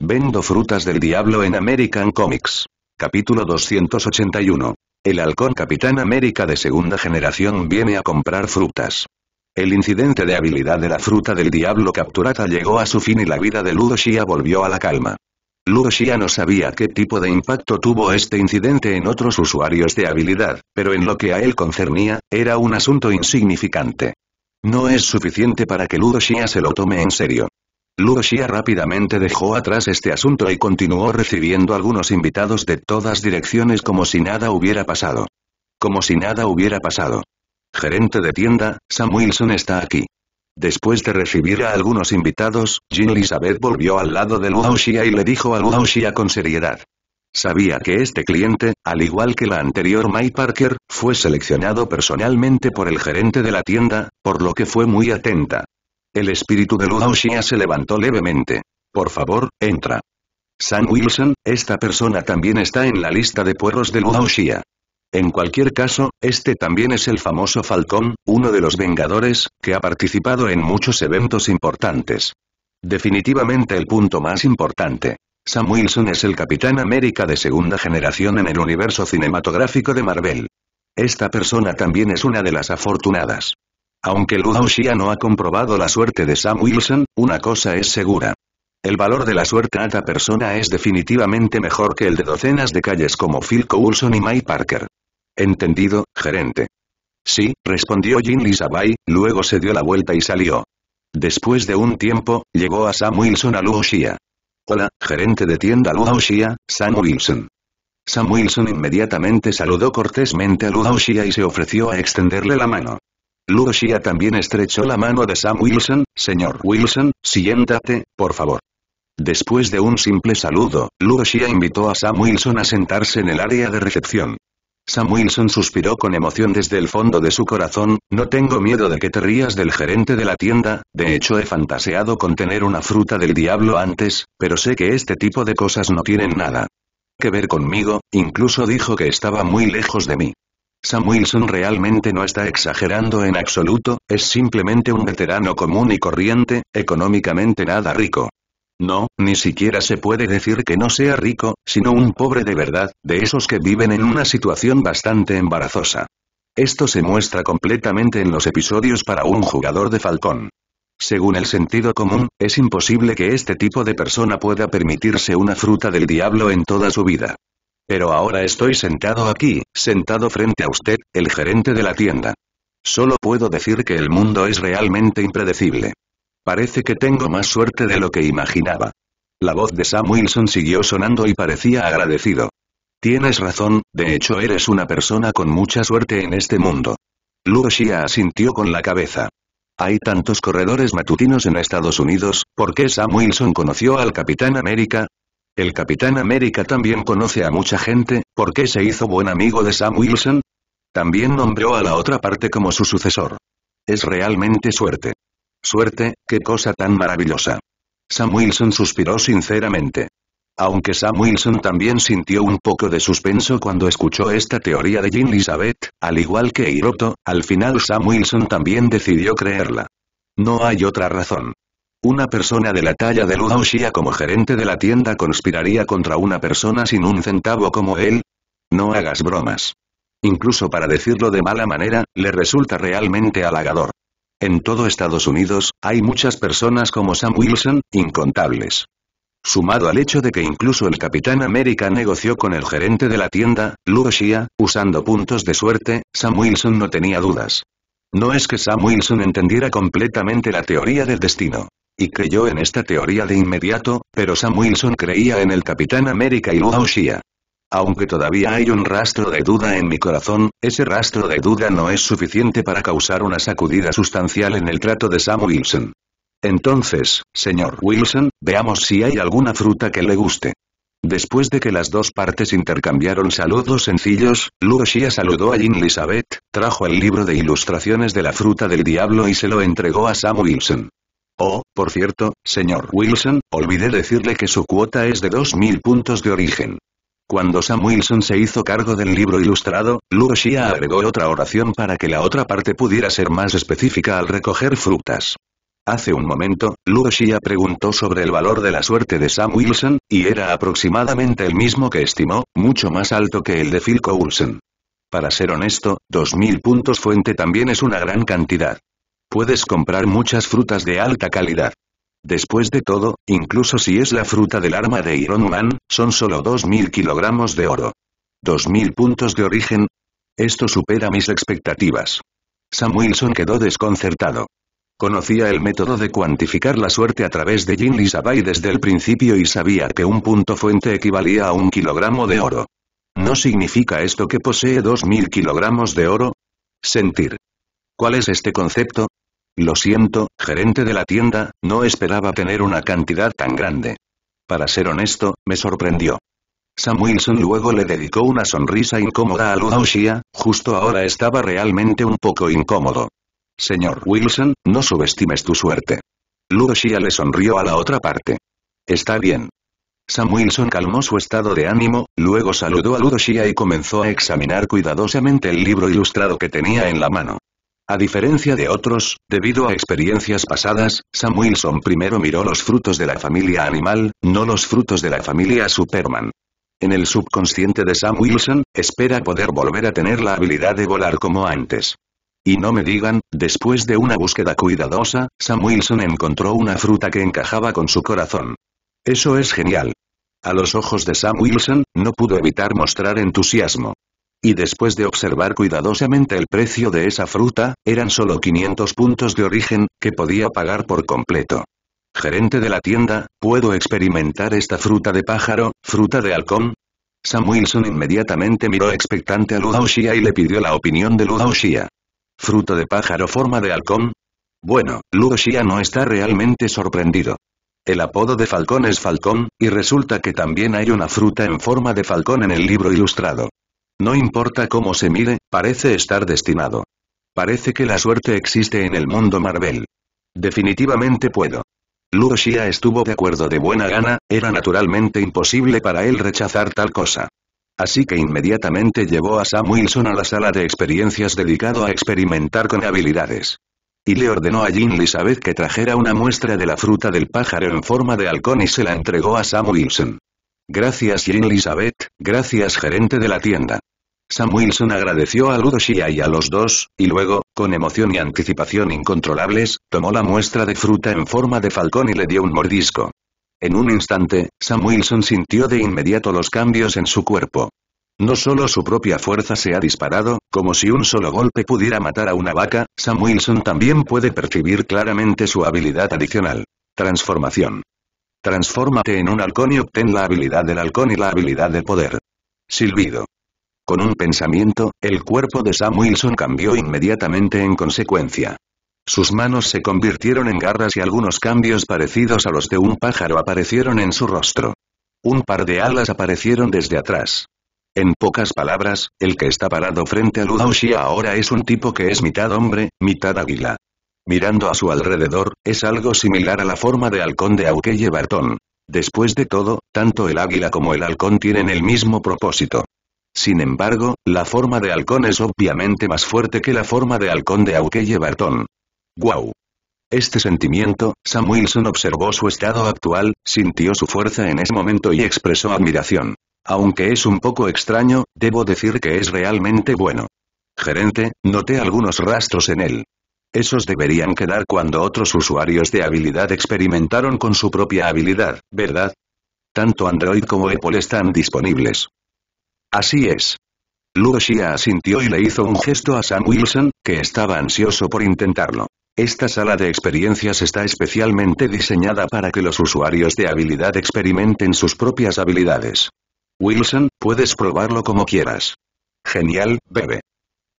Vendo frutas del diablo en American Comics. Capítulo 281. El halcón Capitán América de segunda generación viene a comprar frutas. El incidente de habilidad de la fruta del diablo capturada llegó a su fin y la vida de Ludo Shia volvió a la calma. Ludo Shia no sabía qué tipo de impacto tuvo este incidente en otros usuarios de habilidad, pero en lo que a él concernía, era un asunto insignificante. No es suficiente para que Ludo Shia se lo tome en serio. Luo Xia rápidamente dejó atrás este asunto y continuó recibiendo algunos invitados de todas direcciones como si nada hubiera pasado. Como si nada hubiera pasado. Gerente de tienda, Sam Wilson está aquí. Después de recibir a algunos invitados, Jean Elizabeth volvió al lado de Luo Xia y le dijo a Luo Xia con seriedad. Sabía que este cliente, al igual que la anterior May Parker, fue seleccionado personalmente por el gerente de la tienda, por lo que fue muy atenta. El espíritu de Xia se levantó levemente. Por favor, entra. Sam Wilson, esta persona también está en la lista de puerros de Xia. En cualquier caso, este también es el famoso Falcón, uno de los Vengadores, que ha participado en muchos eventos importantes. Definitivamente el punto más importante. Sam Wilson es el Capitán América de segunda generación en el universo cinematográfico de Marvel. Esta persona también es una de las afortunadas. Aunque Lu no ha comprobado la suerte de Sam Wilson, una cosa es segura. El valor de la suerte a persona es definitivamente mejor que el de docenas de calles como Phil Coulson y Mike Parker. Entendido, gerente. Sí, respondió Jin Lisabai, luego se dio la vuelta y salió. Después de un tiempo, llegó a Sam Wilson a Lu Xia. Hola, gerente de tienda Lu Sam Wilson. Sam Wilson inmediatamente saludó cortésmente a Lu y se ofreció a extenderle la mano. Luo también estrechó la mano de Sam Wilson, «Señor Wilson, siéntate, por favor». Después de un simple saludo, Luo invitó a Sam Wilson a sentarse en el área de recepción. Sam Wilson suspiró con emoción desde el fondo de su corazón, no tengo miedo de que te rías del gerente de la tienda, de hecho he fantaseado con tener una fruta del diablo antes, pero sé que este tipo de cosas no tienen nada que ver conmigo, incluso dijo que estaba muy lejos de mí. Wilson realmente no está exagerando en absoluto, es simplemente un veterano común y corriente, económicamente nada rico. No, ni siquiera se puede decir que no sea rico, sino un pobre de verdad, de esos que viven en una situación bastante embarazosa. Esto se muestra completamente en los episodios para un jugador de Falcón. Según el sentido común, es imposible que este tipo de persona pueda permitirse una fruta del diablo en toda su vida. Pero ahora estoy sentado aquí, sentado frente a usted, el gerente de la tienda. Solo puedo decir que el mundo es realmente impredecible. Parece que tengo más suerte de lo que imaginaba. La voz de Sam Wilson siguió sonando y parecía agradecido. Tienes razón, de hecho eres una persona con mucha suerte en este mundo. Lucia asintió con la cabeza. Hay tantos corredores matutinos en Estados Unidos, ¿por qué Sam Wilson conoció al Capitán América? El Capitán América también conoce a mucha gente, ¿por qué se hizo buen amigo de Sam Wilson? También nombró a la otra parte como su sucesor. Es realmente suerte. Suerte, qué cosa tan maravillosa. Sam Wilson suspiró sinceramente. Aunque Sam Wilson también sintió un poco de suspenso cuando escuchó esta teoría de Jean Elizabeth, al igual que Hiroto, al final Sam Wilson también decidió creerla. No hay otra razón. Una persona de la talla de Luo como gerente de la tienda conspiraría contra una persona sin un centavo como él. No hagas bromas. Incluso para decirlo de mala manera, le resulta realmente halagador. En todo Estados Unidos, hay muchas personas como Sam Wilson, incontables. Sumado al hecho de que incluso el Capitán América negoció con el gerente de la tienda, Luo usando puntos de suerte, Sam Wilson no tenía dudas. No es que Sam Wilson entendiera completamente la teoría del destino y creyó en esta teoría de inmediato, pero Sam Wilson creía en el Capitán América y Luo Xia. Aunque todavía hay un rastro de duda en mi corazón, ese rastro de duda no es suficiente para causar una sacudida sustancial en el trato de Sam Wilson. Entonces, señor Wilson, veamos si hay alguna fruta que le guste. Después de que las dos partes intercambiaron saludos sencillos, Luo Xia saludó a Jean Elizabeth, trajo el libro de ilustraciones de la fruta del diablo y se lo entregó a Sam Wilson. Oh, por cierto, señor Wilson, olvidé decirle que su cuota es de 2.000 puntos de origen. Cuando Sam Wilson se hizo cargo del libro ilustrado, Luroshia agregó otra oración para que la otra parte pudiera ser más específica al recoger frutas. Hace un momento, Luo preguntó sobre el valor de la suerte de Sam Wilson, y era aproximadamente el mismo que estimó, mucho más alto que el de Phil Coulson. Para ser honesto, 2.000 puntos fuente también es una gran cantidad. Puedes comprar muchas frutas de alta calidad. Después de todo, incluso si es la fruta del arma de Iron Man, son solo 2.000 kilogramos de oro. 2.000 puntos de origen. Esto supera mis expectativas. Sam Wilson quedó desconcertado. Conocía el método de cuantificar la suerte a través de Jin Sabai desde el principio y sabía que un punto fuente equivalía a un kilogramo de oro. ¿No significa esto que posee 2.000 kilogramos de oro? Sentir. ¿Cuál es este concepto? Lo siento, gerente de la tienda, no esperaba tener una cantidad tan grande. Para ser honesto, me sorprendió. Sam Wilson luego le dedicó una sonrisa incómoda a Ludoshia, justo ahora estaba realmente un poco incómodo. Señor Wilson, no subestimes tu suerte. Ludoshia le sonrió a la otra parte. Está bien. Sam Wilson calmó su estado de ánimo, luego saludó a Ludoshia y comenzó a examinar cuidadosamente el libro ilustrado que tenía en la mano. A diferencia de otros, debido a experiencias pasadas, Sam Wilson primero miró los frutos de la familia animal, no los frutos de la familia Superman. En el subconsciente de Sam Wilson, espera poder volver a tener la habilidad de volar como antes. Y no me digan, después de una búsqueda cuidadosa, Sam Wilson encontró una fruta que encajaba con su corazón. Eso es genial. A los ojos de Sam Wilson, no pudo evitar mostrar entusiasmo. Y después de observar cuidadosamente el precio de esa fruta, eran solo 500 puntos de origen, que podía pagar por completo. Gerente de la tienda, ¿puedo experimentar esta fruta de pájaro, fruta de halcón? Sam Wilson inmediatamente miró expectante a Shia y le pidió la opinión de Shia. ¿Fruta de pájaro forma de halcón? Bueno, Ludoshia no está realmente sorprendido. El apodo de Falcón es Falcón, y resulta que también hay una fruta en forma de Falcón en el libro ilustrado. No importa cómo se mire, parece estar destinado. Parece que la suerte existe en el mundo Marvel. Definitivamente puedo. Luo Xia estuvo de acuerdo de buena gana, era naturalmente imposible para él rechazar tal cosa. Así que inmediatamente llevó a Sam Wilson a la sala de experiencias dedicado a experimentar con habilidades. Y le ordenó a Jean Elizabeth que trajera una muestra de la fruta del pájaro en forma de halcón y se la entregó a Sam Wilson. Gracias Jean Elizabeth, gracias gerente de la tienda. Samuelson Wilson agradeció a Ludoshia y a los dos, y luego, con emoción y anticipación incontrolables, tomó la muestra de fruta en forma de falcón y le dio un mordisco. En un instante, Sam sintió de inmediato los cambios en su cuerpo. No solo su propia fuerza se ha disparado, como si un solo golpe pudiera matar a una vaca, Sam también puede percibir claramente su habilidad adicional. Transformación. Transfórmate en un halcón y obtén la habilidad del halcón y la habilidad del poder. Silbido. Con un pensamiento, el cuerpo de Sam Wilson cambió inmediatamente en consecuencia. Sus manos se convirtieron en garras y algunos cambios parecidos a los de un pájaro aparecieron en su rostro. Un par de alas aparecieron desde atrás. En pocas palabras, el que está parado frente a Ludoshi ahora es un tipo que es mitad hombre, mitad águila. Mirando a su alrededor, es algo similar a la forma de halcón de Aukeye Barton. Después de todo, tanto el águila como el halcón tienen el mismo propósito. Sin embargo, la forma de halcón es obviamente más fuerte que la forma de halcón de y Barton. ¡Guau! Este sentimiento, Sam Wilson observó su estado actual, sintió su fuerza en ese momento y expresó admiración. Aunque es un poco extraño, debo decir que es realmente bueno. Gerente, noté algunos rastros en él. Esos deberían quedar cuando otros usuarios de habilidad experimentaron con su propia habilidad, ¿verdad? Tanto Android como Apple están disponibles. Así es. Luo asintió y le hizo un gesto a Sam Wilson, que estaba ansioso por intentarlo. Esta sala de experiencias está especialmente diseñada para que los usuarios de habilidad experimenten sus propias habilidades. Wilson, puedes probarlo como quieras. Genial, bebé.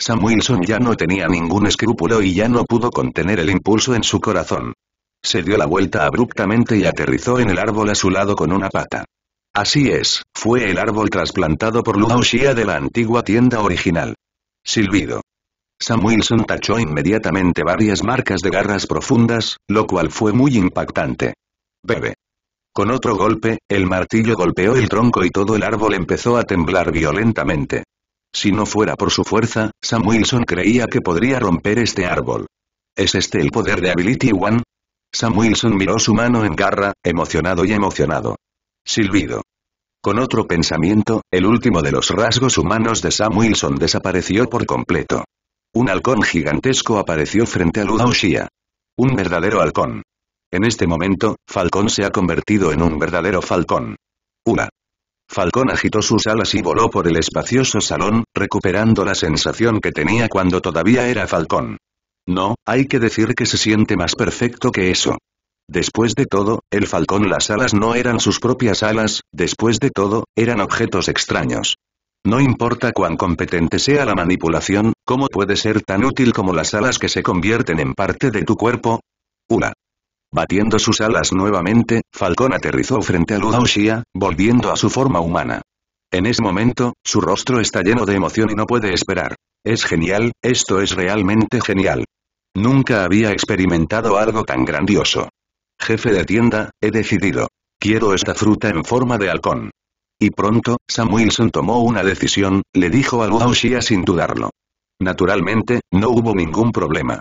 Sam Wilson ya no tenía ningún escrúpulo y ya no pudo contener el impulso en su corazón. Se dio la vuelta abruptamente y aterrizó en el árbol a su lado con una pata. Así es, fue el árbol trasplantado por Luo de la antigua tienda original. Silbido. Wilson tachó inmediatamente varias marcas de garras profundas, lo cual fue muy impactante. Bebe. Con otro golpe, el martillo golpeó el tronco y todo el árbol empezó a temblar violentamente. Si no fuera por su fuerza, Sam Wilson creía que podría romper este árbol. ¿Es este el poder de Ability One? Sam Wilson miró su mano en garra, emocionado y emocionado. Silbido. Con otro pensamiento, el último de los rasgos humanos de Sam Wilson desapareció por completo. Un halcón gigantesco apareció frente a Shia. Un verdadero halcón. En este momento, Falcón se ha convertido en un verdadero falcón. Una. Falcón agitó sus alas y voló por el espacioso salón, recuperando la sensación que tenía cuando todavía era Falcón. No, hay que decir que se siente más perfecto que eso. Después de todo, el falcón las alas no eran sus propias alas, después de todo, eran objetos extraños. No importa cuán competente sea la manipulación, ¿cómo puede ser tan útil como las alas que se convierten en parte de tu cuerpo? una Batiendo sus alas nuevamente, Falcón aterrizó frente a Xia, volviendo a su forma humana. En ese momento, su rostro está lleno de emoción y no puede esperar. Es genial, esto es realmente genial. Nunca había experimentado algo tan grandioso. Jefe de tienda, he decidido. Quiero esta fruta en forma de halcón. Y pronto, Sam Wilson tomó una decisión, le dijo a Luo Xia sin dudarlo. Naturalmente, no hubo ningún problema.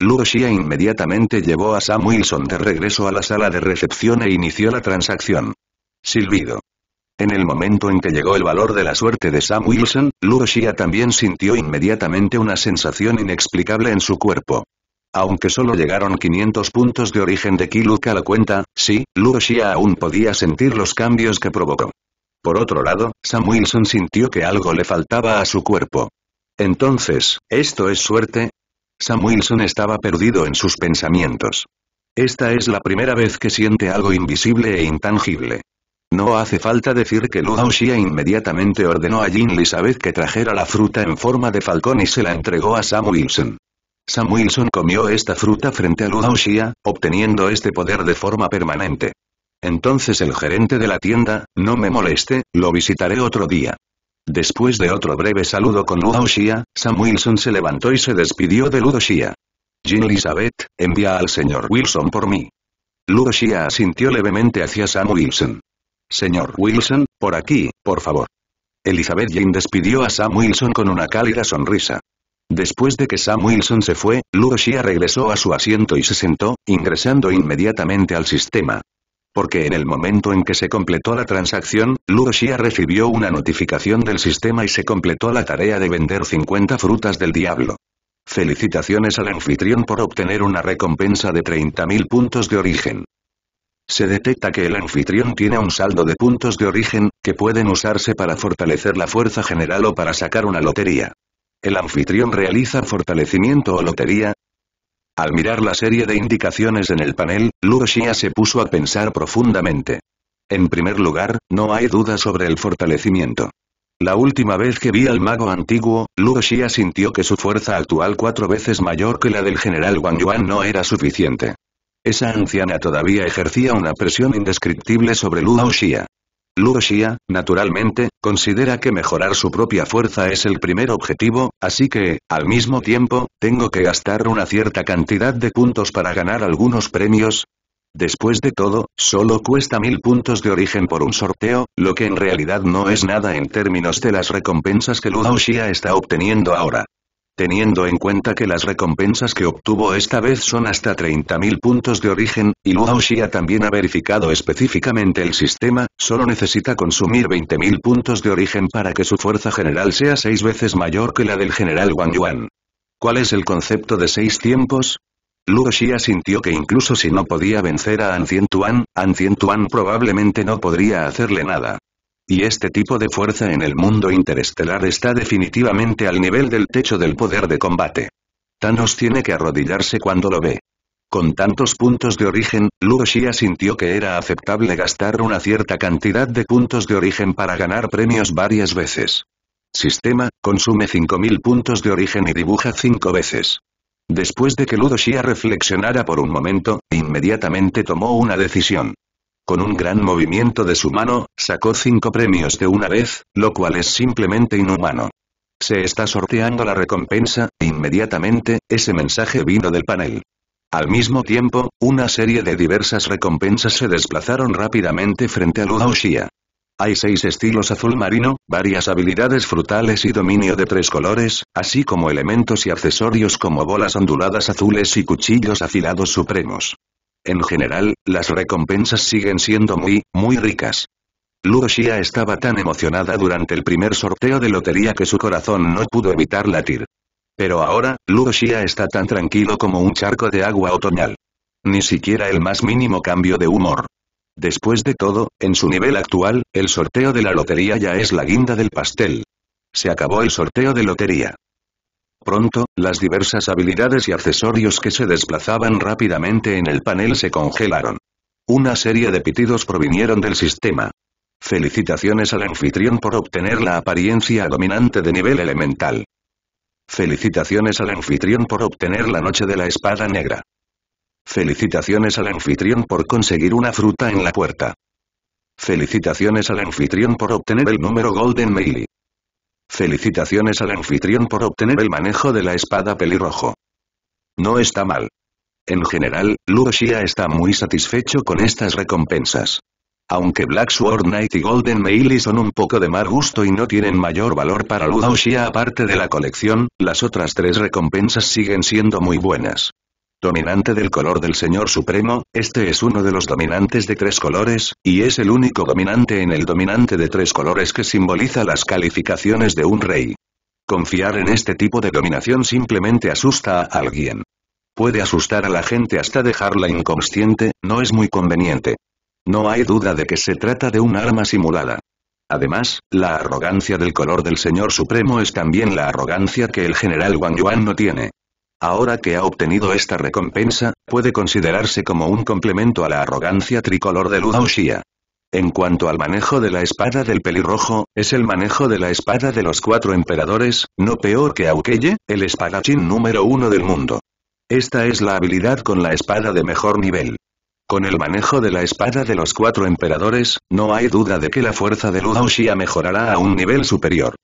Luo Xia inmediatamente llevó a Sam Wilson de regreso a la sala de recepción e inició la transacción. Silbido. En el momento en que llegó el valor de la suerte de Sam Wilson, Luo Xia también sintió inmediatamente una sensación inexplicable en su cuerpo. Aunque solo llegaron 500 puntos de origen de a la cuenta, sí, Luo Xia aún podía sentir los cambios que provocó. Por otro lado, Samuelson sintió que algo le faltaba a su cuerpo. Entonces, ¿esto es suerte? Samuelson estaba perdido en sus pensamientos. Esta es la primera vez que siente algo invisible e intangible. No hace falta decir que Luo inmediatamente ordenó a Jin Lisabeth que trajera la fruta en forma de falcón y se la entregó a Sam Wilson. Wilson comió esta fruta frente a Shia, obteniendo este poder de forma permanente. Entonces el gerente de la tienda, no me moleste, lo visitaré otro día. Después de otro breve saludo con Sam Wilson se levantó y se despidió de Shia. Jean Elizabeth, envía al señor Wilson por mí. Shia asintió levemente hacia Sam Wilson. Señor Wilson, por aquí, por favor. Elizabeth Jane despidió a Sam Wilson con una cálida sonrisa. Después de que Sam Wilson se fue, Luo regresó a su asiento y se sentó, ingresando inmediatamente al sistema. Porque en el momento en que se completó la transacción, Luo recibió una notificación del sistema y se completó la tarea de vender 50 frutas del diablo. Felicitaciones al anfitrión por obtener una recompensa de 30.000 puntos de origen. Se detecta que el anfitrión tiene un saldo de puntos de origen, que pueden usarse para fortalecer la fuerza general o para sacar una lotería. El anfitrión realiza fortalecimiento o lotería. Al mirar la serie de indicaciones en el panel, Luo Xia se puso a pensar profundamente. En primer lugar, no hay duda sobre el fortalecimiento. La última vez que vi al mago antiguo, Luo Xia sintió que su fuerza actual cuatro veces mayor que la del general Wang Yuan no era suficiente. Esa anciana todavía ejercía una presión indescriptible sobre Luo Xia. Luo Xia, naturalmente, considera que mejorar su propia fuerza es el primer objetivo, así que, al mismo tiempo, tengo que gastar una cierta cantidad de puntos para ganar algunos premios, Después de todo, solo cuesta mil puntos de origen por un sorteo, lo que en realidad no es nada en términos de las recompensas que Luo Xia está obteniendo ahora teniendo en cuenta que las recompensas que obtuvo esta vez son hasta 30.000 puntos de origen, y Luo Xia también ha verificado específicamente el sistema, solo necesita consumir 20.000 puntos de origen para que su fuerza general sea seis veces mayor que la del general Wang Yuan. ¿Cuál es el concepto de seis tiempos? Luo Xia sintió que incluso si no podía vencer a Ancien Tuan, Ancien Tuan probablemente no podría hacerle nada. Y este tipo de fuerza en el mundo interestelar está definitivamente al nivel del techo del poder de combate. Thanos tiene que arrodillarse cuando lo ve. Con tantos puntos de origen, Ludoshia sintió que era aceptable gastar una cierta cantidad de puntos de origen para ganar premios varias veces. Sistema, consume 5.000 puntos de origen y dibuja 5 veces. Después de que Ludoshia reflexionara por un momento, inmediatamente tomó una decisión. Con un gran movimiento de su mano, sacó cinco premios de una vez, lo cual es simplemente inhumano. Se está sorteando la recompensa, e inmediatamente, ese mensaje vino del panel. Al mismo tiempo, una serie de diversas recompensas se desplazaron rápidamente frente a Xia. Hay seis estilos azul marino, varias habilidades frutales y dominio de tres colores, así como elementos y accesorios como bolas onduladas azules y cuchillos afilados supremos. En general, las recompensas siguen siendo muy, muy ricas. Luo estaba tan emocionada durante el primer sorteo de lotería que su corazón no pudo evitar latir. Pero ahora, Luo está tan tranquilo como un charco de agua otoñal. Ni siquiera el más mínimo cambio de humor. Después de todo, en su nivel actual, el sorteo de la lotería ya es la guinda del pastel. Se acabó el sorteo de lotería. Pronto, las diversas habilidades y accesorios que se desplazaban rápidamente en el panel se congelaron. Una serie de pitidos provinieron del sistema. Felicitaciones al anfitrión por obtener la apariencia dominante de nivel elemental. Felicitaciones al anfitrión por obtener la noche de la espada negra. Felicitaciones al anfitrión por conseguir una fruta en la puerta. Felicitaciones al anfitrión por obtener el número Golden Melee. Felicitaciones al anfitrión por obtener el manejo de la espada pelirrojo. No está mal. En general, Luo está muy satisfecho con estas recompensas. Aunque Black Sword Knight y Golden Melee son un poco de mal gusto y no tienen mayor valor para Luo aparte de la colección, las otras tres recompensas siguen siendo muy buenas. Dominante del color del Señor Supremo, este es uno de los dominantes de tres colores, y es el único dominante en el dominante de tres colores que simboliza las calificaciones de un rey. Confiar en este tipo de dominación simplemente asusta a alguien. Puede asustar a la gente hasta dejarla inconsciente, no es muy conveniente. No hay duda de que se trata de un arma simulada. Además, la arrogancia del color del Señor Supremo es también la arrogancia que el general Wang Yuan no tiene. Ahora que ha obtenido esta recompensa, puede considerarse como un complemento a la arrogancia tricolor de Lu En cuanto al manejo de la espada del pelirrojo, es el manejo de la espada de los cuatro emperadores, no peor que Aukeye, el espadachín número uno del mundo. Esta es la habilidad con la espada de mejor nivel. Con el manejo de la espada de los cuatro emperadores, no hay duda de que la fuerza de Lu mejorará a un nivel superior.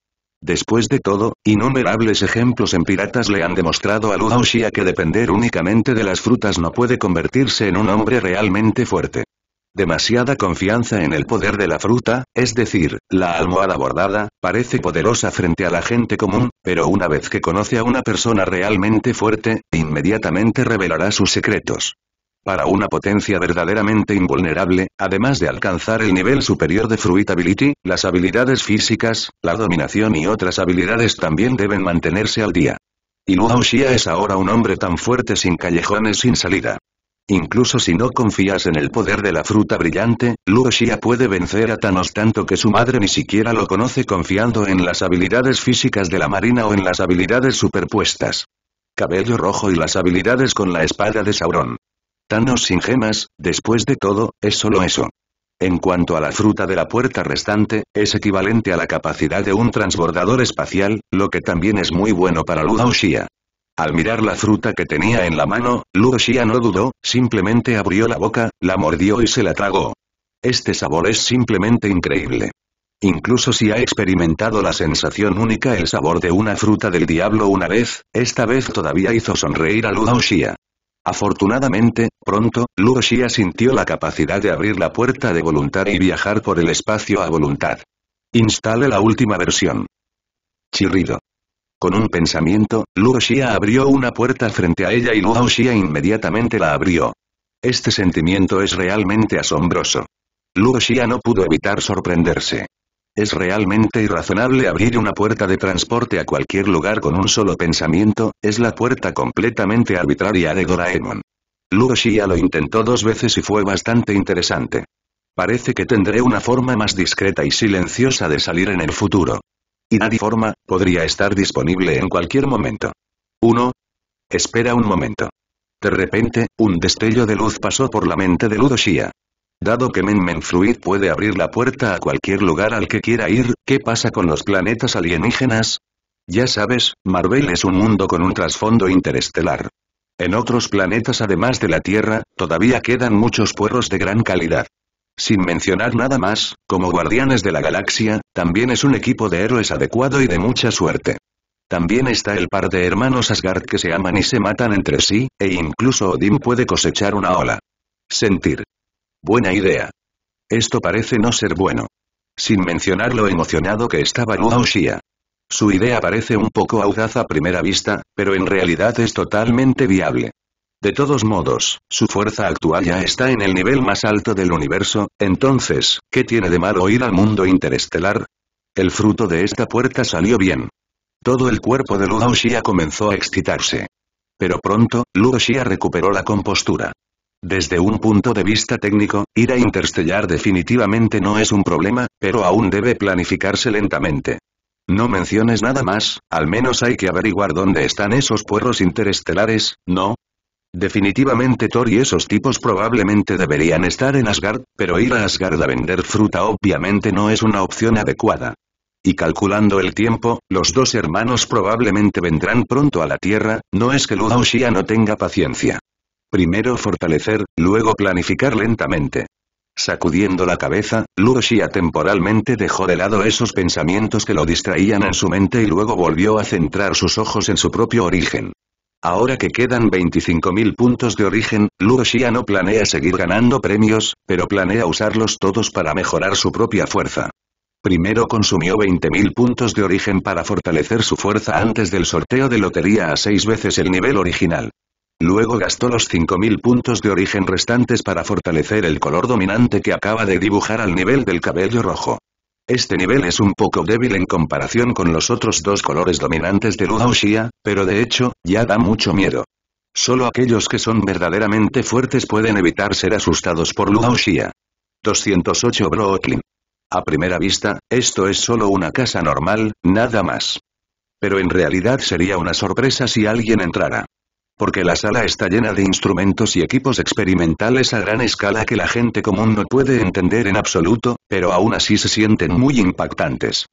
Después de todo, innumerables ejemplos en piratas le han demostrado a Xia que depender únicamente de las frutas no puede convertirse en un hombre realmente fuerte. Demasiada confianza en el poder de la fruta, es decir, la almohada bordada, parece poderosa frente a la gente común, pero una vez que conoce a una persona realmente fuerte, inmediatamente revelará sus secretos. Para una potencia verdaderamente invulnerable, además de alcanzar el nivel superior de Fruitability, las habilidades físicas, la dominación y otras habilidades también deben mantenerse al día. Y Luo Xia es ahora un hombre tan fuerte sin callejones sin salida. Incluso si no confías en el poder de la fruta brillante, Luo Xia puede vencer a Thanos tanto que su madre ni siquiera lo conoce confiando en las habilidades físicas de la marina o en las habilidades superpuestas. Cabello rojo y las habilidades con la espada de Sauron. Thanos sin gemas, después de todo, es solo eso. En cuanto a la fruta de la puerta restante, es equivalente a la capacidad de un transbordador espacial, lo que también es muy bueno para Lu Al mirar la fruta que tenía en la mano, Luda Xia no dudó, simplemente abrió la boca, la mordió y se la tragó. Este sabor es simplemente increíble. Incluso si ha experimentado la sensación única el sabor de una fruta del diablo una vez, esta vez todavía hizo sonreír a Lu Afortunadamente, pronto, Luo Xia sintió la capacidad de abrir la puerta de voluntad y viajar por el espacio a voluntad. Instale la última versión. Chirrido. Con un pensamiento, Luo Xia abrió una puerta frente a ella y Luo Xia inmediatamente la abrió. Este sentimiento es realmente asombroso. Luo Xia no pudo evitar sorprenderse. Es realmente irrazonable abrir una puerta de transporte a cualquier lugar con un solo pensamiento, es la puerta completamente arbitraria de Doraemon. si Shia lo intentó dos veces y fue bastante interesante. Parece que tendré una forma más discreta y silenciosa de salir en el futuro. Y nadie forma, podría estar disponible en cualquier momento. 1. Espera un momento. De repente, un destello de luz pasó por la mente de Ludo Dado que Men Fluid puede abrir la puerta a cualquier lugar al que quiera ir, ¿qué pasa con los planetas alienígenas? Ya sabes, Marvel es un mundo con un trasfondo interestelar. En otros planetas además de la Tierra, todavía quedan muchos puerros de gran calidad. Sin mencionar nada más, como Guardianes de la Galaxia, también es un equipo de héroes adecuado y de mucha suerte. También está el par de hermanos Asgard que se aman y se matan entre sí, e incluso Odín puede cosechar una ola. Sentir. Buena idea. Esto parece no ser bueno. Sin mencionar lo emocionado que estaba Luo Xia. Su idea parece un poco audaz a primera vista, pero en realidad es totalmente viable. De todos modos, su fuerza actual ya está en el nivel más alto del universo, entonces, ¿qué tiene de malo ir al mundo interestelar? El fruto de esta puerta salió bien. Todo el cuerpo de Luo Xia comenzó a excitarse. Pero pronto, Luo Xia recuperó la compostura. Desde un punto de vista técnico, ir a Interstellar definitivamente no es un problema, pero aún debe planificarse lentamente. No menciones nada más, al menos hay que averiguar dónde están esos puerros interestelares, ¿no? Definitivamente Thor y esos tipos probablemente deberían estar en Asgard, pero ir a Asgard a vender fruta obviamente no es una opción adecuada. Y calculando el tiempo, los dos hermanos probablemente vendrán pronto a la Tierra, no es que Luda no tenga paciencia. Primero fortalecer, luego planificar lentamente. Sacudiendo la cabeza, Xia temporalmente dejó de lado esos pensamientos que lo distraían en su mente y luego volvió a centrar sus ojos en su propio origen. Ahora que quedan 25.000 puntos de origen, Xia no planea seguir ganando premios, pero planea usarlos todos para mejorar su propia fuerza. Primero consumió 20.000 puntos de origen para fortalecer su fuerza antes del sorteo de lotería a seis veces el nivel original. Luego gastó los 5000 puntos de origen restantes para fortalecer el color dominante que acaba de dibujar al nivel del cabello rojo. Este nivel es un poco débil en comparación con los otros dos colores dominantes de Luo pero de hecho, ya da mucho miedo. Solo aquellos que son verdaderamente fuertes pueden evitar ser asustados por Luo 208 Brooklyn. A primera vista, esto es solo una casa normal, nada más. Pero en realidad sería una sorpresa si alguien entrara porque la sala está llena de instrumentos y equipos experimentales a gran escala que la gente común no puede entender en absoluto, pero aún así se sienten muy impactantes.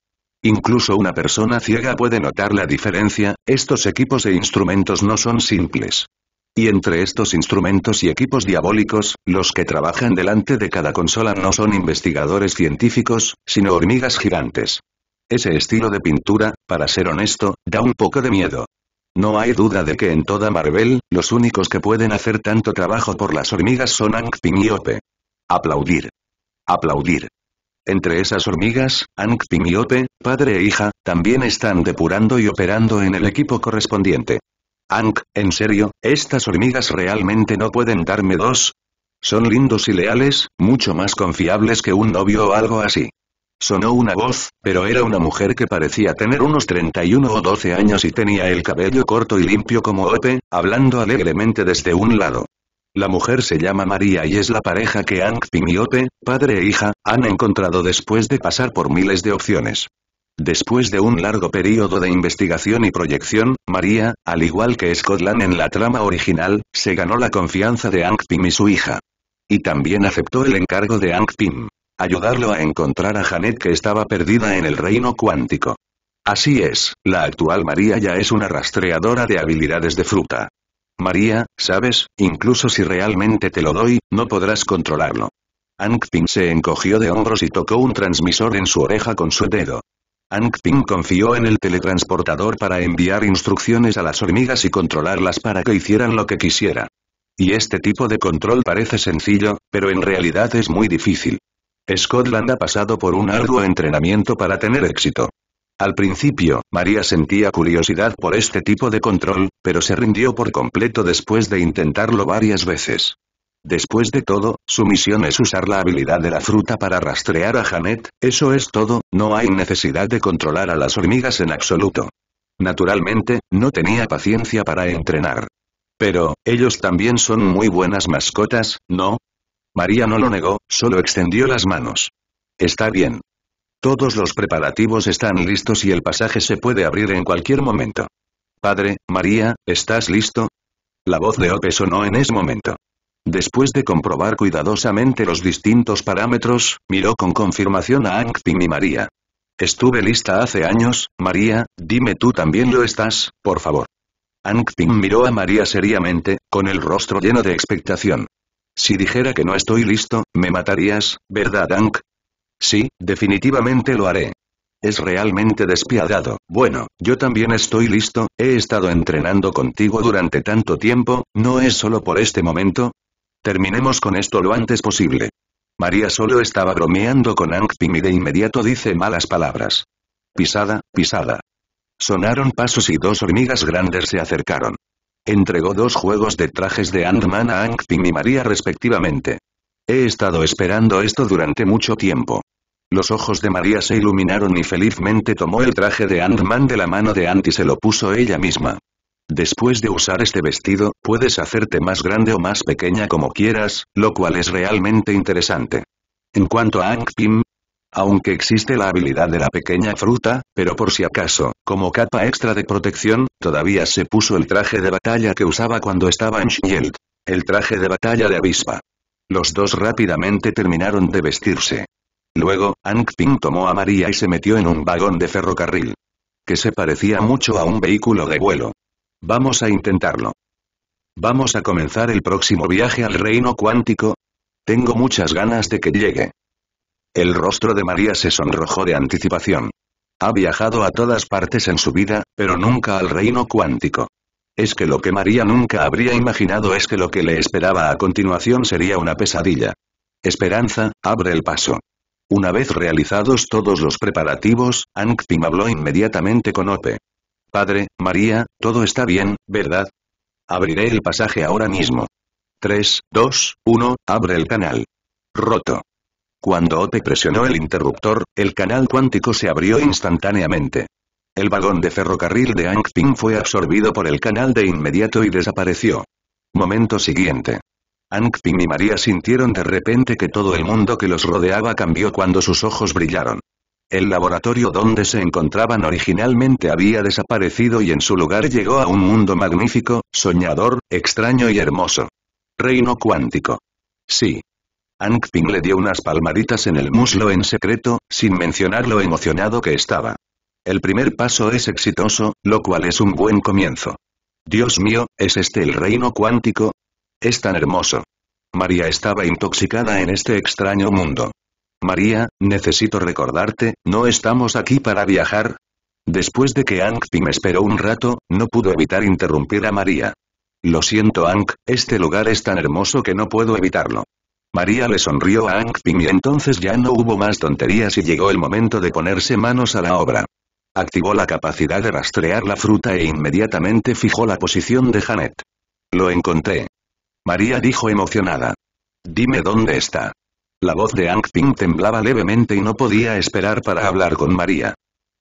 Incluso una persona ciega puede notar la diferencia, estos equipos e instrumentos no son simples. Y entre estos instrumentos y equipos diabólicos, los que trabajan delante de cada consola no son investigadores científicos, sino hormigas gigantes. Ese estilo de pintura, para ser honesto, da un poco de miedo. No hay duda de que en toda Marvel, los únicos que pueden hacer tanto trabajo por las hormigas son Angping y Aplaudir. Aplaudir. Entre esas hormigas, Angping y padre e hija, también están depurando y operando en el equipo correspondiente. Ank, en serio, estas hormigas realmente no pueden darme dos. Son lindos y leales, mucho más confiables que un novio o algo así. Sonó una voz, pero era una mujer que parecía tener unos 31 o 12 años y tenía el cabello corto y limpio como Ope, hablando alegremente desde un lado. La mujer se llama María y es la pareja que Angpim y Ope, padre e hija, han encontrado después de pasar por miles de opciones. Después de un largo periodo de investigación y proyección, María, al igual que Scotland en la trama original, se ganó la confianza de Angpim y su hija. Y también aceptó el encargo de Angpim ayudarlo a encontrar a Janet que estaba perdida en el reino cuántico. Así es, la actual María ya es una rastreadora de habilidades de fruta. María, sabes, incluso si realmente te lo doy, no podrás controlarlo. Angping se encogió de hombros y tocó un transmisor en su oreja con su dedo. Angping confió en el teletransportador para enviar instrucciones a las hormigas y controlarlas para que hicieran lo que quisiera. Y este tipo de control parece sencillo, pero en realidad es muy difícil. Scotland ha pasado por un arduo entrenamiento para tener éxito. Al principio, María sentía curiosidad por este tipo de control, pero se rindió por completo después de intentarlo varias veces. Después de todo, su misión es usar la habilidad de la fruta para rastrear a Janet, eso es todo, no hay necesidad de controlar a las hormigas en absoluto. Naturalmente, no tenía paciencia para entrenar. Pero, ellos también son muy buenas mascotas, ¿no? María no lo negó, solo extendió las manos. Está bien. Todos los preparativos están listos y el pasaje se puede abrir en cualquier momento. Padre, María, ¿estás listo? La voz de Ope sonó en ese momento. Después de comprobar cuidadosamente los distintos parámetros, miró con confirmación a Anctin y María. Estuve lista hace años, María, dime tú también lo estás, por favor. Anctin miró a María seriamente, con el rostro lleno de expectación. Si dijera que no estoy listo, me matarías, ¿verdad Ankh? Sí, definitivamente lo haré. Es realmente despiadado. Bueno, yo también estoy listo, he estado entrenando contigo durante tanto tiempo, ¿no es solo por este momento? Terminemos con esto lo antes posible. María solo estaba bromeando con Ankh y y de inmediato dice malas palabras. Pisada, pisada. Sonaron pasos y dos hormigas grandes se acercaron. Entregó dos juegos de trajes de Ant-Man a ang y María respectivamente. He estado esperando esto durante mucho tiempo. Los ojos de María se iluminaron y felizmente tomó el traje de Ant-Man de la mano de Ant y se lo puso ella misma. Después de usar este vestido, puedes hacerte más grande o más pequeña como quieras, lo cual es realmente interesante. En cuanto a Ang aunque existe la habilidad de la pequeña fruta, pero por si acaso, como capa extra de protección, todavía se puso el traje de batalla que usaba cuando estaba en Shield. El traje de batalla de avispa. Los dos rápidamente terminaron de vestirse. Luego, Ang Ping tomó a María y se metió en un vagón de ferrocarril. Que se parecía mucho a un vehículo de vuelo. Vamos a intentarlo. Vamos a comenzar el próximo viaje al reino cuántico. Tengo muchas ganas de que llegue. El rostro de María se sonrojó de anticipación. Ha viajado a todas partes en su vida, pero nunca al reino cuántico. Es que lo que María nunca habría imaginado es que lo que le esperaba a continuación sería una pesadilla. Esperanza, abre el paso. Una vez realizados todos los preparativos, Anctim habló inmediatamente con Ope. Padre, María, todo está bien, ¿verdad? Abriré el pasaje ahora mismo. 3, 2, 1, abre el canal. Roto. Cuando Ote presionó el interruptor, el canal cuántico se abrió instantáneamente. El vagón de ferrocarril de Ankh-Ping fue absorbido por el canal de inmediato y desapareció. Momento siguiente. Ankh-Ping y María sintieron de repente que todo el mundo que los rodeaba cambió cuando sus ojos brillaron. El laboratorio donde se encontraban originalmente había desaparecido y en su lugar llegó a un mundo magnífico, soñador, extraño y hermoso. Reino cuántico. Sí, Ang Ping le dio unas palmaditas en el muslo en secreto, sin mencionar lo emocionado que estaba. El primer paso es exitoso, lo cual es un buen comienzo. Dios mío, ¿es este el reino cuántico? Es tan hermoso. María estaba intoxicada en este extraño mundo. María, necesito recordarte, ¿no estamos aquí para viajar? Después de que Ang Ping esperó un rato, no pudo evitar interrumpir a María. Lo siento Ang, este lugar es tan hermoso que no puedo evitarlo. María le sonrió a Ang Ping y entonces ya no hubo más tonterías y llegó el momento de ponerse manos a la obra. Activó la capacidad de rastrear la fruta e inmediatamente fijó la posición de Janet. Lo encontré. María dijo emocionada. Dime dónde está. La voz de Ang Ping temblaba levemente y no podía esperar para hablar con María.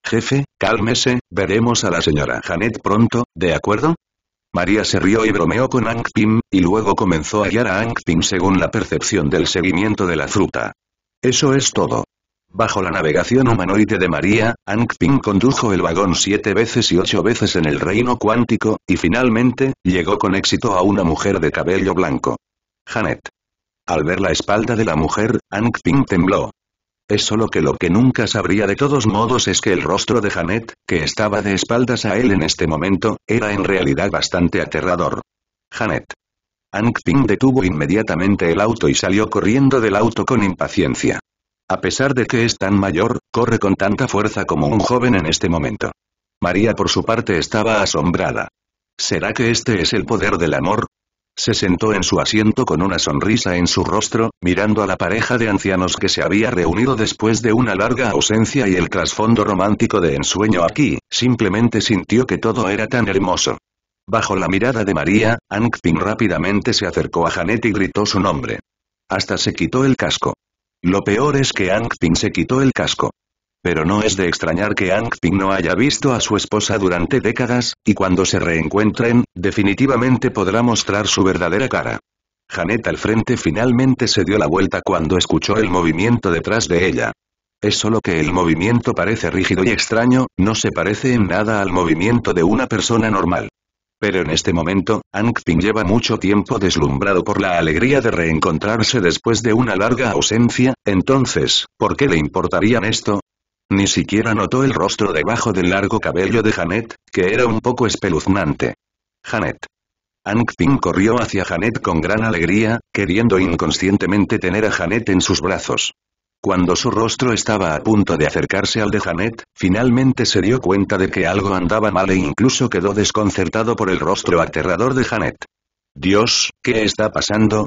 Jefe, cálmese, veremos a la señora Janet pronto, ¿de acuerdo? María se rió y bromeó con Ang y luego comenzó a hallar a Ang según la percepción del seguimiento de la fruta. Eso es todo. Bajo la navegación humanoide de María, Ang condujo el vagón siete veces y ocho veces en el reino cuántico, y finalmente, llegó con éxito a una mujer de cabello blanco. Janet. Al ver la espalda de la mujer, Ang tembló. Es solo que lo que nunca sabría de todos modos es que el rostro de Janet, que estaba de espaldas a él en este momento, era en realidad bastante aterrador. Janet. Ang detuvo inmediatamente el auto y salió corriendo del auto con impaciencia. A pesar de que es tan mayor, corre con tanta fuerza como un joven en este momento. María por su parte estaba asombrada. ¿Será que este es el poder del amor? Se sentó en su asiento con una sonrisa en su rostro, mirando a la pareja de ancianos que se había reunido después de una larga ausencia y el trasfondo romántico de ensueño aquí, simplemente sintió que todo era tan hermoso. Bajo la mirada de María, Angpin rápidamente se acercó a Janet y gritó su nombre. Hasta se quitó el casco. Lo peor es que Angpin se quitó el casco. Pero no es de extrañar que Ang Ping no haya visto a su esposa durante décadas, y cuando se reencuentren, definitivamente podrá mostrar su verdadera cara. Janet al frente finalmente se dio la vuelta cuando escuchó el movimiento detrás de ella. Es solo que el movimiento parece rígido y extraño, no se parece en nada al movimiento de una persona normal. Pero en este momento, Ang lleva mucho tiempo deslumbrado por la alegría de reencontrarse después de una larga ausencia, entonces, ¿por qué le importarían esto? Ni siquiera notó el rostro debajo del largo cabello de Janet, que era un poco espeluznante. Janet. Ang corrió hacia Janet con gran alegría, queriendo inconscientemente tener a Janet en sus brazos. Cuando su rostro estaba a punto de acercarse al de Janet, finalmente se dio cuenta de que algo andaba mal e incluso quedó desconcertado por el rostro aterrador de Janet. Dios, ¿qué está pasando?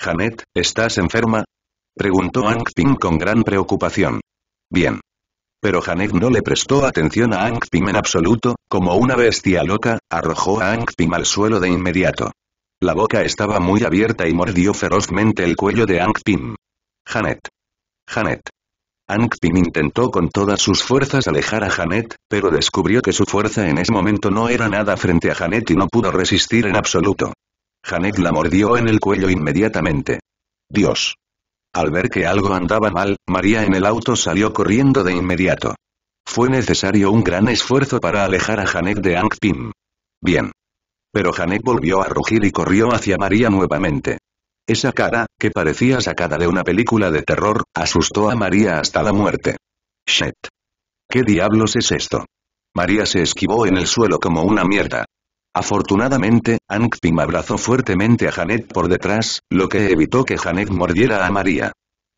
Janet, ¿estás enferma? Preguntó Ang con gran preocupación. Bien. Pero Janet no le prestó atención a Ang en absoluto, como una bestia loca, arrojó a Ang al suelo de inmediato. La boca estaba muy abierta y mordió ferozmente el cuello de Ang Pim. Janet. Janet. intentó con todas sus fuerzas alejar a Janet, pero descubrió que su fuerza en ese momento no era nada frente a Janet y no pudo resistir en absoluto. Janet la mordió en el cuello inmediatamente. Dios. Al ver que algo andaba mal, María en el auto salió corriendo de inmediato. Fue necesario un gran esfuerzo para alejar a Janet de Ang Bien. Pero Janet volvió a rugir y corrió hacia María nuevamente. Esa cara, que parecía sacada de una película de terror, asustó a María hasta la muerte. Shit. ¿Qué diablos es esto? María se esquivó en el suelo como una mierda. Afortunadamente, Ang abrazó fuertemente a Janet por detrás, lo que evitó que Janet mordiera a María.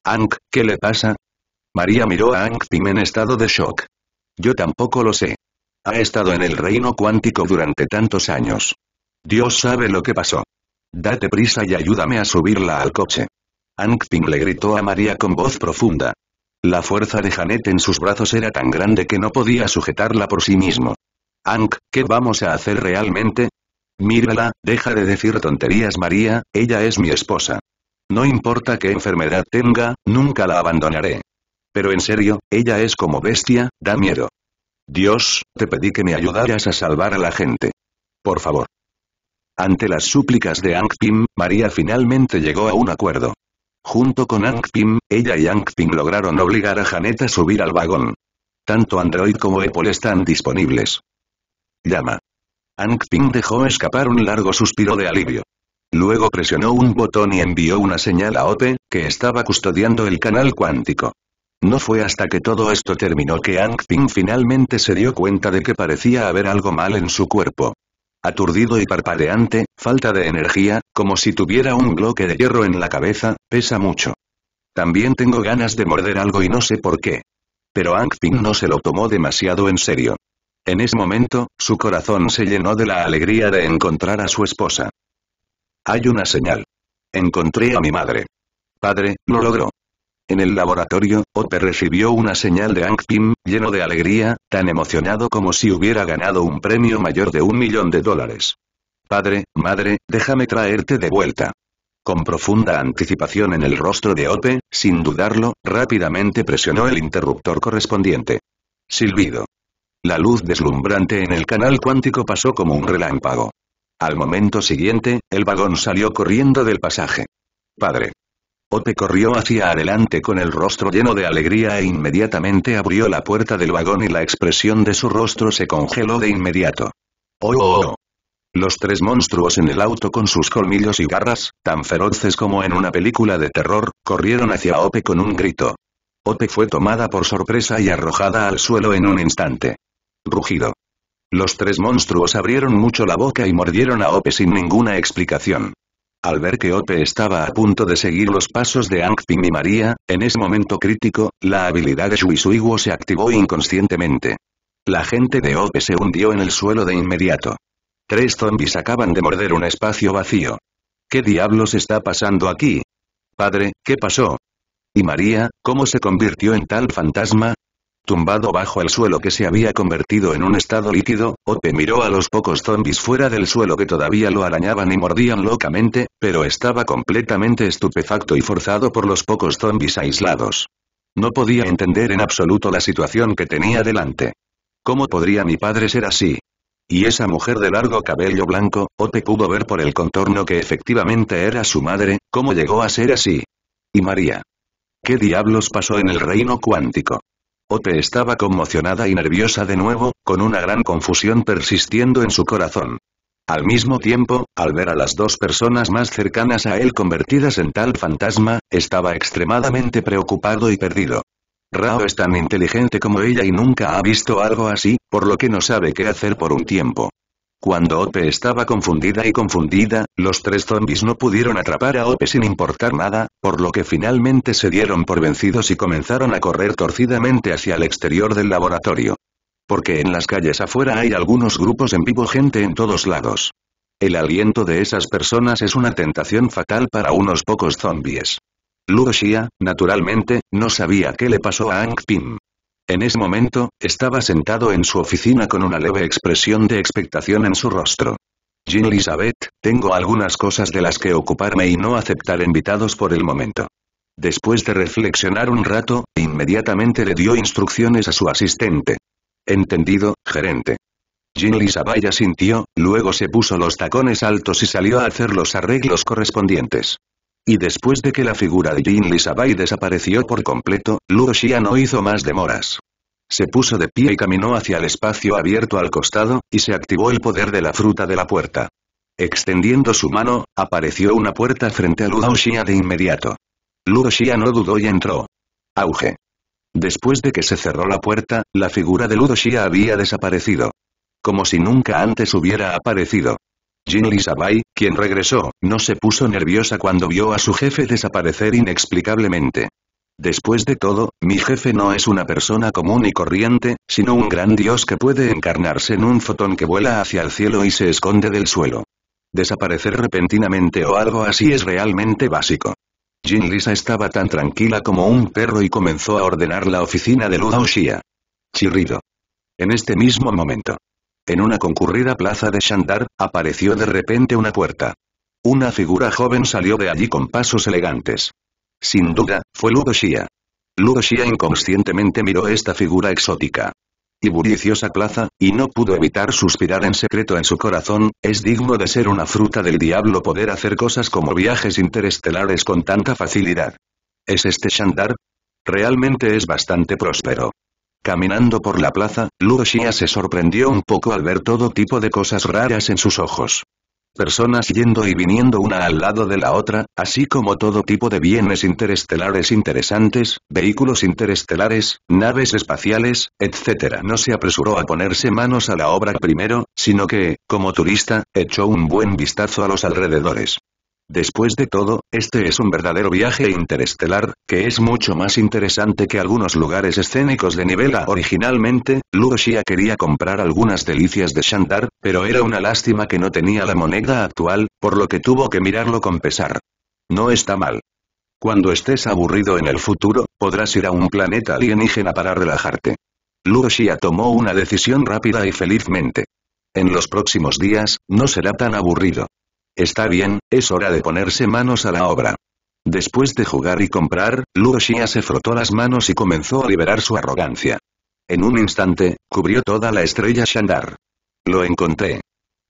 Ang, ¿qué le pasa? María miró a Ang en estado de shock. Yo tampoco lo sé. Ha estado en el reino cuántico durante tantos años. Dios sabe lo que pasó. Date prisa y ayúdame a subirla al coche. Ang le gritó a María con voz profunda. La fuerza de Janet en sus brazos era tan grande que no podía sujetarla por sí mismo. Ang, ¿qué vamos a hacer realmente? Mírala, deja de decir tonterías María, ella es mi esposa. No importa qué enfermedad tenga, nunca la abandonaré. Pero en serio, ella es como bestia, da miedo. Dios, te pedí que me ayudaras a salvar a la gente. Por favor. Ante las súplicas de Ang pim María finalmente llegó a un acuerdo. Junto con Ang pim ella y Ang Pym lograron obligar a Janet a subir al vagón. Tanto Android como Apple están disponibles. Llama. Ang Ping dejó escapar un largo suspiro de alivio. Luego presionó un botón y envió una señal a Ope, que estaba custodiando el canal cuántico. No fue hasta que todo esto terminó que Ang Ping finalmente se dio cuenta de que parecía haber algo mal en su cuerpo. Aturdido y parpadeante, falta de energía, como si tuviera un bloque de hierro en la cabeza, pesa mucho. También tengo ganas de morder algo y no sé por qué. Pero Ang Ping no se lo tomó demasiado en serio. En ese momento, su corazón se llenó de la alegría de encontrar a su esposa. Hay una señal. Encontré a mi madre. Padre, lo logró. En el laboratorio, Ope recibió una señal de Ang pim lleno de alegría, tan emocionado como si hubiera ganado un premio mayor de un millón de dólares. Padre, madre, déjame traerte de vuelta. Con profunda anticipación en el rostro de Ope, sin dudarlo, rápidamente presionó el interruptor correspondiente. Silbido. La luz deslumbrante en el canal cuántico pasó como un relámpago. Al momento siguiente, el vagón salió corriendo del pasaje. Padre. Ope corrió hacia adelante con el rostro lleno de alegría e inmediatamente abrió la puerta del vagón y la expresión de su rostro se congeló de inmediato. ¡Oh, oh, oh! Los tres monstruos en el auto con sus colmillos y garras, tan feroces como en una película de terror, corrieron hacia Ope con un grito. Ope fue tomada por sorpresa y arrojada al suelo en un instante. Rugido. Los tres monstruos abrieron mucho la boca y mordieron a Ope sin ninguna explicación. Al ver que Ope estaba a punto de seguir los pasos de Angping y María, en ese momento crítico, la habilidad de Suiguo se activó inconscientemente. La gente de Ope se hundió en el suelo de inmediato. Tres zombies acaban de morder un espacio vacío. ¿Qué diablos está pasando aquí? Padre, ¿qué pasó? ¿Y María, cómo se convirtió en tal fantasma? Tumbado bajo el suelo que se había convertido en un estado líquido, Ote miró a los pocos zombis fuera del suelo que todavía lo arañaban y mordían locamente, pero estaba completamente estupefacto y forzado por los pocos zombis aislados. No podía entender en absoluto la situación que tenía delante. ¿Cómo podría mi padre ser así? Y esa mujer de largo cabello blanco, Ote pudo ver por el contorno que efectivamente era su madre, cómo llegó a ser así. Y María. ¿Qué diablos pasó en el reino cuántico? Ote estaba conmocionada y nerviosa de nuevo, con una gran confusión persistiendo en su corazón. Al mismo tiempo, al ver a las dos personas más cercanas a él convertidas en tal fantasma, estaba extremadamente preocupado y perdido. Rao es tan inteligente como ella y nunca ha visto algo así, por lo que no sabe qué hacer por un tiempo. Cuando Ope estaba confundida y confundida, los tres zombies no pudieron atrapar a Ope sin importar nada, por lo que finalmente se dieron por vencidos y comenzaron a correr torcidamente hacia el exterior del laboratorio. Porque en las calles afuera hay algunos grupos en vivo gente en todos lados. El aliento de esas personas es una tentación fatal para unos pocos zombies. Lu naturalmente, no sabía qué le pasó a Ang Pim. En ese momento, estaba sentado en su oficina con una leve expresión de expectación en su rostro. Jean Elizabeth, tengo algunas cosas de las que ocuparme y no aceptar invitados por el momento. Después de reflexionar un rato, inmediatamente le dio instrucciones a su asistente. Entendido, gerente. Jean Elizabeth sintió, luego se puso los tacones altos y salió a hacer los arreglos correspondientes. Y después de que la figura de Jin Lisabai desapareció por completo, Luo no hizo más demoras. Se puso de pie y caminó hacia el espacio abierto al costado, y se activó el poder de la fruta de la puerta. Extendiendo su mano, apareció una puerta frente a Luo de inmediato. Ludo no dudó y entró. Auge. Después de que se cerró la puerta, la figura de Ludo había desaparecido. Como si nunca antes hubiera aparecido. Jin Bai, quien regresó, no se puso nerviosa cuando vio a su jefe desaparecer inexplicablemente. Después de todo, mi jefe no es una persona común y corriente, sino un gran dios que puede encarnarse en un fotón que vuela hacia el cielo y se esconde del suelo. Desaparecer repentinamente o algo así es realmente básico. Jin Lisa estaba tan tranquila como un perro y comenzó a ordenar la oficina de Luda Chirrido. En este mismo momento. En una concurrida plaza de Shandar, apareció de repente una puerta. Una figura joven salió de allí con pasos elegantes. Sin duda, fue Ludoshia. Ludoshia inconscientemente miró esta figura exótica y bulliciosa plaza, y no pudo evitar suspirar en secreto en su corazón, es digno de ser una fruta del diablo poder hacer cosas como viajes interestelares con tanta facilidad. ¿Es este Shandar? Realmente es bastante próspero. Caminando por la plaza, Xia se sorprendió un poco al ver todo tipo de cosas raras en sus ojos. Personas yendo y viniendo una al lado de la otra, así como todo tipo de bienes interestelares interesantes, vehículos interestelares, naves espaciales, etc. No se apresuró a ponerse manos a la obra primero, sino que, como turista, echó un buen vistazo a los alrededores. Después de todo, este es un verdadero viaje interestelar, que es mucho más interesante que algunos lugares escénicos de nivela originalmente, Lusia quería comprar algunas delicias de Shandar, pero era una lástima que no tenía la moneda actual, por lo que tuvo que mirarlo con pesar. No está mal. Cuando estés aburrido en el futuro, podrás ir a un planeta alienígena para relajarte. Lusia tomó una decisión rápida y felizmente. En los próximos días, no será tan aburrido. Está bien, es hora de ponerse manos a la obra. Después de jugar y comprar, Luo Xia se frotó las manos y comenzó a liberar su arrogancia. En un instante, cubrió toda la estrella Shandar. Lo encontré.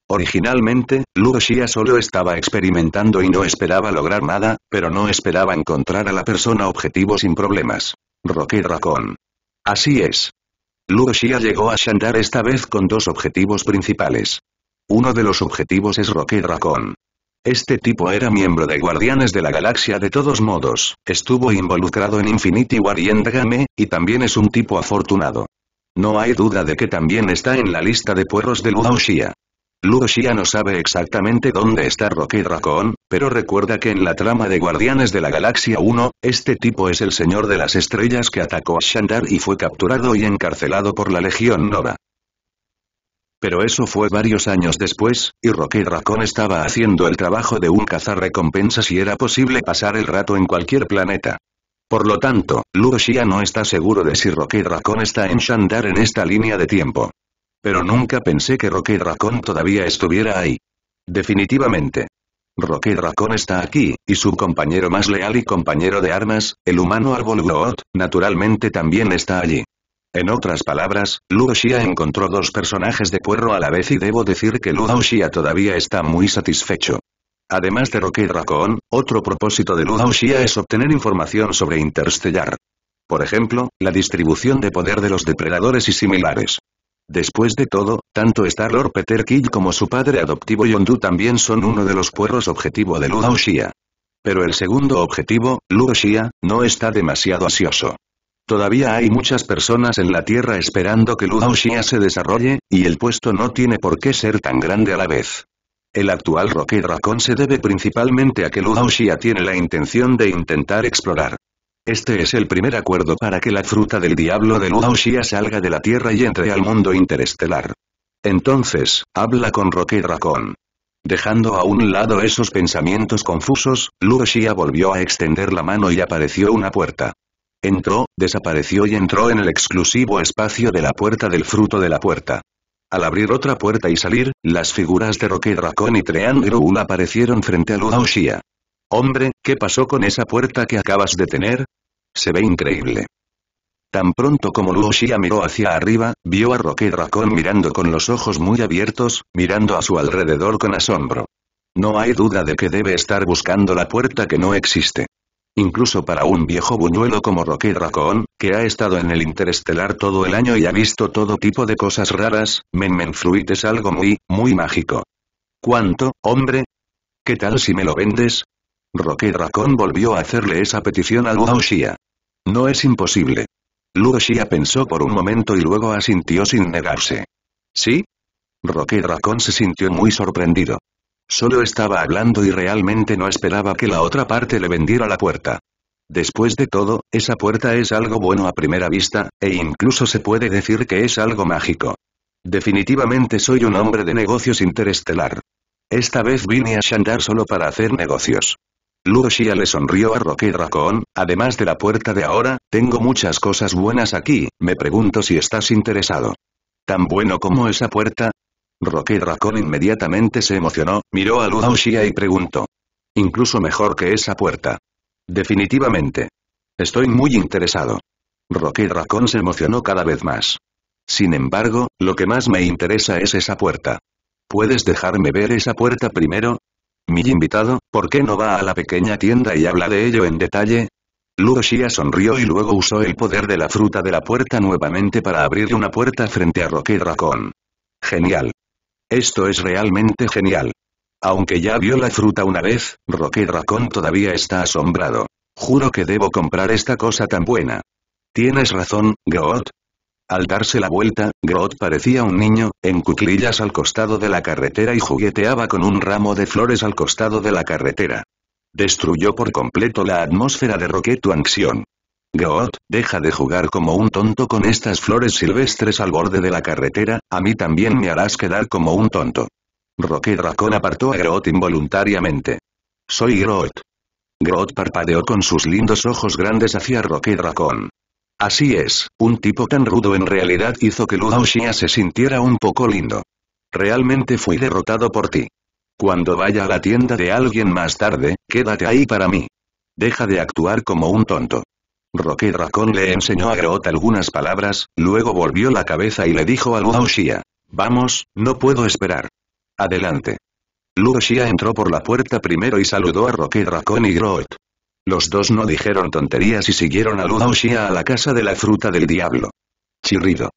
Originalmente, Luo Xia solo estaba experimentando y no esperaba lograr nada, pero no esperaba encontrar a la persona objetivo sin problemas. Roque Racón. Así es. Luo Xia llegó a Shandar esta vez con dos objetivos principales. Uno de los objetivos es Rocket Raccoon. Este tipo era miembro de Guardianes de la Galaxia de todos modos, estuvo involucrado en Infinity War y Endgame, y también es un tipo afortunado. No hay duda de que también está en la lista de puerros de Luo Xia no sabe exactamente dónde está Rocket Raccoon, pero recuerda que en la trama de Guardianes de la Galaxia 1, este tipo es el señor de las estrellas que atacó a Shandar y fue capturado y encarcelado por la Legión Nova. Pero eso fue varios años después, y Rocky Raccoon estaba haciendo el trabajo de un recompensa y era posible pasar el rato en cualquier planeta. Por lo tanto, Luo no está seguro de si Rocky Raccoon está en Shandar en esta línea de tiempo. Pero nunca pensé que Rocky Raccoon todavía estuviera ahí. Definitivamente. Rocky Raccoon está aquí, y su compañero más leal y compañero de armas, el humano árbol naturalmente también está allí. En otras palabras, Luo encontró dos personajes de puerro a la vez y debo decir que Luo todavía está muy satisfecho. Además de Roque Raccoon, otro propósito de Luo es obtener información sobre Interstellar. Por ejemplo, la distribución de poder de los depredadores y similares. Después de todo, tanto Star-Lord Peter Kill como su padre adoptivo Yondu también son uno de los puerros objetivo de Luo Pero el segundo objetivo, Luo no está demasiado ansioso. Todavía hay muchas personas en la Tierra esperando que Lu se desarrolle, y el puesto no tiene por qué ser tan grande a la vez. El actual Roque Raccoon se debe principalmente a que Lu tiene la intención de intentar explorar. Este es el primer acuerdo para que la fruta del diablo de Lu salga de la Tierra y entre al mundo interestelar. Entonces, habla con Roque Raccoon. Dejando a un lado esos pensamientos confusos, Luhoushia volvió a extender la mano y apareció una puerta entró, desapareció y entró en el exclusivo espacio de la puerta del fruto de la puerta. Al abrir otra puerta y salir, las figuras de Roque Racón y Triangle aparecieron frente a Xia. Hombre, ¿qué pasó con esa puerta que acabas de tener? Se ve increíble. Tan pronto como Luoshia miró hacia arriba, vio a Roque Racón mirando con los ojos muy abiertos, mirando a su alrededor con asombro. No hay duda de que debe estar buscando la puerta que no existe incluso para un viejo buñuelo como rocky Raccoon, que ha estado en el interestelar todo el año y ha visto todo tipo de cosas raras, Menmenfluit es algo muy, muy mágico. ¿Cuánto, hombre? ¿Qué tal si me lo vendes? Rocky Raccoon volvió a hacerle esa petición a Luo Xia. No es imposible. Luo Xia pensó por un momento y luego asintió sin negarse. ¿Sí? rocky Raccoon se sintió muy sorprendido. Solo estaba hablando y realmente no esperaba que la otra parte le vendiera la puerta. Después de todo, esa puerta es algo bueno a primera vista, e incluso se puede decir que es algo mágico. Definitivamente soy un hombre de negocios interestelar. Esta vez vine a Shandar solo para hacer negocios. Luo le sonrió a Roque Raccoon, además de la puerta de ahora, tengo muchas cosas buenas aquí, me pregunto si estás interesado. ¿Tan bueno como esa puerta? Rocky Raccoon inmediatamente se emocionó, miró a Xia y preguntó. Incluso mejor que esa puerta. Definitivamente. Estoy muy interesado. Rocky Raccoon se emocionó cada vez más. Sin embargo, lo que más me interesa es esa puerta. ¿Puedes dejarme ver esa puerta primero? Mi invitado, ¿por qué no va a la pequeña tienda y habla de ello en detalle? Xia sonrió y luego usó el poder de la fruta de la puerta nuevamente para abrir una puerta frente a Rocky Raccoon. Genial. Esto es realmente genial. Aunque ya vio la fruta una vez, Roque Racón todavía está asombrado. Juro que debo comprar esta cosa tan buena. Tienes razón, Groot. Al darse la vuelta, Groot parecía un niño, en cuclillas al costado de la carretera y jugueteaba con un ramo de flores al costado de la carretera. Destruyó por completo la atmósfera de tu ansión. Grot, deja de jugar como un tonto con estas flores silvestres al borde de la carretera, a mí también me harás quedar como un tonto. Rocky Raccoon apartó a Groot involuntariamente. Soy Groot. Groot parpadeó con sus lindos ojos grandes hacia Rocky Raccoon. Así es, un tipo tan rudo en realidad hizo que Xia se sintiera un poco lindo. Realmente fui derrotado por ti. Cuando vaya a la tienda de alguien más tarde, quédate ahí para mí. Deja de actuar como un tonto. Roque Raccoon le enseñó a Groot algunas palabras, luego volvió la cabeza y le dijo a Luo Vamos, no puedo esperar. Adelante. Luo entró por la puerta primero y saludó a Roque Raccoon y Groot. Los dos no dijeron tonterías y siguieron a Luo a la casa de la fruta del diablo. Chirrido.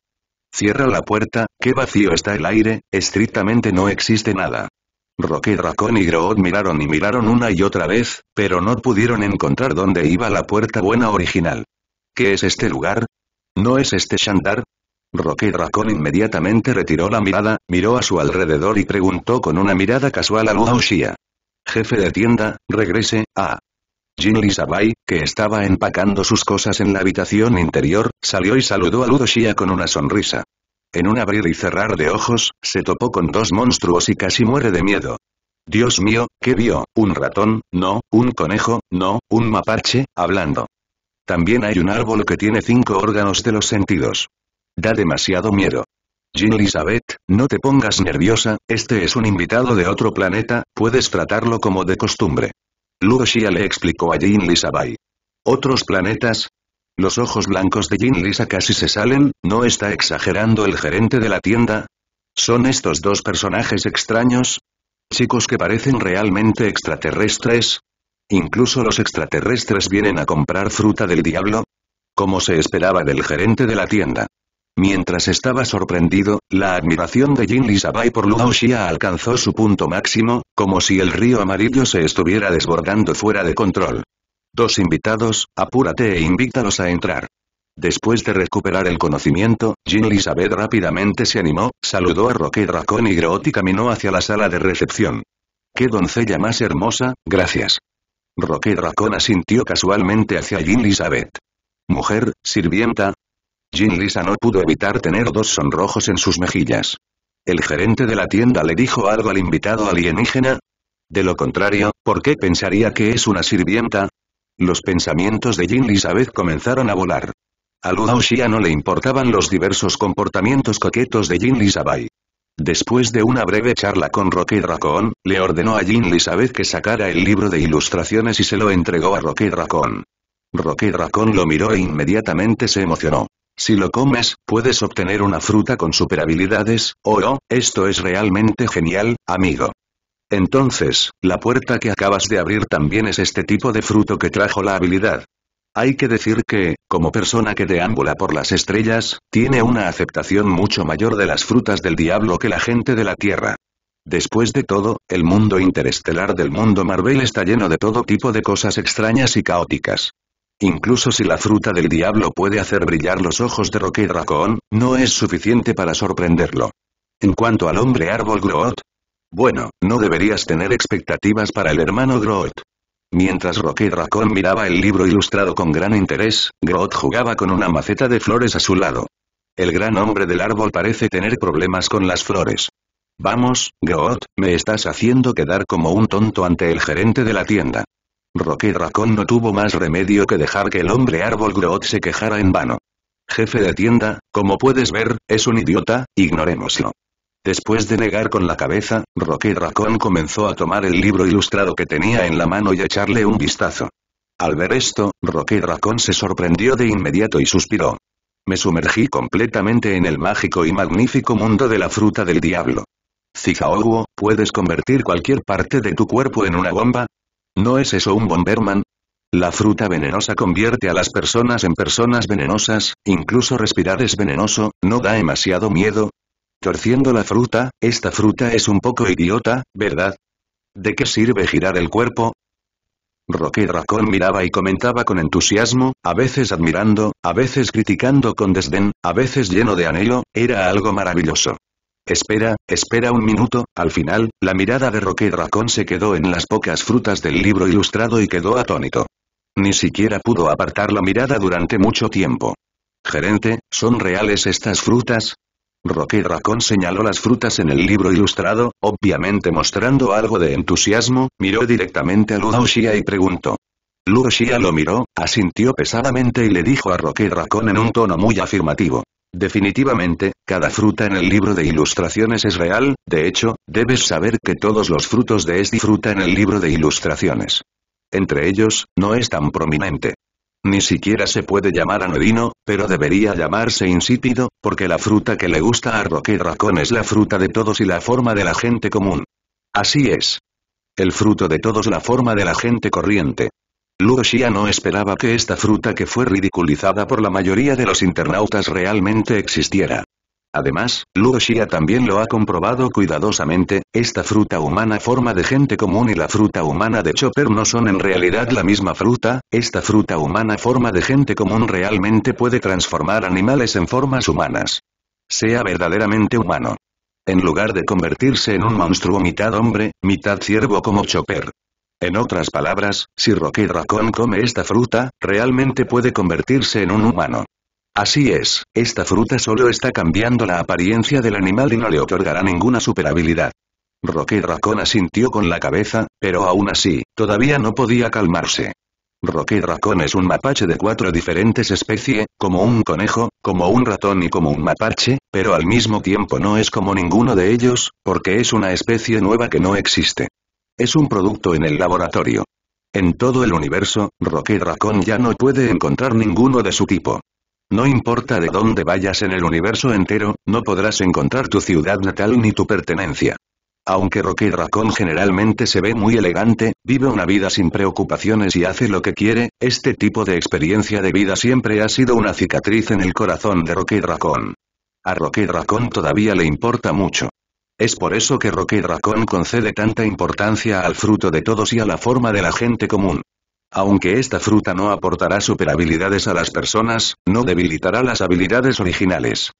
Cierra la puerta, qué vacío está el aire, estrictamente no existe nada. Rocky Raccoon y Groot miraron y miraron una y otra vez, pero no pudieron encontrar dónde iba la puerta buena original. ¿Qué es este lugar? ¿No es este Shandar? Rocky Raccoon inmediatamente retiró la mirada, miró a su alrededor y preguntó con una mirada casual a Ludoshia. Jefe de tienda, regrese, a... Jin Sabai, que estaba empacando sus cosas en la habitación interior, salió y saludó a Ludo con una sonrisa en un abrir y cerrar de ojos, se topó con dos monstruos y casi muere de miedo. Dios mío, ¿qué vio? Un ratón, no, un conejo, no, un mapache, hablando. También hay un árbol que tiene cinco órganos de los sentidos. Da demasiado miedo. Jean Elizabeth, no te pongas nerviosa, este es un invitado de otro planeta, puedes tratarlo como de costumbre. Luroshia le explicó a Jean Elizabeth. Otros planetas, los ojos blancos de Jin Lisa casi se salen, ¿no está exagerando el gerente de la tienda? ¿Son estos dos personajes extraños? ¿Chicos que parecen realmente extraterrestres? ¿Incluso los extraterrestres vienen a comprar fruta del diablo? Como se esperaba del gerente de la tienda. Mientras estaba sorprendido, la admiración de Jin Bai por Luo Xia alcanzó su punto máximo, como si el río amarillo se estuviera desbordando fuera de control. Dos invitados, apúrate e invítalos a entrar. Después de recuperar el conocimiento, Jean Elizabeth rápidamente se animó, saludó a Roque Dracón y Groot y caminó hacia la sala de recepción. ¡Qué doncella más hermosa, gracias! Roque Racón asintió casualmente hacia Jean Elizabeth. Mujer, sirvienta. Jean Lisa no pudo evitar tener dos sonrojos en sus mejillas. El gerente de la tienda le dijo algo al invitado alienígena. De lo contrario, ¿por qué pensaría que es una sirvienta? Los pensamientos de Jin Lisabeth comenzaron a volar. A Lu Xia no le importaban los diversos comportamientos coquetos de Jin Lisabai. Después de una breve charla con Rocky Raccoon, le ordenó a Jin Lisabeth que sacara el libro de ilustraciones y se lo entregó a rocky Raccoon. rocky Raccoon lo miró e inmediatamente se emocionó. Si lo comes, puedes obtener una fruta con habilidades, oh, oh, esto es realmente genial, amigo. Entonces, la puerta que acabas de abrir también es este tipo de fruto que trajo la habilidad. Hay que decir que, como persona que deambula por las estrellas, tiene una aceptación mucho mayor de las frutas del diablo que la gente de la Tierra. Después de todo, el mundo interestelar del mundo Marvel está lleno de todo tipo de cosas extrañas y caóticas. Incluso si la fruta del diablo puede hacer brillar los ojos de Roque Raccoon, no es suficiente para sorprenderlo. En cuanto al hombre árbol Groot, bueno, no deberías tener expectativas para el hermano Groot. Mientras Rocky Raccoon miraba el libro ilustrado con gran interés, Groot jugaba con una maceta de flores a su lado. El gran hombre del árbol parece tener problemas con las flores. Vamos, Groot, me estás haciendo quedar como un tonto ante el gerente de la tienda. Rocky Raccoon no tuvo más remedio que dejar que el hombre árbol Groot se quejara en vano. Jefe de tienda, como puedes ver, es un idiota, ignorémoslo. Después de negar con la cabeza, Roque Racón comenzó a tomar el libro ilustrado que tenía en la mano y echarle un vistazo. Al ver esto, Roque Racón se sorprendió de inmediato y suspiró. Me sumergí completamente en el mágico y magnífico mundo de la fruta del diablo. Zizaoguo, ¿puedes convertir cualquier parte de tu cuerpo en una bomba? ¿No es eso un bomberman? La fruta venenosa convierte a las personas en personas venenosas, incluso respirar es venenoso, ¿no da demasiado miedo? Torciendo la fruta, esta fruta es un poco idiota, ¿verdad? ¿De qué sirve girar el cuerpo? Roque Racón miraba y comentaba con entusiasmo, a veces admirando, a veces criticando con desdén, a veces lleno de anhelo, era algo maravilloso. Espera, espera un minuto, al final, la mirada de Roque Racón se quedó en las pocas frutas del libro ilustrado y quedó atónito. Ni siquiera pudo apartar la mirada durante mucho tiempo. Gerente, ¿son reales estas frutas? Roque Racón señaló las frutas en el libro ilustrado, obviamente mostrando algo de entusiasmo, miró directamente a Luo y preguntó. Luo lo miró, asintió pesadamente y le dijo a Roque Racón en un tono muy afirmativo. Definitivamente, cada fruta en el libro de ilustraciones es real, de hecho, debes saber que todos los frutos de este fruta en el libro de ilustraciones. Entre ellos, no es tan prominente. Ni siquiera se puede llamar anodino, pero debería llamarse insípido, porque la fruta que le gusta a Roque Racón es la fruta de todos y la forma de la gente común. Así es. El fruto de todos la forma de la gente corriente. Luo no esperaba que esta fruta que fue ridiculizada por la mayoría de los internautas realmente existiera. Además, Luo también lo ha comprobado cuidadosamente, esta fruta humana forma de gente común y la fruta humana de Chopper no son en realidad la misma fruta, esta fruta humana forma de gente común realmente puede transformar animales en formas humanas. Sea verdaderamente humano. En lugar de convertirse en un monstruo mitad hombre, mitad ciervo como Chopper. En otras palabras, si Rocky Raccoon come esta fruta, realmente puede convertirse en un humano. Así es, esta fruta solo está cambiando la apariencia del animal y no le otorgará ninguna superabilidad. Rocky Racón asintió con la cabeza, pero aún así, todavía no podía calmarse. Roque Racón es un mapache de cuatro diferentes especies, como un conejo, como un ratón y como un mapache, pero al mismo tiempo no es como ninguno de ellos, porque es una especie nueva que no existe. Es un producto en el laboratorio. En todo el universo, Roque Racón ya no puede encontrar ninguno de su tipo. No importa de dónde vayas en el universo entero, no podrás encontrar tu ciudad natal ni tu pertenencia. Aunque Rocky Raccoon generalmente se ve muy elegante, vive una vida sin preocupaciones y hace lo que quiere, este tipo de experiencia de vida siempre ha sido una cicatriz en el corazón de Rocky Raccoon. A Rocky Raccoon todavía le importa mucho. Es por eso que Rocky Raccoon concede tanta importancia al fruto de todos y a la forma de la gente común. Aunque esta fruta no aportará superhabilidades a las personas, no debilitará las habilidades originales.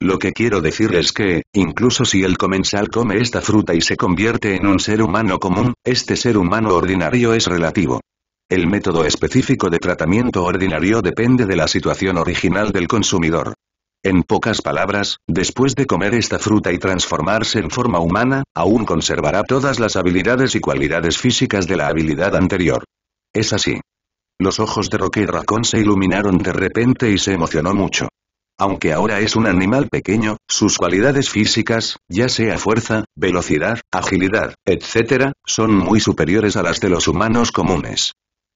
Lo que quiero decir es que, incluso si el comensal come esta fruta y se convierte en un ser humano común, este ser humano ordinario es relativo. El método específico de tratamiento ordinario depende de la situación original del consumidor. En pocas palabras, después de comer esta fruta y transformarse en forma humana, aún conservará todas las habilidades y cualidades físicas de la habilidad anterior es así. Los ojos de Rocky Raccoon se iluminaron de repente y se emocionó mucho. Aunque ahora es un animal pequeño, sus cualidades físicas, ya sea fuerza, velocidad, agilidad, etc., son muy superiores a las de los humanos comunes.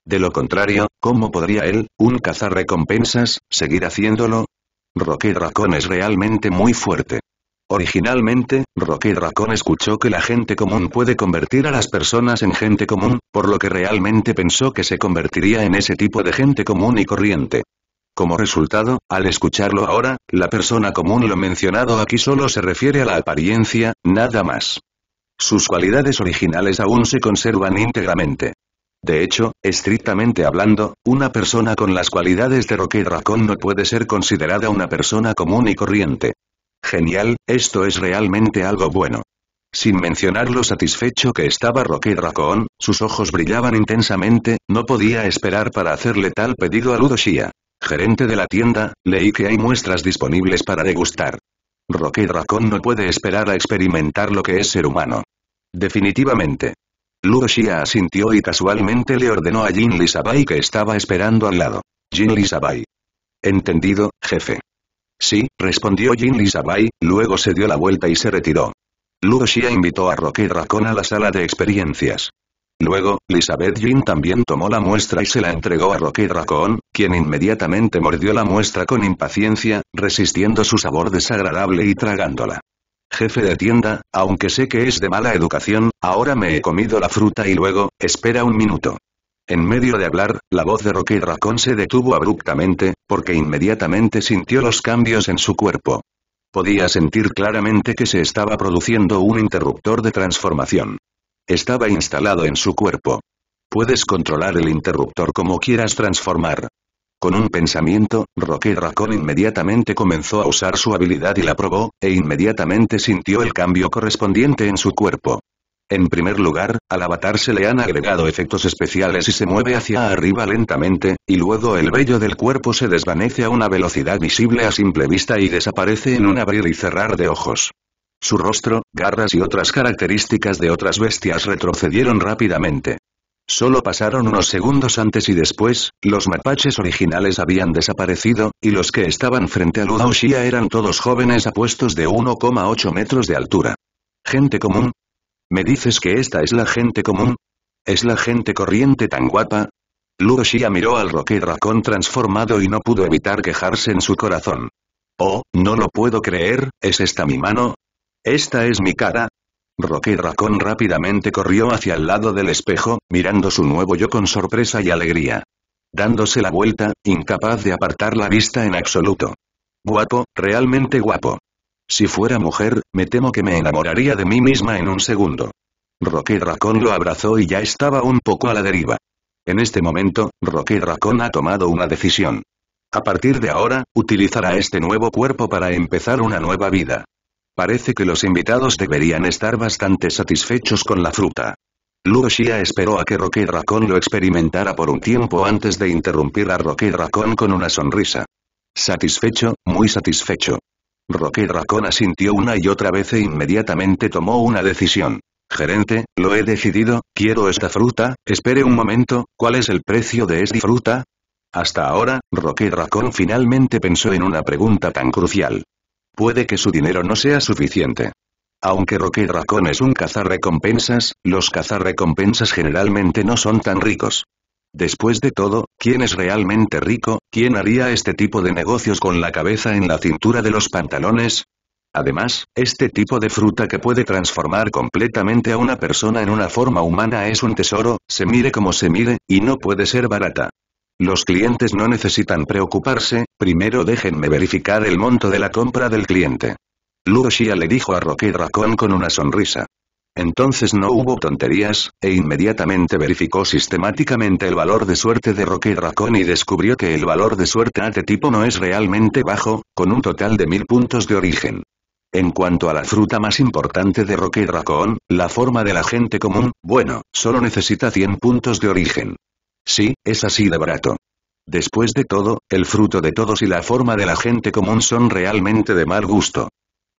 De lo contrario, ¿cómo podría él, un recompensas, seguir haciéndolo? Roque Raccoon es realmente muy fuerte. Originalmente, Rocky Raccoon escuchó que la gente común puede convertir a las personas en gente común, por lo que realmente pensó que se convertiría en ese tipo de gente común y corriente. Como resultado, al escucharlo ahora, la persona común lo mencionado aquí solo se refiere a la apariencia, nada más. Sus cualidades originales aún se conservan íntegramente. De hecho, estrictamente hablando, una persona con las cualidades de Rocky Raccoon no puede ser considerada una persona común y corriente. Genial, esto es realmente algo bueno. Sin mencionar lo satisfecho que estaba Rocky Raccoon, sus ojos brillaban intensamente, no podía esperar para hacerle tal pedido a Ludoshia. Gerente de la tienda, leí que hay muestras disponibles para degustar. Rocky Raccoon no puede esperar a experimentar lo que es ser humano. Definitivamente. Ludoshia asintió y casualmente le ordenó a Jin Lisabai que estaba esperando al lado. Jin Lisabai. Entendido, jefe. Sí, respondió Jin Lisabai, luego se dio la vuelta y se retiró. Lu invitó a Rocky Raccoon a la sala de experiencias. Luego, Elizabeth Jin también tomó la muestra y se la entregó a Rocky Raccoon, quien inmediatamente mordió la muestra con impaciencia, resistiendo su sabor desagradable y tragándola. Jefe de tienda, aunque sé que es de mala educación, ahora me he comido la fruta y luego, espera un minuto. En medio de hablar, la voz de Roque Raccoon se detuvo abruptamente, porque inmediatamente sintió los cambios en su cuerpo. Podía sentir claramente que se estaba produciendo un interruptor de transformación. Estaba instalado en su cuerpo. Puedes controlar el interruptor como quieras transformar. Con un pensamiento, Roque Raccoon inmediatamente comenzó a usar su habilidad y la probó, e inmediatamente sintió el cambio correspondiente en su cuerpo. En primer lugar, al avatar se le han agregado efectos especiales y se mueve hacia arriba lentamente, y luego el vello del cuerpo se desvanece a una velocidad visible a simple vista y desaparece en un abrir y cerrar de ojos. Su rostro, garras y otras características de otras bestias retrocedieron rápidamente. Solo pasaron unos segundos antes y después, los mapaches originales habían desaparecido, y los que estaban frente a Ludaoshia eran todos jóvenes apuestos de 1,8 metros de altura. Gente común, ¿Me dices que esta es la gente común? ¿Es la gente corriente tan guapa? Luo Xia miró al Roque Racón transformado y no pudo evitar quejarse en su corazón. Oh, no lo puedo creer, ¿es esta mi mano? ¿Esta es mi cara? Roque Racón rápidamente corrió hacia el lado del espejo, mirando su nuevo yo con sorpresa y alegría. Dándose la vuelta, incapaz de apartar la vista en absoluto. Guapo, realmente guapo. Si fuera mujer, me temo que me enamoraría de mí misma en un segundo. Rocky Racón lo abrazó y ya estaba un poco a la deriva. En este momento, Rocky Racón ha tomado una decisión. A partir de ahora, utilizará este nuevo cuerpo para empezar una nueva vida. Parece que los invitados deberían estar bastante satisfechos con la fruta. Luo Xia esperó a que Roque Racón lo experimentara por un tiempo antes de interrumpir a Rocky Racón con una sonrisa. Satisfecho, muy satisfecho. Roque Racón asintió una y otra vez e inmediatamente tomó una decisión. Gerente, lo he decidido, quiero esta fruta, espere un momento, ¿cuál es el precio de esta fruta? Hasta ahora, Roque Racón finalmente pensó en una pregunta tan crucial. Puede que su dinero no sea suficiente. Aunque Roque Racón es un recompensas, los cazarrecompensas generalmente no son tan ricos. Después de todo, ¿quién es realmente rico? ¿Quién haría este tipo de negocios con la cabeza en la cintura de los pantalones? Además, este tipo de fruta que puede transformar completamente a una persona en una forma humana es un tesoro, se mire como se mire, y no puede ser barata. Los clientes no necesitan preocuparse, primero déjenme verificar el monto de la compra del cliente. Xia le dijo a Roque Raccoon con una sonrisa. Entonces no hubo tonterías, e inmediatamente verificó sistemáticamente el valor de suerte de Roque Racón y descubrió que el valor de suerte de tipo no es realmente bajo, con un total de mil puntos de origen. En cuanto a la fruta más importante de Roque Racón, la forma de la gente común, bueno, solo necesita 100 puntos de origen. Sí, es así de barato. Después de todo, el fruto de todos y la forma de la gente común son realmente de mal gusto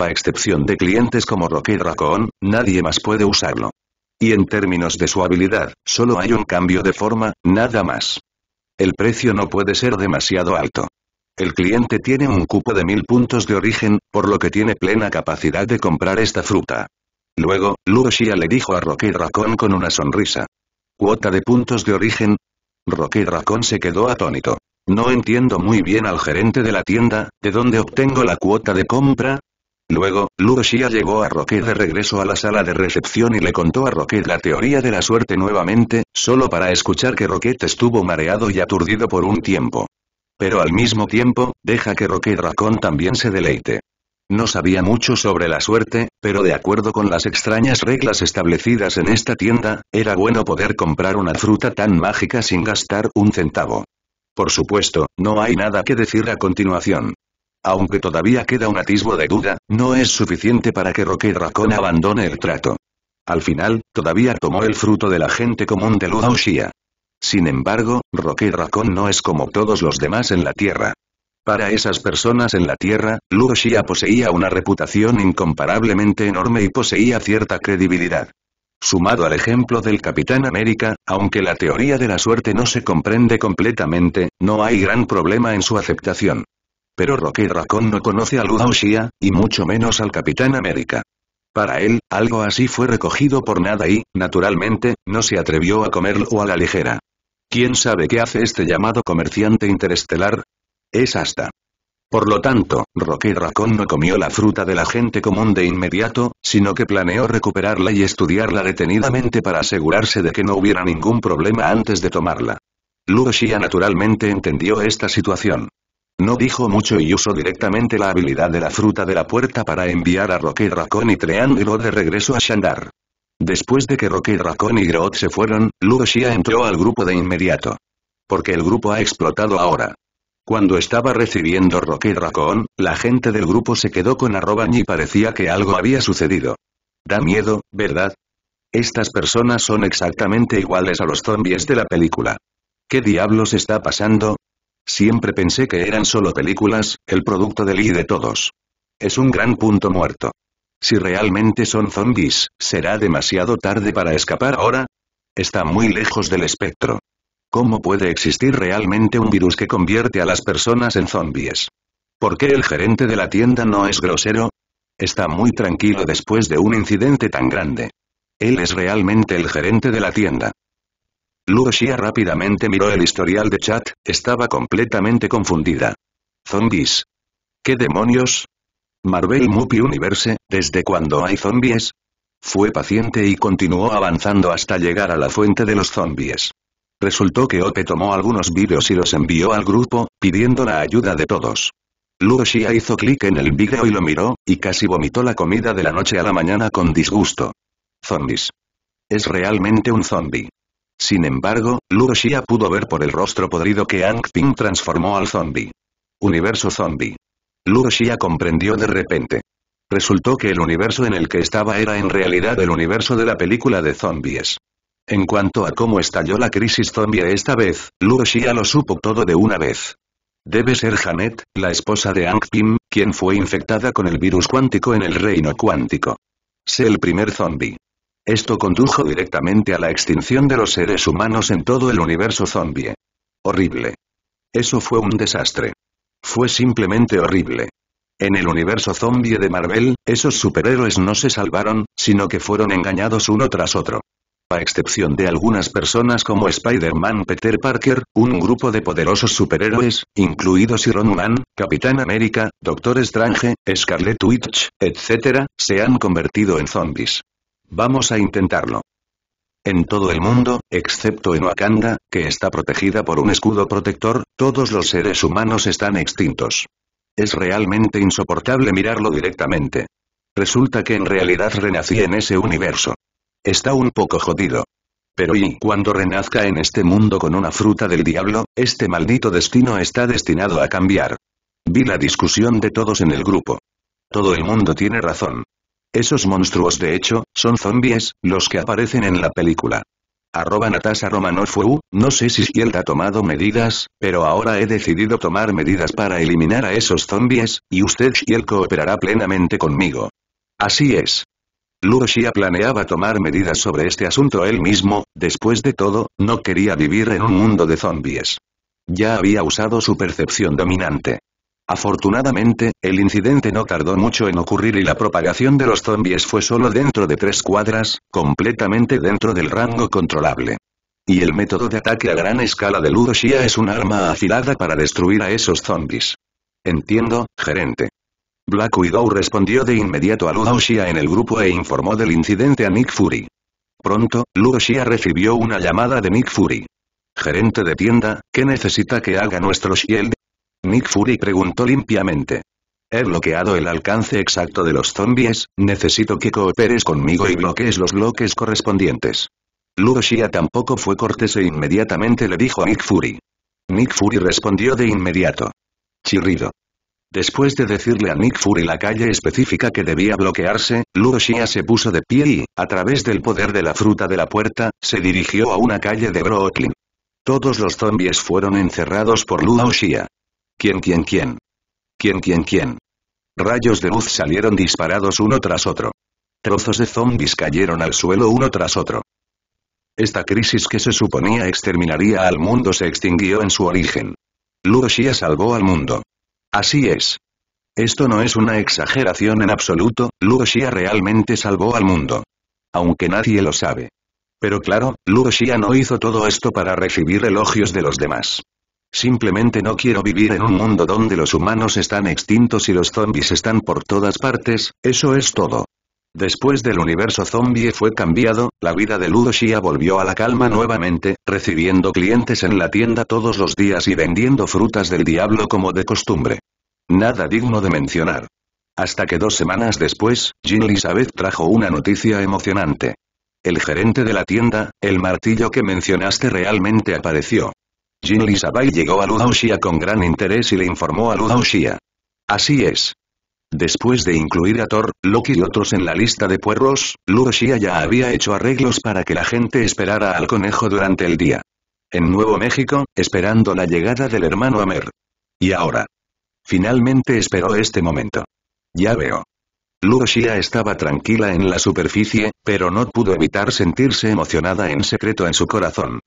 a excepción de clientes como Rocky Raccoon, nadie más puede usarlo. Y en términos de su habilidad, solo hay un cambio de forma, nada más. El precio no puede ser demasiado alto. El cliente tiene un cupo de mil puntos de origen, por lo que tiene plena capacidad de comprar esta fruta. Luego, Xia le dijo a Rocky Raccoon con una sonrisa. ¿Cuota de puntos de origen? Rocky Raccoon se quedó atónito. No entiendo muy bien al gerente de la tienda, ¿de dónde obtengo la cuota de compra? Luego, Luroshia llegó a Rocket de regreso a la sala de recepción y le contó a Rocket la teoría de la suerte nuevamente, solo para escuchar que Rocket estuvo mareado y aturdido por un tiempo. Pero al mismo tiempo, deja que Rocket Raccoon también se deleite. No sabía mucho sobre la suerte, pero de acuerdo con las extrañas reglas establecidas en esta tienda, era bueno poder comprar una fruta tan mágica sin gastar un centavo. Por supuesto, no hay nada que decir a continuación. Aunque todavía queda un atisbo de duda, no es suficiente para que Roque Raccoon abandone el trato. Al final, todavía tomó el fruto de la gente común de Lua Sin embargo, Roque Raccoon no es como todos los demás en la Tierra. Para esas personas en la Tierra, Luo poseía una reputación incomparablemente enorme y poseía cierta credibilidad. Sumado al ejemplo del Capitán América, aunque la teoría de la suerte no se comprende completamente, no hay gran problema en su aceptación pero Rocky Raccoon no conoce a Xia, y mucho menos al Capitán América. Para él, algo así fue recogido por nada y, naturalmente, no se atrevió a comerlo a la ligera. ¿Quién sabe qué hace este llamado comerciante interestelar? Es hasta. Por lo tanto, Rocky Raccoon no comió la fruta de la gente común de inmediato, sino que planeó recuperarla y estudiarla detenidamente para asegurarse de que no hubiera ningún problema antes de tomarla. Xia naturalmente entendió esta situación. No dijo mucho y usó directamente la habilidad de la fruta de la puerta para enviar a Roque Racón y Triángulo de regreso a Shandar. Después de que Roque Dracón y Groot se fueron, Lugo entró al grupo de inmediato. Porque el grupo ha explotado ahora. Cuando estaba recibiendo Roque Dracón, la gente del grupo se quedó con Arroban y parecía que algo había sucedido. Da miedo, ¿verdad? Estas personas son exactamente iguales a los zombies de la película. ¿Qué diablos está pasando? Siempre pensé que eran solo películas, el producto del y de todos. Es un gran punto muerto. Si realmente son zombies, ¿será demasiado tarde para escapar ahora? Está muy lejos del espectro. ¿Cómo puede existir realmente un virus que convierte a las personas en zombies? ¿Por qué el gerente de la tienda no es grosero? Está muy tranquilo después de un incidente tan grande. Él es realmente el gerente de la tienda. Luo rápidamente miró el historial de chat, estaba completamente confundida. ¿Zombies? ¿Qué demonios? Marvel Mupi Universe, ¿desde cuándo hay zombies? Fue paciente y continuó avanzando hasta llegar a la fuente de los zombies. Resultó que Ope tomó algunos vídeos y los envió al grupo, pidiendo la ayuda de todos. Luo hizo clic en el vídeo y lo miró, y casi vomitó la comida de la noche a la mañana con disgusto. Zombies. Es realmente un zombie. Sin embargo, Lu pudo ver por el rostro podrido que Ang Ping transformó al zombie. Universo zombie. Luo Xia comprendió de repente. Resultó que el universo en el que estaba era en realidad el universo de la película de zombies. En cuanto a cómo estalló la crisis zombie esta vez, Lu lo supo todo de una vez. Debe ser Janet, la esposa de Ang Pim, quien fue infectada con el virus cuántico en el reino cuántico. Sé el primer zombie. Esto condujo directamente a la extinción de los seres humanos en todo el universo zombie. Horrible. Eso fue un desastre. Fue simplemente horrible. En el universo zombie de Marvel, esos superhéroes no se salvaron, sino que fueron engañados uno tras otro. A excepción de algunas personas como Spider-Man Peter Parker, un grupo de poderosos superhéroes, incluidos Iron Man, Capitán América, Doctor Strange, Scarlet Witch, etc., se han convertido en zombies. Vamos a intentarlo. En todo el mundo, excepto en Wakanda, que está protegida por un escudo protector, todos los seres humanos están extintos. Es realmente insoportable mirarlo directamente. Resulta que en realidad renací en ese universo. Está un poco jodido. Pero y cuando renazca en este mundo con una fruta del diablo, este maldito destino está destinado a cambiar. Vi la discusión de todos en el grupo. Todo el mundo tiene razón. Esos monstruos de hecho, son zombies, los que aparecen en la película. Arroba Natasha no sé si Shield ha tomado medidas, pero ahora he decidido tomar medidas para eliminar a esos zombies, y usted Shield cooperará plenamente conmigo. Así es. Luo planeaba tomar medidas sobre este asunto él mismo, después de todo, no quería vivir en un mundo de zombies. Ya había usado su percepción dominante. Afortunadamente, el incidente no tardó mucho en ocurrir y la propagación de los zombies fue solo dentro de tres cuadras, completamente dentro del rango controlable. Y el método de ataque a gran escala de Ludo es un arma afilada para destruir a esos zombies. Entiendo, gerente. Black Widow respondió de inmediato a Ludo en el grupo e informó del incidente a Nick Fury. Pronto, Ludo recibió una llamada de Nick Fury. Gerente de tienda, ¿qué necesita que haga nuestro Shield? Nick Fury preguntó limpiamente. He bloqueado el alcance exacto de los zombies, necesito que cooperes conmigo y bloquees los bloques correspondientes. Luo tampoco fue cortés e inmediatamente le dijo a Nick Fury. Nick Fury respondió de inmediato. Chirrido. Después de decirle a Nick Fury la calle específica que debía bloquearse, Luo se puso de pie y, a través del poder de la fruta de la puerta, se dirigió a una calle de Brooklyn. Todos los zombies fueron encerrados por Luo ¿Quién, quién, quién? ¿Quién, quién, quién? Rayos de luz salieron disparados uno tras otro. Trozos de zombis cayeron al suelo uno tras otro. Esta crisis que se suponía exterminaría al mundo se extinguió en su origen. Luo salvó al mundo. Así es. Esto no es una exageración en absoluto, Luo realmente salvó al mundo. Aunque nadie lo sabe. Pero claro, Luo no hizo todo esto para recibir elogios de los demás. Simplemente no quiero vivir en un mundo donde los humanos están extintos y los zombies están por todas partes, eso es todo. Después del universo zombie fue cambiado, la vida de Shia volvió a la calma nuevamente, recibiendo clientes en la tienda todos los días y vendiendo frutas del diablo como de costumbre. Nada digno de mencionar. Hasta que dos semanas después, Jean Elizabeth trajo una noticia emocionante. El gerente de la tienda, el martillo que mencionaste realmente apareció. Jin Sabai llegó a Shia con gran interés y le informó a Shia. Así es. Después de incluir a Thor, Loki y otros en la lista de puerros, Shia ya había hecho arreglos para que la gente esperara al conejo durante el día. En Nuevo México, esperando la llegada del hermano Amer. Y ahora. Finalmente esperó este momento. Ya veo. Shia estaba tranquila en la superficie, pero no pudo evitar sentirse emocionada en secreto en su corazón.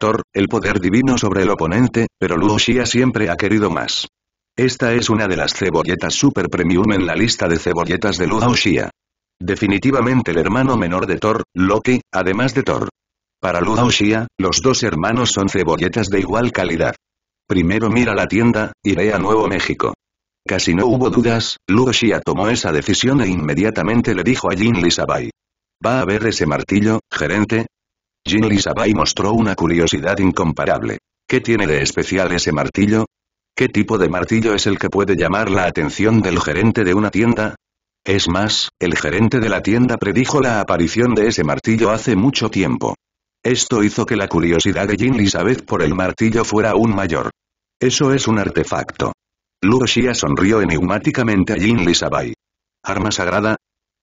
Thor, el poder divino sobre el oponente, pero Luo siempre ha querido más. Esta es una de las cebolletas super premium en la lista de cebolletas de Luo Definitivamente el hermano menor de Thor, Loki, además de Thor. Para Luo los dos hermanos son cebolletas de igual calidad. Primero mira la tienda, iré a Nuevo México. Casi no hubo dudas, Luo tomó esa decisión e inmediatamente le dijo a Jin Lisabai. Va a ver ese martillo, gerente, Jin Lisabai mostró una curiosidad incomparable. ¿Qué tiene de especial ese martillo? ¿Qué tipo de martillo es el que puede llamar la atención del gerente de una tienda? Es más, el gerente de la tienda predijo la aparición de ese martillo hace mucho tiempo. Esto hizo que la curiosidad de Jin lisabai por el martillo fuera aún mayor. Eso es un artefacto. Luo Xia sonrió enigmáticamente a Jin Lisabai. ¿Arma sagrada?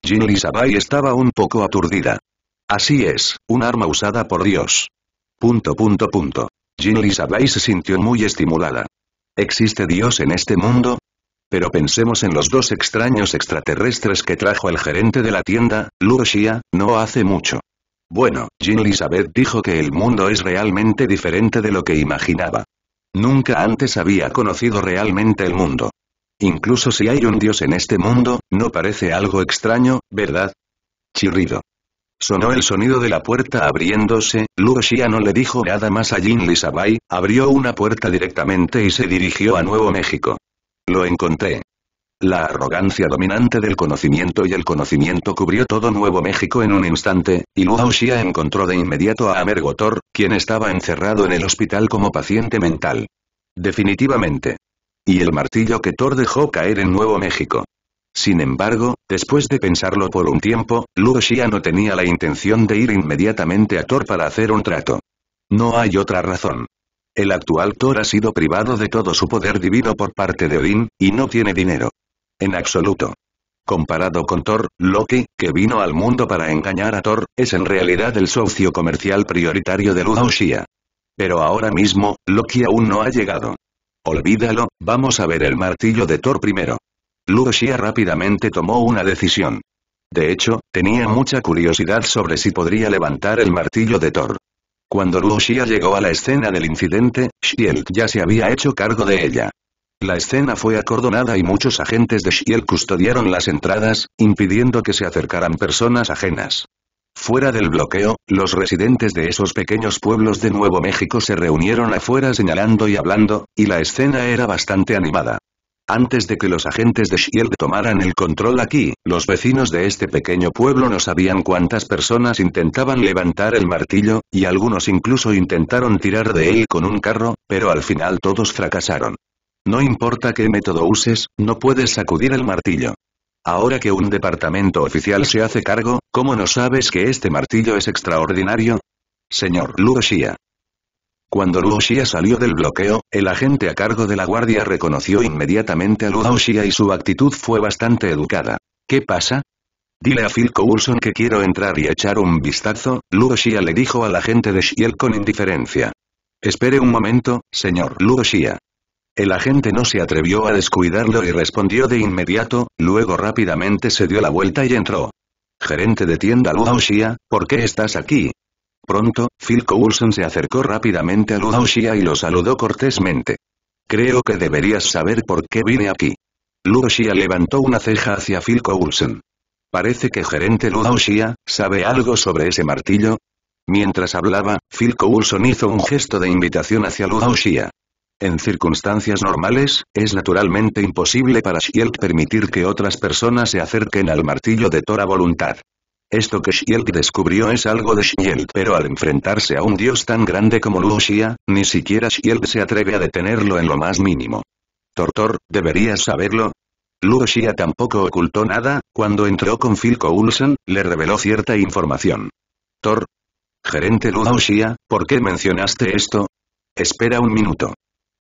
Jin Lisabai estaba un poco aturdida. Así es, un arma usada por Dios. Punto punto punto. Jin Elizabeth se sintió muy estimulada. ¿Existe Dios en este mundo? Pero pensemos en los dos extraños extraterrestres que trajo el gerente de la tienda, Xia, no hace mucho. Bueno, Jin Elizabeth dijo que el mundo es realmente diferente de lo que imaginaba. Nunca antes había conocido realmente el mundo. Incluso si hay un dios en este mundo, no parece algo extraño, ¿verdad? Chirrido. Sonó el sonido de la puerta abriéndose, Luo Xia no le dijo nada más a Jin Lisabai, abrió una puerta directamente y se dirigió a Nuevo México. Lo encontré. La arrogancia dominante del conocimiento y el conocimiento cubrió todo Nuevo México en un instante, y Luo Xia encontró de inmediato a Amergotor, quien estaba encerrado en el hospital como paciente mental. Definitivamente. Y el martillo que Thor dejó caer en Nuevo México. Sin embargo, después de pensarlo por un tiempo, Luo no tenía la intención de ir inmediatamente a Thor para hacer un trato. No hay otra razón. El actual Thor ha sido privado de todo su poder divino por parte de Odín, y no tiene dinero. En absoluto. Comparado con Thor, Loki, que vino al mundo para engañar a Thor, es en realidad el socio comercial prioritario de Luo Pero ahora mismo, Loki aún no ha llegado. Olvídalo, vamos a ver el martillo de Thor primero. Luo rápidamente tomó una decisión. De hecho, tenía mucha curiosidad sobre si podría levantar el martillo de Thor. Cuando Luo llegó a la escena del incidente, Shield ya se había hecho cargo de ella. La escena fue acordonada y muchos agentes de Shield custodiaron las entradas, impidiendo que se acercaran personas ajenas. Fuera del bloqueo, los residentes de esos pequeños pueblos de Nuevo México se reunieron afuera señalando y hablando, y la escena era bastante animada. Antes de que los agentes de SHIELD tomaran el control aquí, los vecinos de este pequeño pueblo no sabían cuántas personas intentaban levantar el martillo, y algunos incluso intentaron tirar de él con un carro, pero al final todos fracasaron. No importa qué método uses, no puedes sacudir el martillo. Ahora que un departamento oficial se hace cargo, ¿cómo no sabes que este martillo es extraordinario? Señor Luoshia. Cuando Luo salió del bloqueo, el agente a cargo de la guardia reconoció inmediatamente a Luo y su actitud fue bastante educada. ¿Qué pasa? Dile a Phil Coulson que quiero entrar y echar un vistazo, Luo le dijo al agente de Shiel con indiferencia. Espere un momento, señor Luo El agente no se atrevió a descuidarlo y respondió de inmediato, luego rápidamente se dio la vuelta y entró. Gerente de tienda Luo ¿por qué estás aquí? Pronto, Phil Coulson se acercó rápidamente a Xia y lo saludó cortésmente. Creo que deberías saber por qué vine aquí. Xia levantó una ceja hacia Phil Coulson. Parece que gerente Xia ¿sabe algo sobre ese martillo? Mientras hablaba, Phil Coulson hizo un gesto de invitación hacia Xia. En circunstancias normales, es naturalmente imposible para Shield permitir que otras personas se acerquen al martillo de Tora voluntad. Esto que Shield descubrió es algo de Shield pero al enfrentarse a un dios tan grande como Luoxia, ni siquiera Shield se atreve a detenerlo en lo más mínimo. Tortor, deberías saberlo, Luo tampoco ocultó nada, cuando entró con Phil Coulson, le reveló cierta información. Thor. Gerente Luo ¿por qué mencionaste esto? Espera un minuto.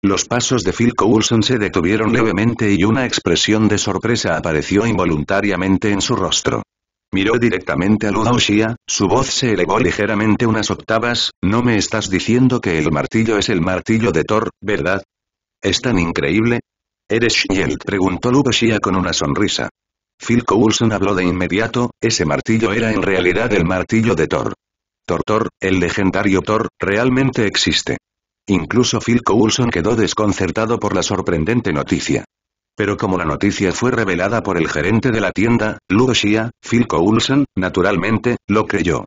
Los pasos de Phil Coulson se detuvieron levemente y una expresión de sorpresa apareció involuntariamente en su rostro. Miró directamente a Ludoshia, su voz se elevó ligeramente unas octavas, no me estás diciendo que el martillo es el martillo de Thor, ¿verdad? ¿Es tan increíble? ¿Eres Shield? preguntó Ludoshia con una sonrisa. Phil Coulson habló de inmediato, ese martillo era en realidad el martillo de Thor. Thor Thor, el legendario Thor, realmente existe. Incluso Phil Coulson quedó desconcertado por la sorprendente noticia. Pero como la noticia fue revelada por el gerente de la tienda, Lugosia, Phil Coulson, naturalmente, lo creyó.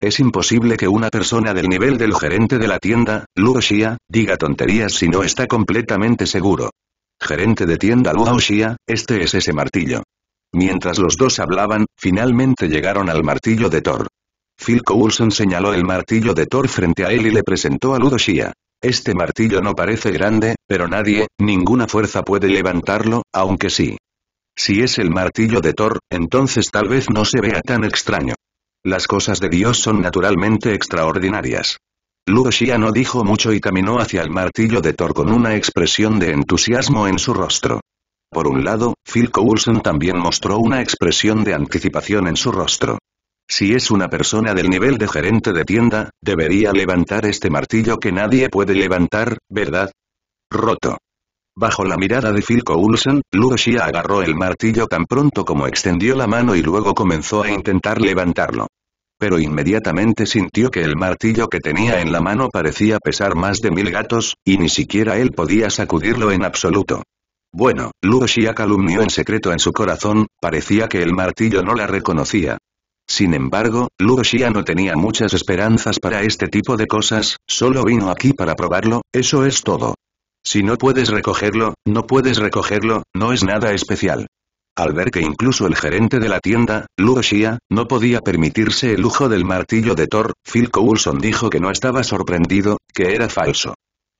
Es imposible que una persona del nivel del gerente de la tienda, Lugosia, diga tonterías si no está completamente seguro. Gerente de tienda Lugosia, este es ese martillo. Mientras los dos hablaban, finalmente llegaron al martillo de Thor. Phil Coulson señaló el martillo de Thor frente a él y le presentó a Ludoshia. Este martillo no parece grande, pero nadie, ninguna fuerza puede levantarlo, aunque sí. Si es el martillo de Thor, entonces tal vez no se vea tan extraño. Las cosas de Dios son naturalmente extraordinarias. Luo no dijo mucho y caminó hacia el martillo de Thor con una expresión de entusiasmo en su rostro. Por un lado, Phil Coulson también mostró una expresión de anticipación en su rostro. Si es una persona del nivel de gerente de tienda, debería levantar este martillo que nadie puede levantar, ¿verdad? Roto. Bajo la mirada de Phil Coulson, Xia agarró el martillo tan pronto como extendió la mano y luego comenzó a intentar levantarlo. Pero inmediatamente sintió que el martillo que tenía en la mano parecía pesar más de mil gatos, y ni siquiera él podía sacudirlo en absoluto. Bueno, Xia calumnió en secreto en su corazón, parecía que el martillo no la reconocía. Sin embargo, Luo no tenía muchas esperanzas para este tipo de cosas, solo vino aquí para probarlo, eso es todo. Si no puedes recogerlo, no puedes recogerlo, no es nada especial. Al ver que incluso el gerente de la tienda, Luo no podía permitirse el lujo del martillo de Thor, Phil Coulson dijo que no estaba sorprendido, que era falso.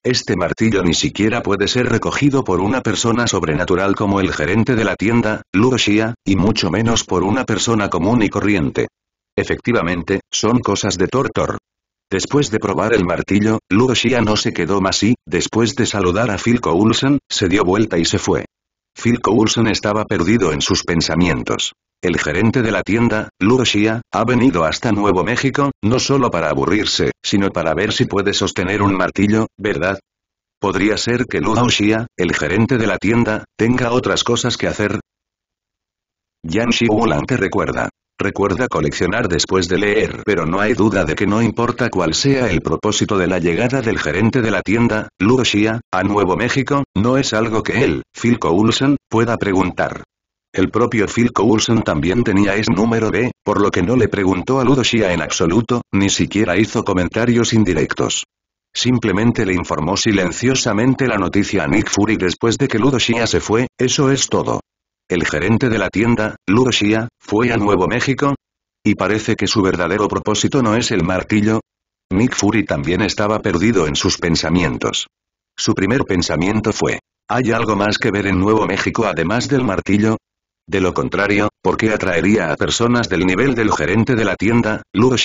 Este martillo ni siquiera puede ser recogido por una persona sobrenatural como el gerente de la tienda, Xia, y mucho menos por una persona común y corriente. Efectivamente, son cosas de Tortor. Después de probar el martillo, Xia no se quedó más y, después de saludar a Phil Coulson, se dio vuelta y se fue. Phil Coulson estaba perdido en sus pensamientos. El gerente de la tienda, Lugoshia, ha venido hasta Nuevo México, no solo para aburrirse, sino para ver si puede sostener un martillo, ¿verdad? ¿Podría ser que Xia, el gerente de la tienda, tenga otras cosas que hacer? Yan Wulan te recuerda. Recuerda coleccionar después de leer, pero no hay duda de que no importa cuál sea el propósito de la llegada del gerente de la tienda, Lugoshia, a Nuevo México, no es algo que él, Phil Coulson, pueda preguntar. El propio Phil Coulson también tenía ese número B, por lo que no le preguntó a Ludoshia en absoluto, ni siquiera hizo comentarios indirectos. Simplemente le informó silenciosamente la noticia a Nick Fury después de que Ludoshia se fue, eso es todo. El gerente de la tienda, Ludoshia, fue a Nuevo México. Y parece que su verdadero propósito no es el martillo. Nick Fury también estaba perdido en sus pensamientos. Su primer pensamiento fue, ¿hay algo más que ver en Nuevo México además del martillo? De lo contrario, ¿por qué atraería a personas del nivel del gerente de la tienda, Luo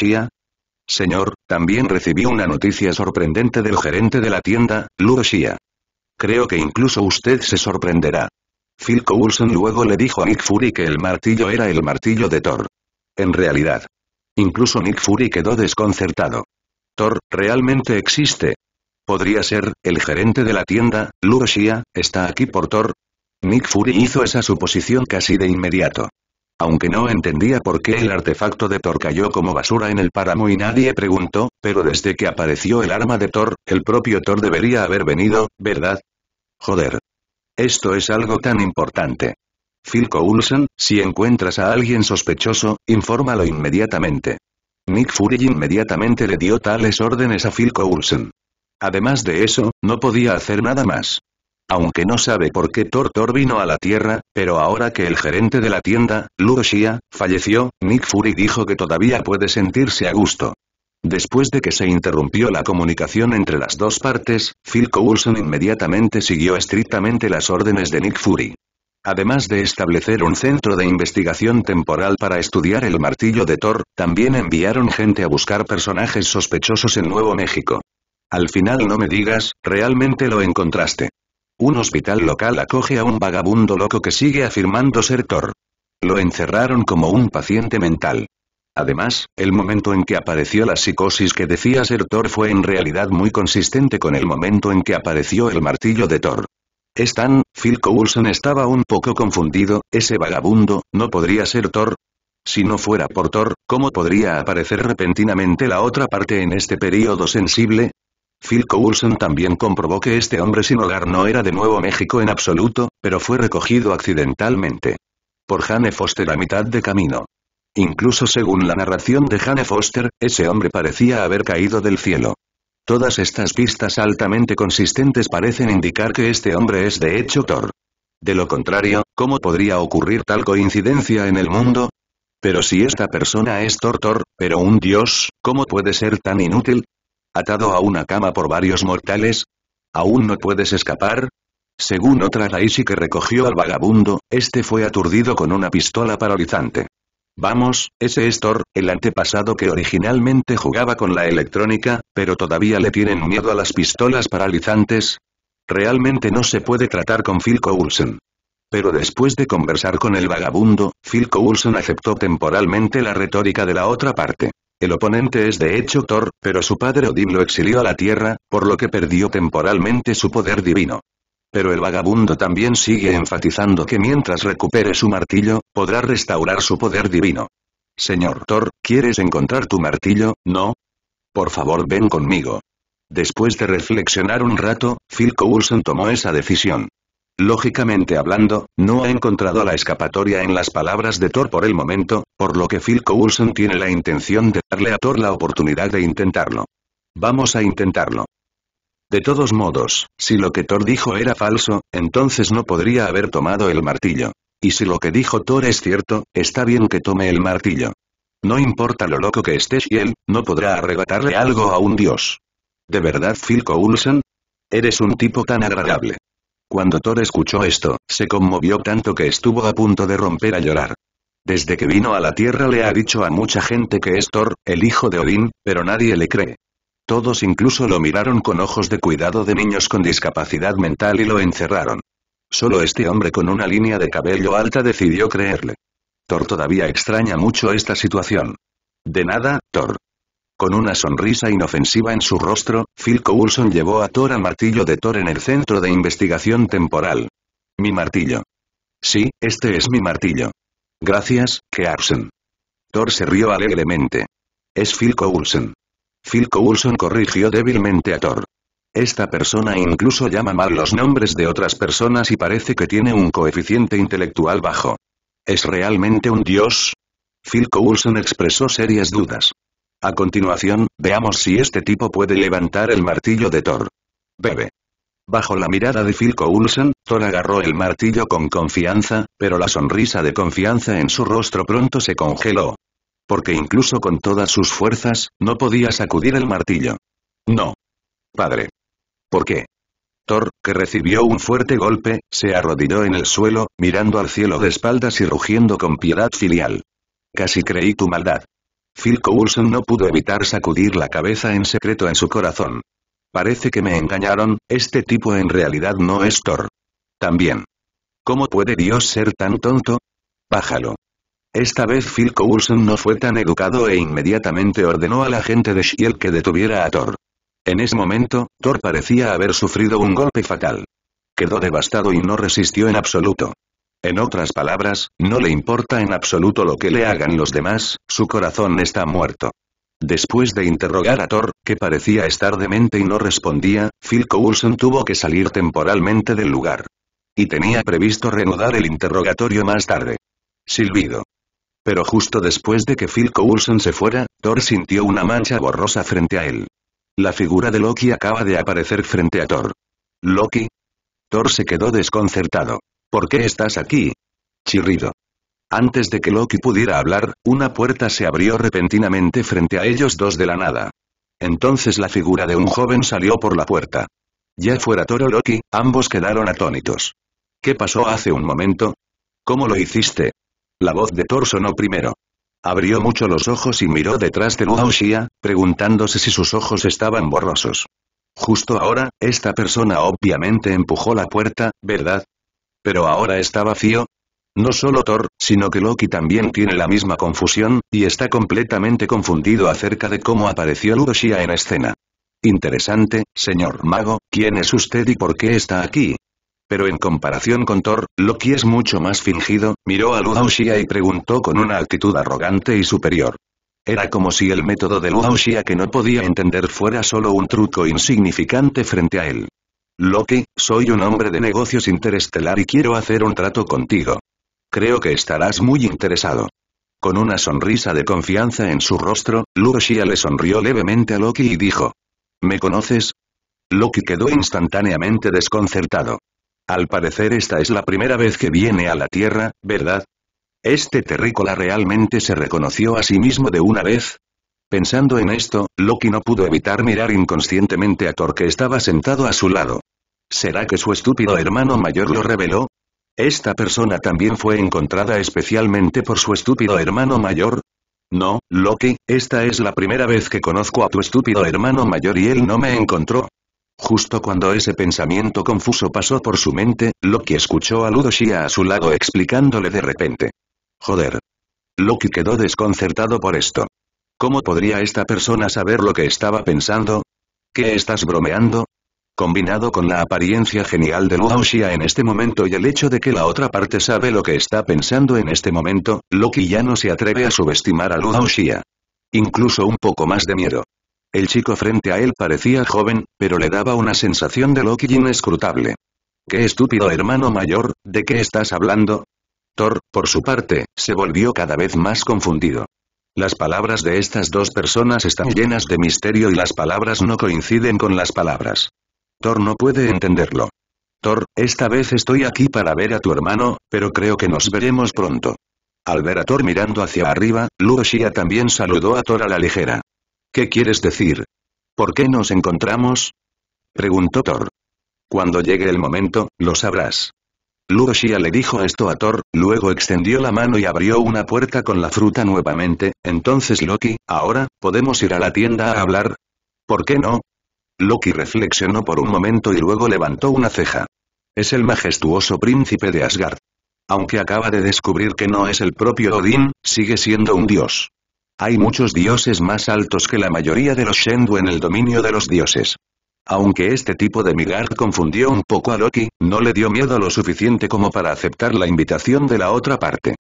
Señor, también recibí una noticia sorprendente del gerente de la tienda, Luo Creo que incluso usted se sorprenderá. Phil Coulson luego le dijo a Nick Fury que el martillo era el martillo de Thor. En realidad. Incluso Nick Fury quedó desconcertado. Thor, ¿realmente existe? Podría ser, el gerente de la tienda, Luo está aquí por Thor, Nick Fury hizo esa suposición casi de inmediato. Aunque no entendía por qué el artefacto de Thor cayó como basura en el páramo y nadie preguntó, pero desde que apareció el arma de Thor, el propio Thor debería haber venido, ¿verdad? Joder. Esto es algo tan importante. Phil Coulson, si encuentras a alguien sospechoso, infórmalo inmediatamente. Nick Fury inmediatamente le dio tales órdenes a Phil Coulson. Además de eso, no podía hacer nada más. Aunque no sabe por qué Thor Thor vino a la Tierra, pero ahora que el gerente de la tienda, Luo falleció, Nick Fury dijo que todavía puede sentirse a gusto. Después de que se interrumpió la comunicación entre las dos partes, Phil Coulson inmediatamente siguió estrictamente las órdenes de Nick Fury. Además de establecer un centro de investigación temporal para estudiar el martillo de Thor, también enviaron gente a buscar personajes sospechosos en Nuevo México. Al final no me digas, realmente lo encontraste. Un hospital local acoge a un vagabundo loco que sigue afirmando ser Thor. Lo encerraron como un paciente mental. Además, el momento en que apareció la psicosis que decía ser Thor fue en realidad muy consistente con el momento en que apareció el martillo de Thor. Stan, Phil Coulson estaba un poco confundido, ese vagabundo, ¿no podría ser Thor? Si no fuera por Thor, ¿cómo podría aparecer repentinamente la otra parte en este período sensible? Phil Coulson también comprobó que este hombre sin hogar no era de Nuevo México en absoluto, pero fue recogido accidentalmente. Por Jane Foster a mitad de camino. Incluso según la narración de Jane Foster, ese hombre parecía haber caído del cielo. Todas estas pistas altamente consistentes parecen indicar que este hombre es de hecho Thor. De lo contrario, ¿cómo podría ocurrir tal coincidencia en el mundo? Pero si esta persona es Thor Thor, pero un dios, ¿cómo puede ser tan inútil? atado a una cama por varios mortales? ¿Aún no puedes escapar? Según otra y que recogió al vagabundo, este fue aturdido con una pistola paralizante. Vamos, ese es Thor, el antepasado que originalmente jugaba con la electrónica, pero todavía le tienen miedo a las pistolas paralizantes. Realmente no se puede tratar con Phil Coulson. Pero después de conversar con el vagabundo, Phil Coulson aceptó temporalmente la retórica de la otra parte. El oponente es de hecho Thor, pero su padre Odin lo exilió a la Tierra, por lo que perdió temporalmente su poder divino. Pero el vagabundo también sigue enfatizando que mientras recupere su martillo, podrá restaurar su poder divino. Señor Thor, ¿quieres encontrar tu martillo, no? Por favor ven conmigo. Después de reflexionar un rato, Phil Coulson tomó esa decisión. Lógicamente hablando, no ha encontrado la escapatoria en las palabras de Thor por el momento, por lo que Phil Coulson tiene la intención de darle a Thor la oportunidad de intentarlo. Vamos a intentarlo. De todos modos, si lo que Thor dijo era falso, entonces no podría haber tomado el martillo. Y si lo que dijo Thor es cierto, está bien que tome el martillo. No importa lo loco que estés y él, no podrá arrebatarle algo a un dios. ¿De verdad Phil Coulson? Eres un tipo tan agradable. Cuando Thor escuchó esto, se conmovió tanto que estuvo a punto de romper a llorar. Desde que vino a la Tierra le ha dicho a mucha gente que es Thor, el hijo de Odín, pero nadie le cree. Todos incluso lo miraron con ojos de cuidado de niños con discapacidad mental y lo encerraron. Solo este hombre con una línea de cabello alta decidió creerle. Thor todavía extraña mucho esta situación. De nada, Thor. Con una sonrisa inofensiva en su rostro, Phil Coulson llevó a Thor a Martillo de Thor en el Centro de Investigación Temporal. Mi martillo. Sí, este es mi martillo. Gracias, Kearsen. Thor se rió alegremente. Es Phil Coulson. Phil Coulson corrigió débilmente a Thor. Esta persona incluso llama mal los nombres de otras personas y parece que tiene un coeficiente intelectual bajo. ¿Es realmente un dios? Phil Coulson expresó serias dudas. A continuación, veamos si este tipo puede levantar el martillo de Thor. Bebe. Bajo la mirada de Phil Coulson, Thor agarró el martillo con confianza, pero la sonrisa de confianza en su rostro pronto se congeló. Porque incluso con todas sus fuerzas, no podía sacudir el martillo. No. Padre. ¿Por qué? Thor, que recibió un fuerte golpe, se arrodilló en el suelo, mirando al cielo de espaldas y rugiendo con piedad filial. Casi creí tu maldad. Phil Coulson no pudo evitar sacudir la cabeza en secreto en su corazón. Parece que me engañaron, este tipo en realidad no es Thor. También. ¿Cómo puede Dios ser tan tonto? Bájalo. Esta vez Phil Coulson no fue tan educado e inmediatamente ordenó a la gente de Shield que detuviera a Thor. En ese momento, Thor parecía haber sufrido un golpe fatal. Quedó devastado y no resistió en absoluto. En otras palabras, no le importa en absoluto lo que le hagan los demás, su corazón está muerto. Después de interrogar a Thor, que parecía estar demente y no respondía, Phil Coulson tuvo que salir temporalmente del lugar. Y tenía previsto reanudar el interrogatorio más tarde. Silbido. Pero justo después de que Phil Coulson se fuera, Thor sintió una mancha borrosa frente a él. La figura de Loki acaba de aparecer frente a Thor. ¿Loki? Thor se quedó desconcertado. ¿Por qué estás aquí? Chirrido. Antes de que Loki pudiera hablar, una puerta se abrió repentinamente frente a ellos dos de la nada. Entonces la figura de un joven salió por la puerta. Ya fuera Toro Loki, ambos quedaron atónitos. ¿Qué pasó hace un momento? ¿Cómo lo hiciste? La voz de Thor sonó primero. Abrió mucho los ojos y miró detrás de Luo Xia, preguntándose si sus ojos estaban borrosos. Justo ahora, esta persona obviamente empujó la puerta, ¿verdad? pero ahora está vacío. No solo Thor, sino que Loki también tiene la misma confusión, y está completamente confundido acerca de cómo apareció Ludoshia en escena. Interesante, señor mago, ¿quién es usted y por qué está aquí? Pero en comparación con Thor, Loki es mucho más fingido, miró a Ludoshia y preguntó con una actitud arrogante y superior. Era como si el método de Ludoshia que no podía entender fuera solo un truco insignificante frente a él. Loki, soy un hombre de negocios interestelar y quiero hacer un trato contigo. Creo que estarás muy interesado. Con una sonrisa de confianza en su rostro, Lucia le sonrió levemente a Loki y dijo. ¿Me conoces? Loki quedó instantáneamente desconcertado. Al parecer esta es la primera vez que viene a la Tierra, ¿verdad? Este terrícola realmente se reconoció a sí mismo de una vez, Pensando en esto, Loki no pudo evitar mirar inconscientemente a Thor que estaba sentado a su lado. ¿Será que su estúpido hermano mayor lo reveló? ¿Esta persona también fue encontrada especialmente por su estúpido hermano mayor? No, Loki, esta es la primera vez que conozco a tu estúpido hermano mayor y él no me encontró. Justo cuando ese pensamiento confuso pasó por su mente, Loki escuchó a Ludoshia a su lado explicándole de repente. Joder. Loki quedó desconcertado por esto. ¿Cómo podría esta persona saber lo que estaba pensando? ¿Qué estás bromeando? Combinado con la apariencia genial de Luo Xia en este momento y el hecho de que la otra parte sabe lo que está pensando en este momento, Loki ya no se atreve a subestimar a Luo Xia. Incluso un poco más de miedo. El chico frente a él parecía joven, pero le daba una sensación de Loki inescrutable. ¡Qué estúpido hermano mayor, de qué estás hablando! Thor, por su parte, se volvió cada vez más confundido. Las palabras de estas dos personas están llenas de misterio y las palabras no coinciden con las palabras. Thor no puede entenderlo. Thor, esta vez estoy aquí para ver a tu hermano, pero creo que nos veremos pronto. Al ver a Thor mirando hacia arriba, Luo también saludó a Thor a la ligera. ¿Qué quieres decir? ¿Por qué nos encontramos? Preguntó Thor. Cuando llegue el momento, lo sabrás. Luroshia le dijo esto a Thor, luego extendió la mano y abrió una puerta con la fruta nuevamente, entonces Loki, ahora, ¿podemos ir a la tienda a hablar? ¿Por qué no? Loki reflexionó por un momento y luego levantó una ceja. Es el majestuoso príncipe de Asgard. Aunque acaba de descubrir que no es el propio Odín, sigue siendo un dios. Hay muchos dioses más altos que la mayoría de los Shendu en el dominio de los dioses. Aunque este tipo de migar confundió un poco a Loki, no le dio miedo lo suficiente como para aceptar la invitación de la otra parte.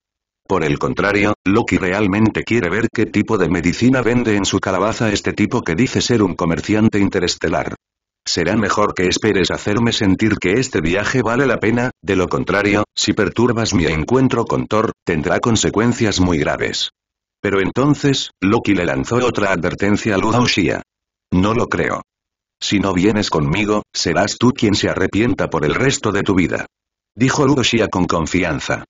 Por el contrario, Loki realmente quiere ver qué tipo de medicina vende en su calabaza este tipo que dice ser un comerciante interestelar. Será mejor que esperes hacerme sentir que este viaje vale la pena, de lo contrario, si perturbas mi encuentro con Thor, tendrá consecuencias muy graves. Pero entonces, Loki le lanzó otra advertencia a Luhaushia. No lo creo. Si no vienes conmigo, serás tú quien se arrepienta por el resto de tu vida. Dijo Udoshia con confianza.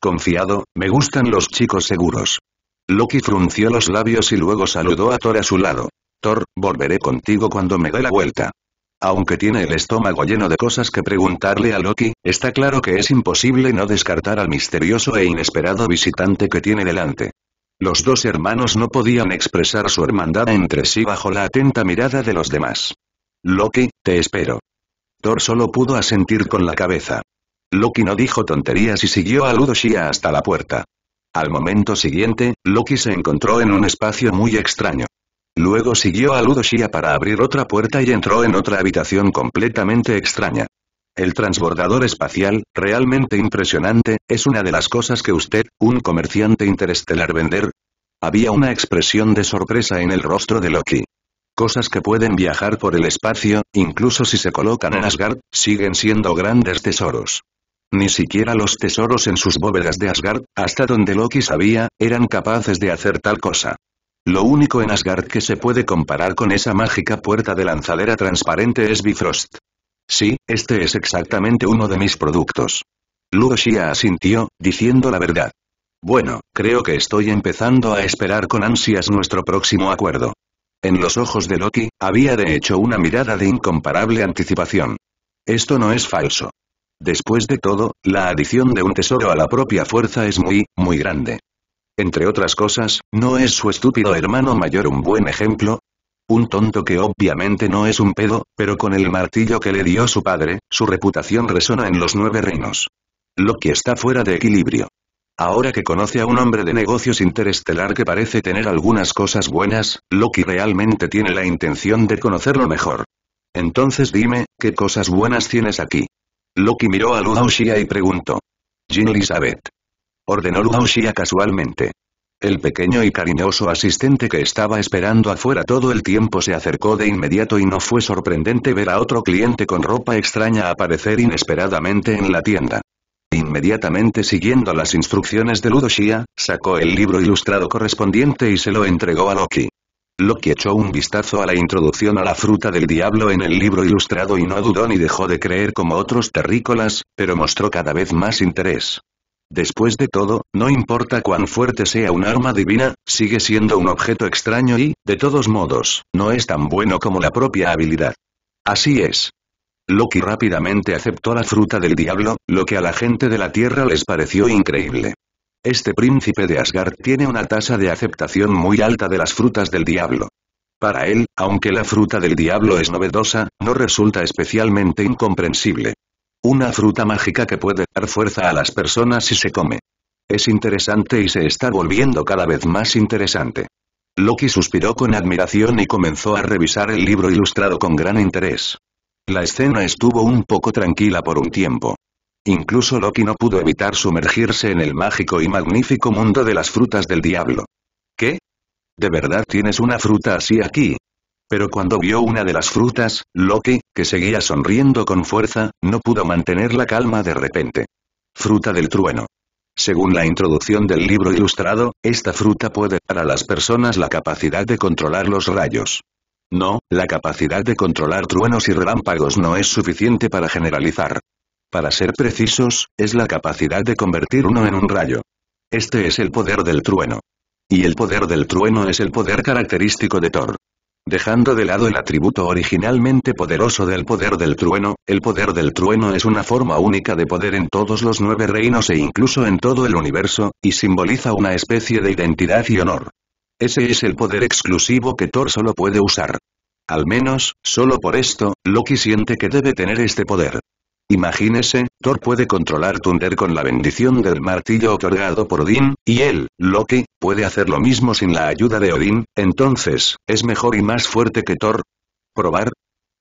Confiado, me gustan los chicos seguros. Loki frunció los labios y luego saludó a Thor a su lado. Thor, volveré contigo cuando me dé la vuelta. Aunque tiene el estómago lleno de cosas que preguntarle a Loki, está claro que es imposible no descartar al misterioso e inesperado visitante que tiene delante. Los dos hermanos no podían expresar su hermandad entre sí bajo la atenta mirada de los demás. Loki, te espero. Thor solo pudo asentir con la cabeza. Loki no dijo tonterías y siguió a Ludoshia hasta la puerta. Al momento siguiente, Loki se encontró en un espacio muy extraño. Luego siguió a Ludoshia para abrir otra puerta y entró en otra habitación completamente extraña. El transbordador espacial, realmente impresionante, es una de las cosas que usted, un comerciante interestelar vender. Había una expresión de sorpresa en el rostro de Loki cosas que pueden viajar por el espacio, incluso si se colocan en Asgard, siguen siendo grandes tesoros. Ni siquiera los tesoros en sus bóvedas de Asgard, hasta donde Loki sabía, eran capaces de hacer tal cosa. Lo único en Asgard que se puede comparar con esa mágica puerta de lanzadera transparente es Bifrost. Sí, este es exactamente uno de mis productos. Lugoshi asintió, diciendo la verdad. Bueno, creo que estoy empezando a esperar con ansias nuestro próximo acuerdo. En los ojos de Loki, había de hecho una mirada de incomparable anticipación. Esto no es falso. Después de todo, la adición de un tesoro a la propia fuerza es muy, muy grande. Entre otras cosas, ¿no es su estúpido hermano mayor un buen ejemplo? Un tonto que obviamente no es un pedo, pero con el martillo que le dio su padre, su reputación resona en los nueve reinos. Loki está fuera de equilibrio. Ahora que conoce a un hombre de negocios interestelar que parece tener algunas cosas buenas, Loki realmente tiene la intención de conocerlo mejor. Entonces dime, ¿qué cosas buenas tienes aquí? Loki miró a Xia y preguntó. Jean Elizabeth. Ordenó Xia casualmente. El pequeño y cariñoso asistente que estaba esperando afuera todo el tiempo se acercó de inmediato y no fue sorprendente ver a otro cliente con ropa extraña aparecer inesperadamente en la tienda. Inmediatamente siguiendo las instrucciones de Ludoshia, sacó el libro ilustrado correspondiente y se lo entregó a Loki. Loki echó un vistazo a la introducción a la fruta del diablo en el libro ilustrado y no dudó ni dejó de creer como otros terrícolas, pero mostró cada vez más interés. Después de todo, no importa cuán fuerte sea un arma divina, sigue siendo un objeto extraño y, de todos modos, no es tan bueno como la propia habilidad. Así es, Loki rápidamente aceptó la fruta del diablo, lo que a la gente de la Tierra les pareció increíble. Este príncipe de Asgard tiene una tasa de aceptación muy alta de las frutas del diablo. Para él, aunque la fruta del diablo es novedosa, no resulta especialmente incomprensible. Una fruta mágica que puede dar fuerza a las personas si se come. Es interesante y se está volviendo cada vez más interesante. Loki suspiró con admiración y comenzó a revisar el libro ilustrado con gran interés. La escena estuvo un poco tranquila por un tiempo. Incluso Loki no pudo evitar sumergirse en el mágico y magnífico mundo de las frutas del diablo. ¿Qué? ¿De verdad tienes una fruta así aquí? Pero cuando vio una de las frutas, Loki, que seguía sonriendo con fuerza, no pudo mantener la calma de repente. Fruta del trueno. Según la introducción del libro ilustrado, esta fruta puede dar a las personas la capacidad de controlar los rayos. No, la capacidad de controlar truenos y relámpagos no es suficiente para generalizar. Para ser precisos, es la capacidad de convertir uno en un rayo. Este es el poder del trueno. Y el poder del trueno es el poder característico de Thor. Dejando de lado el atributo originalmente poderoso del poder del trueno, el poder del trueno es una forma única de poder en todos los nueve reinos e incluso en todo el universo, y simboliza una especie de identidad y honor. Ese es el poder exclusivo que Thor solo puede usar. Al menos, solo por esto, Loki siente que debe tener este poder. Imagínese, Thor puede controlar Thunder con la bendición del martillo otorgado por Odín, y él, Loki, puede hacer lo mismo sin la ayuda de Odín, entonces, ¿es mejor y más fuerte que Thor? ¿Probar?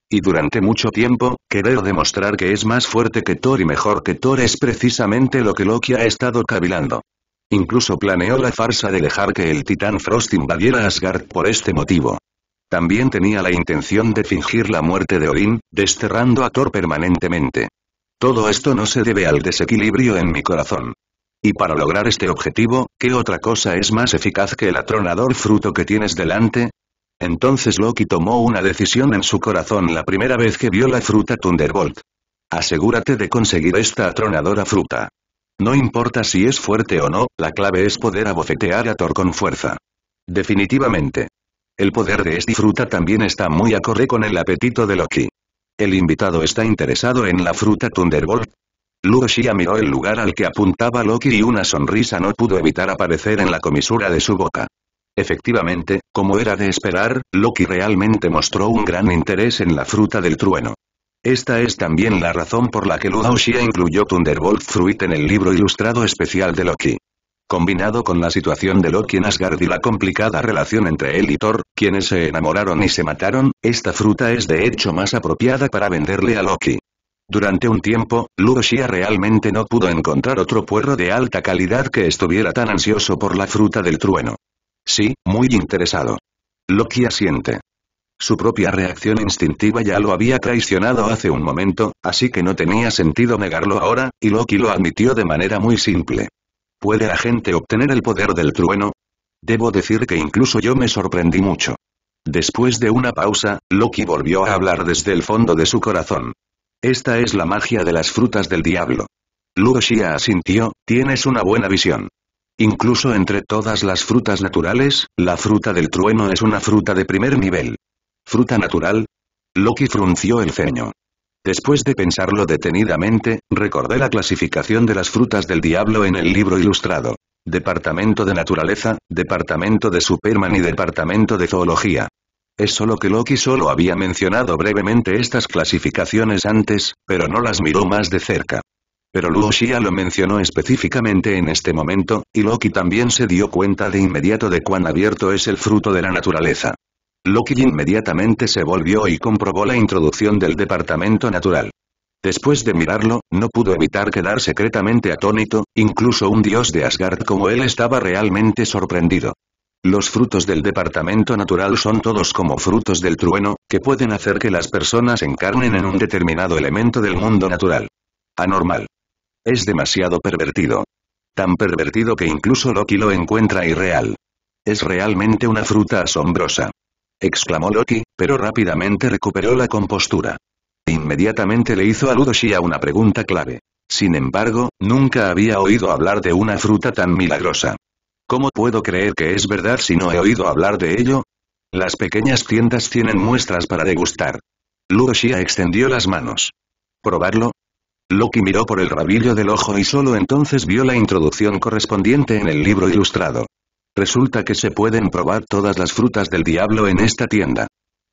Y durante mucho tiempo, querer demostrar que es más fuerte que Thor y mejor que Thor es precisamente lo que Loki ha estado cavilando. Incluso planeó la farsa de dejar que el titán Frost invadiera Asgard por este motivo. También tenía la intención de fingir la muerte de Odín, desterrando a Thor permanentemente. Todo esto no se debe al desequilibrio en mi corazón. Y para lograr este objetivo, ¿qué otra cosa es más eficaz que el atronador fruto que tienes delante? Entonces Loki tomó una decisión en su corazón la primera vez que vio la fruta Thunderbolt. Asegúrate de conseguir esta atronadora fruta. No importa si es fuerte o no, la clave es poder abofetear a Thor con fuerza. Definitivamente. El poder de esta fruta también está muy acorde con el apetito de Loki. El invitado está interesado en la fruta Thunderbolt. Lucia miró el lugar al que apuntaba Loki y una sonrisa no pudo evitar aparecer en la comisura de su boca. Efectivamente, como era de esperar, Loki realmente mostró un gran interés en la fruta del trueno. Esta es también la razón por la que Luo Xia incluyó Thunderbolt Fruit en el libro ilustrado especial de Loki. Combinado con la situación de Loki en Asgard y la complicada relación entre él y Thor, quienes se enamoraron y se mataron, esta fruta es de hecho más apropiada para venderle a Loki. Durante un tiempo, Xia realmente no pudo encontrar otro puerro de alta calidad que estuviera tan ansioso por la fruta del trueno. Sí, muy interesado. Loki asiente. Su propia reacción instintiva ya lo había traicionado hace un momento, así que no tenía sentido negarlo ahora, y Loki lo admitió de manera muy simple. ¿Puede la gente obtener el poder del trueno? Debo decir que incluso yo me sorprendí mucho. Después de una pausa, Loki volvió a hablar desde el fondo de su corazón. Esta es la magia de las frutas del diablo. Luoxia asintió, tienes una buena visión. Incluso entre todas las frutas naturales, la fruta del trueno es una fruta de primer nivel. ¿Fruta natural? Loki frunció el ceño. Después de pensarlo detenidamente, recordé la clasificación de las frutas del diablo en el libro ilustrado. Departamento de Naturaleza, Departamento de Superman y Departamento de Zoología. Es solo que Loki solo había mencionado brevemente estas clasificaciones antes, pero no las miró más de cerca. Pero Xia lo mencionó específicamente en este momento, y Loki también se dio cuenta de inmediato de cuán abierto es el fruto de la naturaleza. Loki inmediatamente se volvió y comprobó la introducción del departamento natural. Después de mirarlo, no pudo evitar quedar secretamente atónito, incluso un dios de Asgard como él estaba realmente sorprendido. Los frutos del departamento natural son todos como frutos del trueno, que pueden hacer que las personas encarnen en un determinado elemento del mundo natural. Anormal. Es demasiado pervertido. Tan pervertido que incluso Loki lo encuentra irreal. Es realmente una fruta asombrosa exclamó Loki, pero rápidamente recuperó la compostura. Inmediatamente le hizo a Ludoshi una pregunta clave. Sin embargo, nunca había oído hablar de una fruta tan milagrosa. ¿Cómo puedo creer que es verdad si no he oído hablar de ello? Las pequeñas tiendas tienen muestras para degustar. Ludoshia extendió las manos. ¿Probarlo? Loki miró por el rabillo del ojo y solo entonces vio la introducción correspondiente en el libro ilustrado. Resulta que se pueden probar todas las frutas del diablo en esta tienda.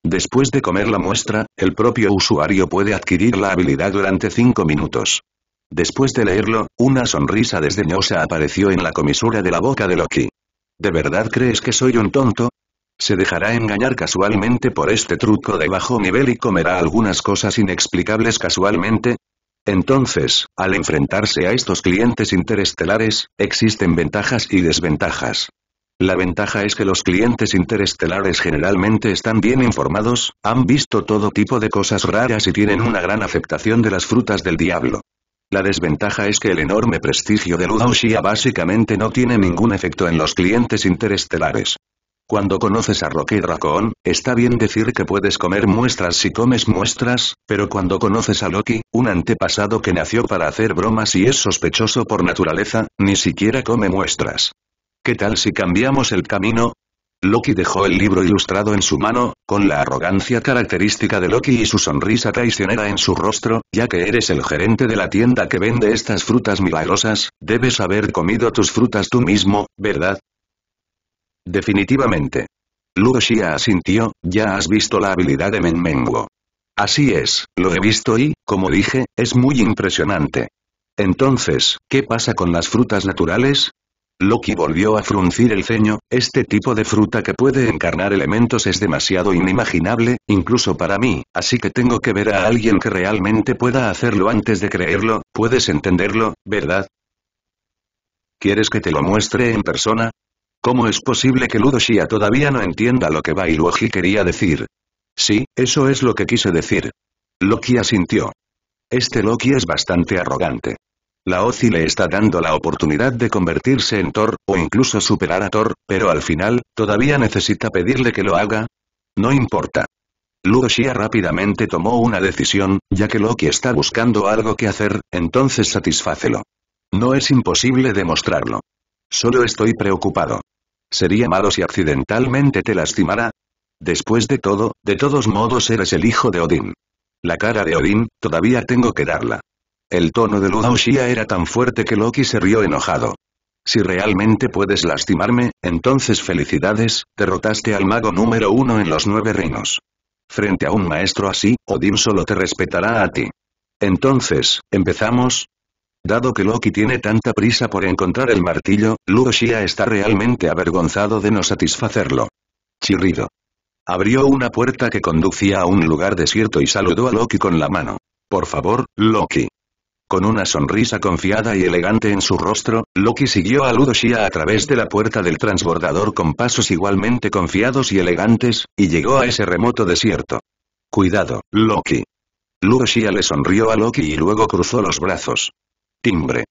Después de comer la muestra, el propio usuario puede adquirir la habilidad durante 5 minutos. Después de leerlo, una sonrisa desdeñosa apareció en la comisura de la boca de Loki. ¿De verdad crees que soy un tonto? Se dejará engañar casualmente por este truco de bajo nivel y comerá algunas cosas inexplicables casualmente. Entonces, al enfrentarse a estos clientes interestelares, existen ventajas y desventajas. La ventaja es que los clientes interestelares generalmente están bien informados, han visto todo tipo de cosas raras y tienen una gran aceptación de las frutas del diablo. La desventaja es que el enorme prestigio de Ludoshia básicamente no tiene ningún efecto en los clientes interestelares. Cuando conoces a Rocky Dracón, está bien decir que puedes comer muestras si comes muestras, pero cuando conoces a Loki, un antepasado que nació para hacer bromas y es sospechoso por naturaleza, ni siquiera come muestras. ¿Qué tal si cambiamos el camino? Loki dejó el libro ilustrado en su mano, con la arrogancia característica de Loki y su sonrisa traicionera en su rostro, ya que eres el gerente de la tienda que vende estas frutas milagrosas, debes haber comido tus frutas tú mismo, ¿verdad? Definitivamente. Lugo asintió, ya has visto la habilidad de Menmengo. Así es, lo he visto y, como dije, es muy impresionante. Entonces, ¿qué pasa con las frutas naturales? Loki volvió a fruncir el ceño, este tipo de fruta que puede encarnar elementos es demasiado inimaginable, incluso para mí, así que tengo que ver a alguien que realmente pueda hacerlo antes de creerlo, puedes entenderlo, ¿verdad? ¿Quieres que te lo muestre en persona? ¿Cómo es posible que Ludoshia todavía no entienda lo que Bailuoji quería decir? Sí, eso es lo que quise decir. Loki asintió. Este Loki es bastante arrogante. La Ozi le está dando la oportunidad de convertirse en Thor, o incluso superar a Thor, pero al final, ¿todavía necesita pedirle que lo haga? No importa. Luo rápidamente tomó una decisión, ya que Loki está buscando algo que hacer, entonces satisfácelo. No es imposible demostrarlo. Solo estoy preocupado. ¿Sería malo si accidentalmente te lastimara? Después de todo, de todos modos eres el hijo de Odín. La cara de Odín, todavía tengo que darla. El tono de Shia era tan fuerte que Loki se rió enojado. Si realmente puedes lastimarme, entonces felicidades, derrotaste al mago número uno en los nueve reinos. Frente a un maestro así, Odin solo te respetará a ti. Entonces, ¿empezamos? Dado que Loki tiene tanta prisa por encontrar el martillo, Shia está realmente avergonzado de no satisfacerlo. Chirrido. Abrió una puerta que conducía a un lugar desierto y saludó a Loki con la mano. Por favor, Loki. Con una sonrisa confiada y elegante en su rostro, Loki siguió a Ludoshia a través de la puerta del transbordador con pasos igualmente confiados y elegantes, y llegó a ese remoto desierto. Cuidado, Loki. Ludoshia le sonrió a Loki y luego cruzó los brazos. Timbre.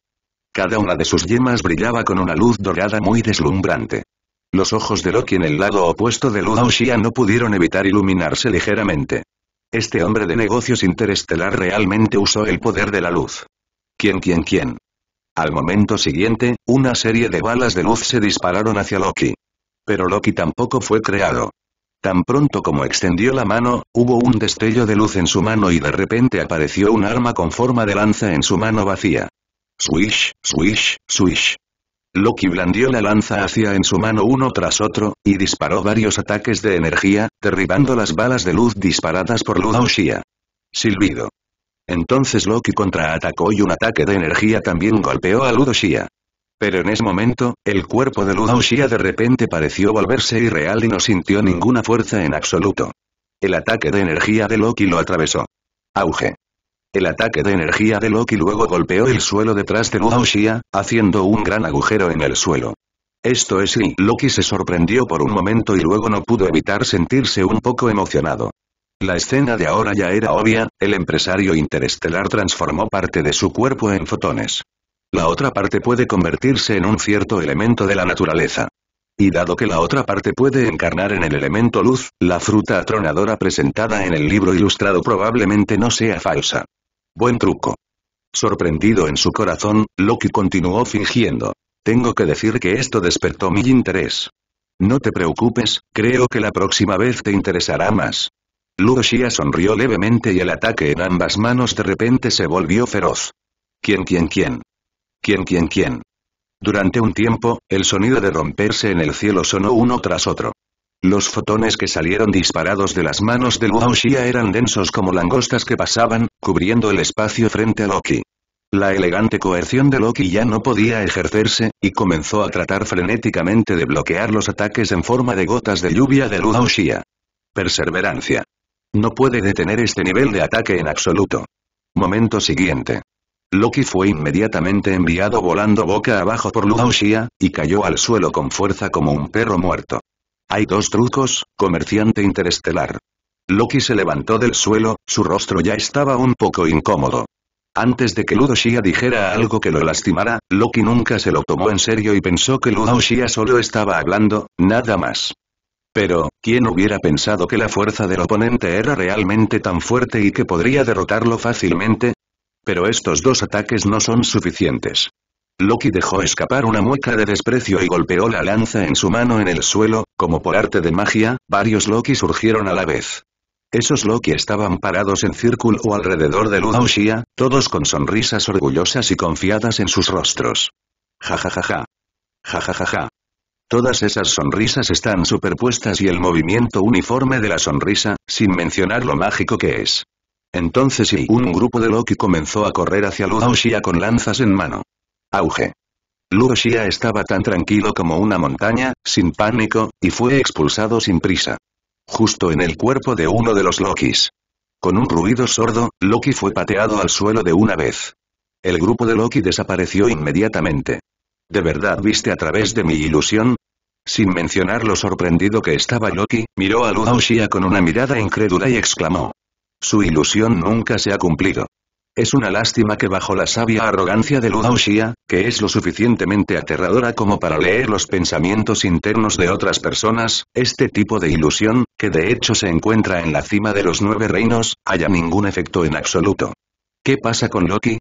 Cada una de sus yemas brillaba con una luz dorada muy deslumbrante. Los ojos de Loki en el lado opuesto de Ludoshia no pudieron evitar iluminarse ligeramente. Este hombre de negocios interestelar realmente usó el poder de la luz. ¿Quién, quién, quién? Al momento siguiente, una serie de balas de luz se dispararon hacia Loki. Pero Loki tampoco fue creado. Tan pronto como extendió la mano, hubo un destello de luz en su mano y de repente apareció un arma con forma de lanza en su mano vacía. Swish, swish, swish. Loki blandió la lanza hacia en su mano uno tras otro, y disparó varios ataques de energía, derribando las balas de luz disparadas por Ludo Shia. Silbido. Entonces Loki contraatacó y un ataque de energía también golpeó a Shia. Pero en ese momento, el cuerpo de Shia de repente pareció volverse irreal y no sintió ninguna fuerza en absoluto. El ataque de energía de Loki lo atravesó. Auge. El ataque de energía de Loki luego golpeó el suelo detrás de Naoshia, haciendo un gran agujero en el suelo. Esto es y Loki se sorprendió por un momento y luego no pudo evitar sentirse un poco emocionado. La escena de ahora ya era obvia, el empresario interestelar transformó parte de su cuerpo en fotones. La otra parte puede convertirse en un cierto elemento de la naturaleza. Y dado que la otra parte puede encarnar en el elemento luz, la fruta atronadora presentada en el libro ilustrado probablemente no sea falsa. Buen truco. Sorprendido en su corazón, Loki continuó fingiendo. Tengo que decir que esto despertó mi interés. No te preocupes, creo que la próxima vez te interesará más. Luo sonrió levemente y el ataque en ambas manos de repente se volvió feroz. ¿Quién quién quién? ¿Quién quién quién? Durante un tiempo, el sonido de romperse en el cielo sonó uno tras otro. Los fotones que salieron disparados de las manos de Luo eran densos como langostas que pasaban, cubriendo el espacio frente a Loki. La elegante coerción de Loki ya no podía ejercerse, y comenzó a tratar frenéticamente de bloquear los ataques en forma de gotas de lluvia de Luo Perseverancia. No puede detener este nivel de ataque en absoluto. Momento siguiente. Loki fue inmediatamente enviado volando boca abajo por Luo y cayó al suelo con fuerza como un perro muerto. Hay dos trucos, comerciante interestelar. Loki se levantó del suelo, su rostro ya estaba un poco incómodo. Antes de que Ludo Shia dijera algo que lo lastimara, Loki nunca se lo tomó en serio y pensó que Ludo Shia solo estaba hablando, nada más. Pero, ¿quién hubiera pensado que la fuerza del oponente era realmente tan fuerte y que podría derrotarlo fácilmente? Pero estos dos ataques no son suficientes. Loki dejó escapar una mueca de desprecio y golpeó la lanza en su mano en el suelo, como por arte de magia, varios Loki surgieron a la vez. Esos Loki estaban parados en círculo o alrededor de Luda todos con sonrisas orgullosas y confiadas en sus rostros. Ja ja ja ja. Ja ja ja ja. Todas esas sonrisas están superpuestas y el movimiento uniforme de la sonrisa, sin mencionar lo mágico que es. Entonces y un grupo de Loki comenzó a correr hacia Luda con lanzas en mano auge. Xia estaba tan tranquilo como una montaña, sin pánico, y fue expulsado sin prisa. Justo en el cuerpo de uno de los Lokis. Con un ruido sordo, Loki fue pateado al suelo de una vez. El grupo de Loki desapareció inmediatamente. ¿De verdad viste a través de mi ilusión? Sin mencionar lo sorprendido que estaba Loki, miró a Xia con una mirada incrédula y exclamó. Su ilusión nunca se ha cumplido. Es una lástima que bajo la sabia arrogancia de Luo que es lo suficientemente aterradora como para leer los pensamientos internos de otras personas, este tipo de ilusión, que de hecho se encuentra en la cima de los nueve reinos, haya ningún efecto en absoluto. ¿Qué pasa con Loki?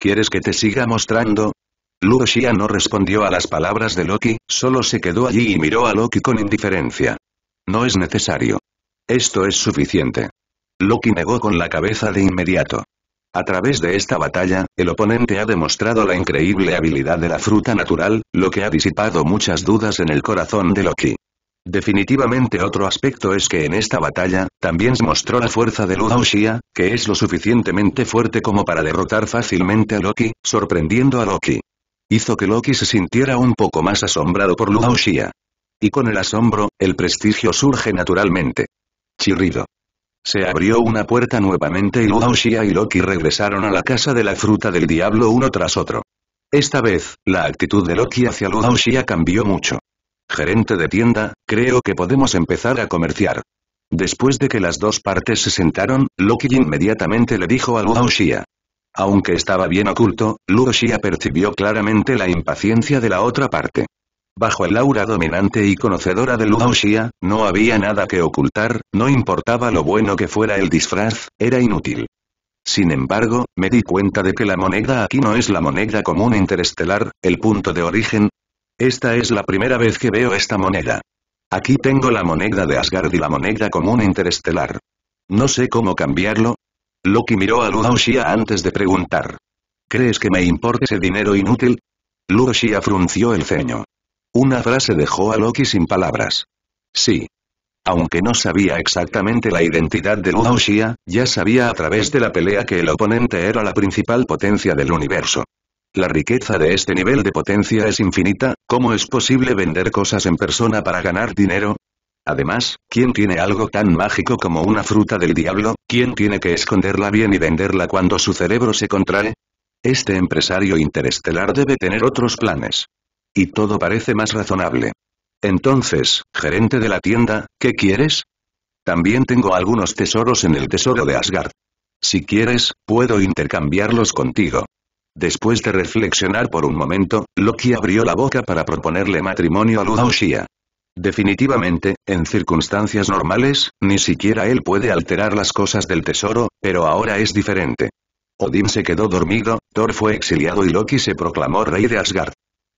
¿Quieres que te siga mostrando? Luo no respondió a las palabras de Loki, solo se quedó allí y miró a Loki con indiferencia. No es necesario. Esto es suficiente. Loki negó con la cabeza de inmediato. A través de esta batalla, el oponente ha demostrado la increíble habilidad de la fruta natural, lo que ha disipado muchas dudas en el corazón de Loki. Definitivamente otro aspecto es que en esta batalla, también se mostró la fuerza de Luda que es lo suficientemente fuerte como para derrotar fácilmente a Loki, sorprendiendo a Loki. Hizo que Loki se sintiera un poco más asombrado por Luda Y con el asombro, el prestigio surge naturalmente. Chirrido. Se abrió una puerta nuevamente y Luo Xia y Loki regresaron a la casa de la fruta del diablo uno tras otro. Esta vez, la actitud de Loki hacia Luo Xia cambió mucho. Gerente de tienda, creo que podemos empezar a comerciar. Después de que las dos partes se sentaron, Loki inmediatamente le dijo a Luo Xia. Aunque estaba bien oculto, Luo Xia percibió claramente la impaciencia de la otra parte. Bajo el aura dominante y conocedora de Xia, no había nada que ocultar, no importaba lo bueno que fuera el disfraz, era inútil. Sin embargo, me di cuenta de que la moneda aquí no es la moneda común interestelar, el punto de origen. Esta es la primera vez que veo esta moneda. Aquí tengo la moneda de Asgard y la moneda común interestelar. No sé cómo cambiarlo. Loki miró a Xia antes de preguntar. ¿Crees que me importa ese dinero inútil? Xia frunció el ceño. Una frase dejó a Loki sin palabras. Sí. Aunque no sabía exactamente la identidad de Luo ya sabía a través de la pelea que el oponente era la principal potencia del universo. La riqueza de este nivel de potencia es infinita, ¿cómo es posible vender cosas en persona para ganar dinero? Además, ¿quién tiene algo tan mágico como una fruta del diablo? ¿Quién tiene que esconderla bien y venderla cuando su cerebro se contrae? Este empresario interestelar debe tener otros planes. Y todo parece más razonable. Entonces, gerente de la tienda, ¿qué quieres? También tengo algunos tesoros en el tesoro de Asgard. Si quieres, puedo intercambiarlos contigo. Después de reflexionar por un momento, Loki abrió la boca para proponerle matrimonio a Ludoshia. Definitivamente, en circunstancias normales, ni siquiera él puede alterar las cosas del tesoro, pero ahora es diferente. Odín se quedó dormido, Thor fue exiliado y Loki se proclamó rey de Asgard.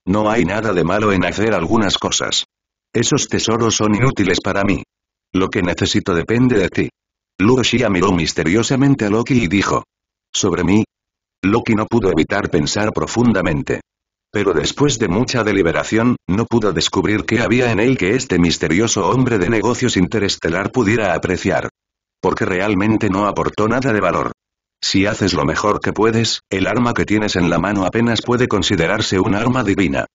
No hay nada de malo en hacer algunas cosas. Esos tesoros son inútiles para mí. Lo que necesito depende de ti. lucia miró misteriosamente a Loki y dijo. ¿Sobre mí? Loki no pudo evitar pensar profundamente. Pero después de mucha deliberación, no pudo descubrir qué había en él que este misterioso hombre de negocios interestelar pudiera apreciar. Porque realmente no aportó nada de valor. Si haces lo mejor que puedes, el arma que tienes en la mano apenas puede considerarse un arma divina.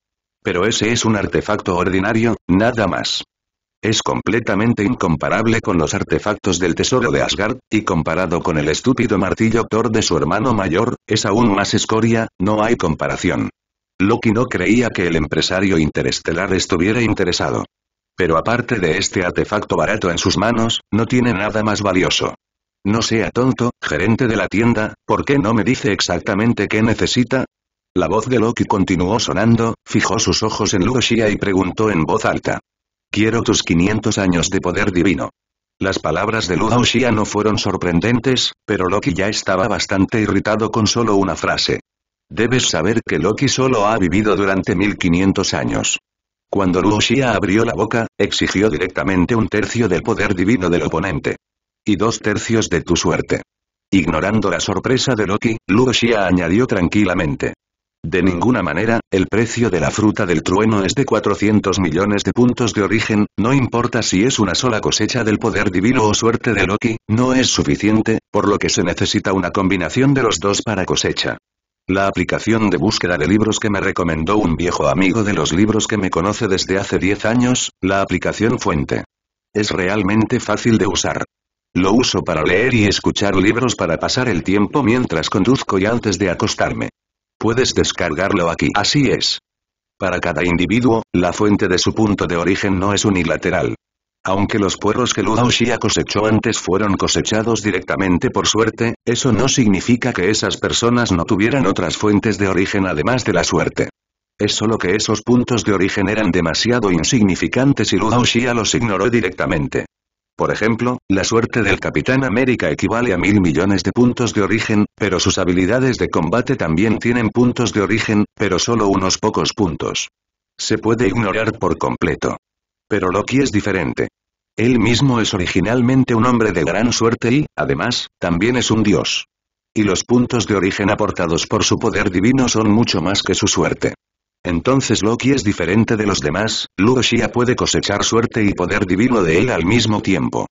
Pero ese es un artefacto ordinario, nada más. Es completamente incomparable con los artefactos del tesoro de Asgard, y comparado con el estúpido martillo Thor de su hermano mayor, es aún más escoria, no hay comparación. Loki no creía que el empresario interestelar estuviera interesado. Pero aparte de este artefacto barato en sus manos, no tiene nada más valioso. No sea tonto, gerente de la tienda, ¿por qué no me dice exactamente qué necesita? La voz de Loki continuó sonando, fijó sus ojos en Xia y preguntó en voz alta. Quiero tus 500 años de poder divino. Las palabras de Xia no fueron sorprendentes, pero Loki ya estaba bastante irritado con solo una frase. Debes saber que Loki solo ha vivido durante 1500 años. Cuando Xia abrió la boca, exigió directamente un tercio del poder divino del oponente y dos tercios de tu suerte. Ignorando la sorpresa de Loki, Luo añadió tranquilamente. De ninguna manera, el precio de la fruta del trueno es de 400 millones de puntos de origen, no importa si es una sola cosecha del poder divino o suerte de Loki, no es suficiente, por lo que se necesita una combinación de los dos para cosecha. La aplicación de búsqueda de libros que me recomendó un viejo amigo de los libros que me conoce desde hace 10 años, la aplicación fuente. Es realmente fácil de usar. Lo uso para leer y escuchar libros para pasar el tiempo mientras conduzco y antes de acostarme. Puedes descargarlo aquí. Así es. Para cada individuo, la fuente de su punto de origen no es unilateral. Aunque los puerros que Luda cosechó antes fueron cosechados directamente por suerte, eso no significa que esas personas no tuvieran otras fuentes de origen además de la suerte. Es solo que esos puntos de origen eran demasiado insignificantes y Luda los ignoró directamente. Por ejemplo, la suerte del Capitán América equivale a mil millones de puntos de origen, pero sus habilidades de combate también tienen puntos de origen, pero solo unos pocos puntos. Se puede ignorar por completo. Pero Loki es diferente. Él mismo es originalmente un hombre de gran suerte y, además, también es un dios. Y los puntos de origen aportados por su poder divino son mucho más que su suerte. Entonces Loki es diferente de los demás, Luo puede cosechar suerte y poder divino de él al mismo tiempo.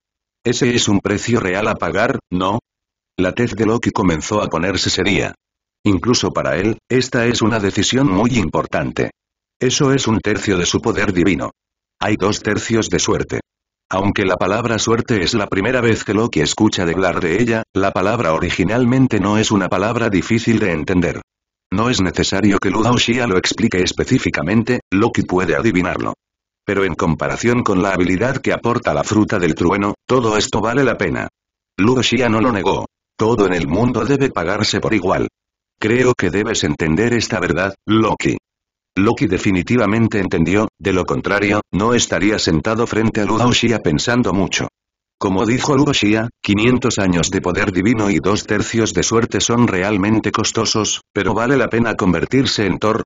Ese es un precio real a pagar, ¿no? La tez de Loki comenzó a ponerse seria. Incluso para él, esta es una decisión muy importante. Eso es un tercio de su poder divino. Hay dos tercios de suerte. Aunque la palabra suerte es la primera vez que Loki escucha de hablar de ella, la palabra originalmente no es una palabra difícil de entender. No es necesario que Ludoshia lo explique específicamente, Loki puede adivinarlo. Pero en comparación con la habilidad que aporta la fruta del trueno, todo esto vale la pena. Lugoshi no lo negó. Todo en el mundo debe pagarse por igual. Creo que debes entender esta verdad, Loki. Loki definitivamente entendió, de lo contrario, no estaría sentado frente a Ludo pensando mucho. Como dijo Ugoshia, 500 años de poder divino y dos tercios de suerte son realmente costosos, pero vale la pena convertirse en Thor.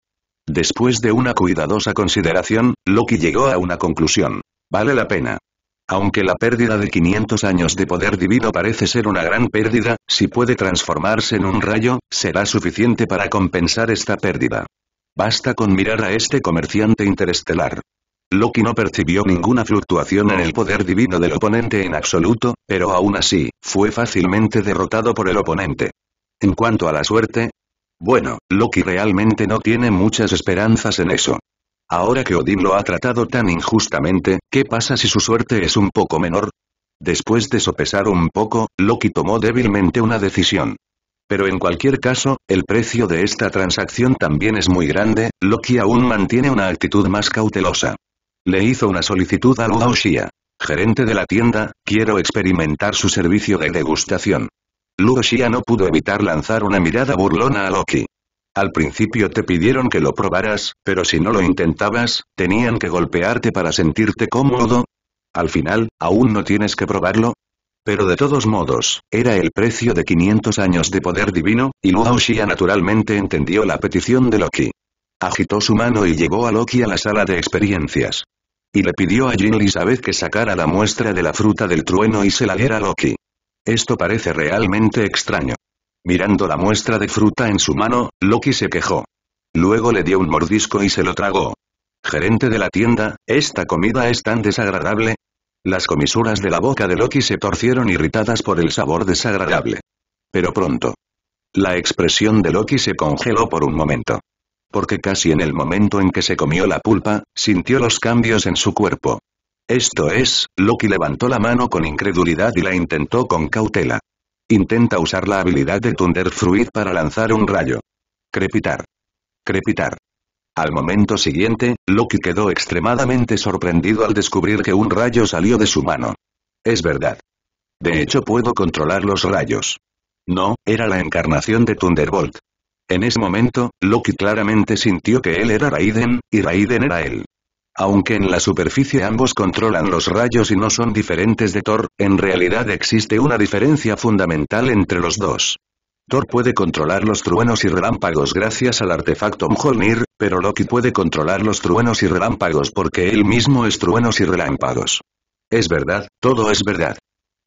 Después de una cuidadosa consideración, Loki llegó a una conclusión. Vale la pena. Aunque la pérdida de 500 años de poder divino parece ser una gran pérdida, si puede transformarse en un rayo, será suficiente para compensar esta pérdida. Basta con mirar a este comerciante interestelar. Loki no percibió ninguna fluctuación en el poder divino del oponente en absoluto, pero aún así, fue fácilmente derrotado por el oponente. En cuanto a la suerte, bueno, Loki realmente no tiene muchas esperanzas en eso. Ahora que Odin lo ha tratado tan injustamente, ¿qué pasa si su suerte es un poco menor? Después de sopesar un poco, Loki tomó débilmente una decisión. Pero en cualquier caso, el precio de esta transacción también es muy grande, Loki aún mantiene una actitud más cautelosa. Le hizo una solicitud a Luo Xia. Gerente de la tienda, quiero experimentar su servicio de degustación. Luo Xia no pudo evitar lanzar una mirada burlona a Loki. Al principio te pidieron que lo probaras, pero si no lo intentabas, tenían que golpearte para sentirte cómodo. Al final, aún no tienes que probarlo, pero de todos modos, era el precio de 500 años de poder divino, y Luo Xia naturalmente entendió la petición de Loki. Agitó su mano y llevó a Loki a la sala de experiencias. Y le pidió a Jean Elizabeth que sacara la muestra de la fruta del trueno y se la diera a Loki. Esto parece realmente extraño. Mirando la muestra de fruta en su mano, Loki se quejó. Luego le dio un mordisco y se lo tragó. Gerente de la tienda, ¿esta comida es tan desagradable? Las comisuras de la boca de Loki se torcieron irritadas por el sabor desagradable. Pero pronto. La expresión de Loki se congeló por un momento porque casi en el momento en que se comió la pulpa, sintió los cambios en su cuerpo. Esto es, Loki levantó la mano con incredulidad y la intentó con cautela. Intenta usar la habilidad de Thunder Fruit para lanzar un rayo. Crepitar. Crepitar. Al momento siguiente, Loki quedó extremadamente sorprendido al descubrir que un rayo salió de su mano. Es verdad. De hecho puedo controlar los rayos. No, era la encarnación de Thunderbolt. En ese momento, Loki claramente sintió que él era Raiden, y Raiden era él. Aunque en la superficie ambos controlan los rayos y no son diferentes de Thor, en realidad existe una diferencia fundamental entre los dos. Thor puede controlar los truenos y relámpagos gracias al artefacto Mjolnir, pero Loki puede controlar los truenos y relámpagos porque él mismo es truenos y relámpagos. Es verdad, todo es verdad.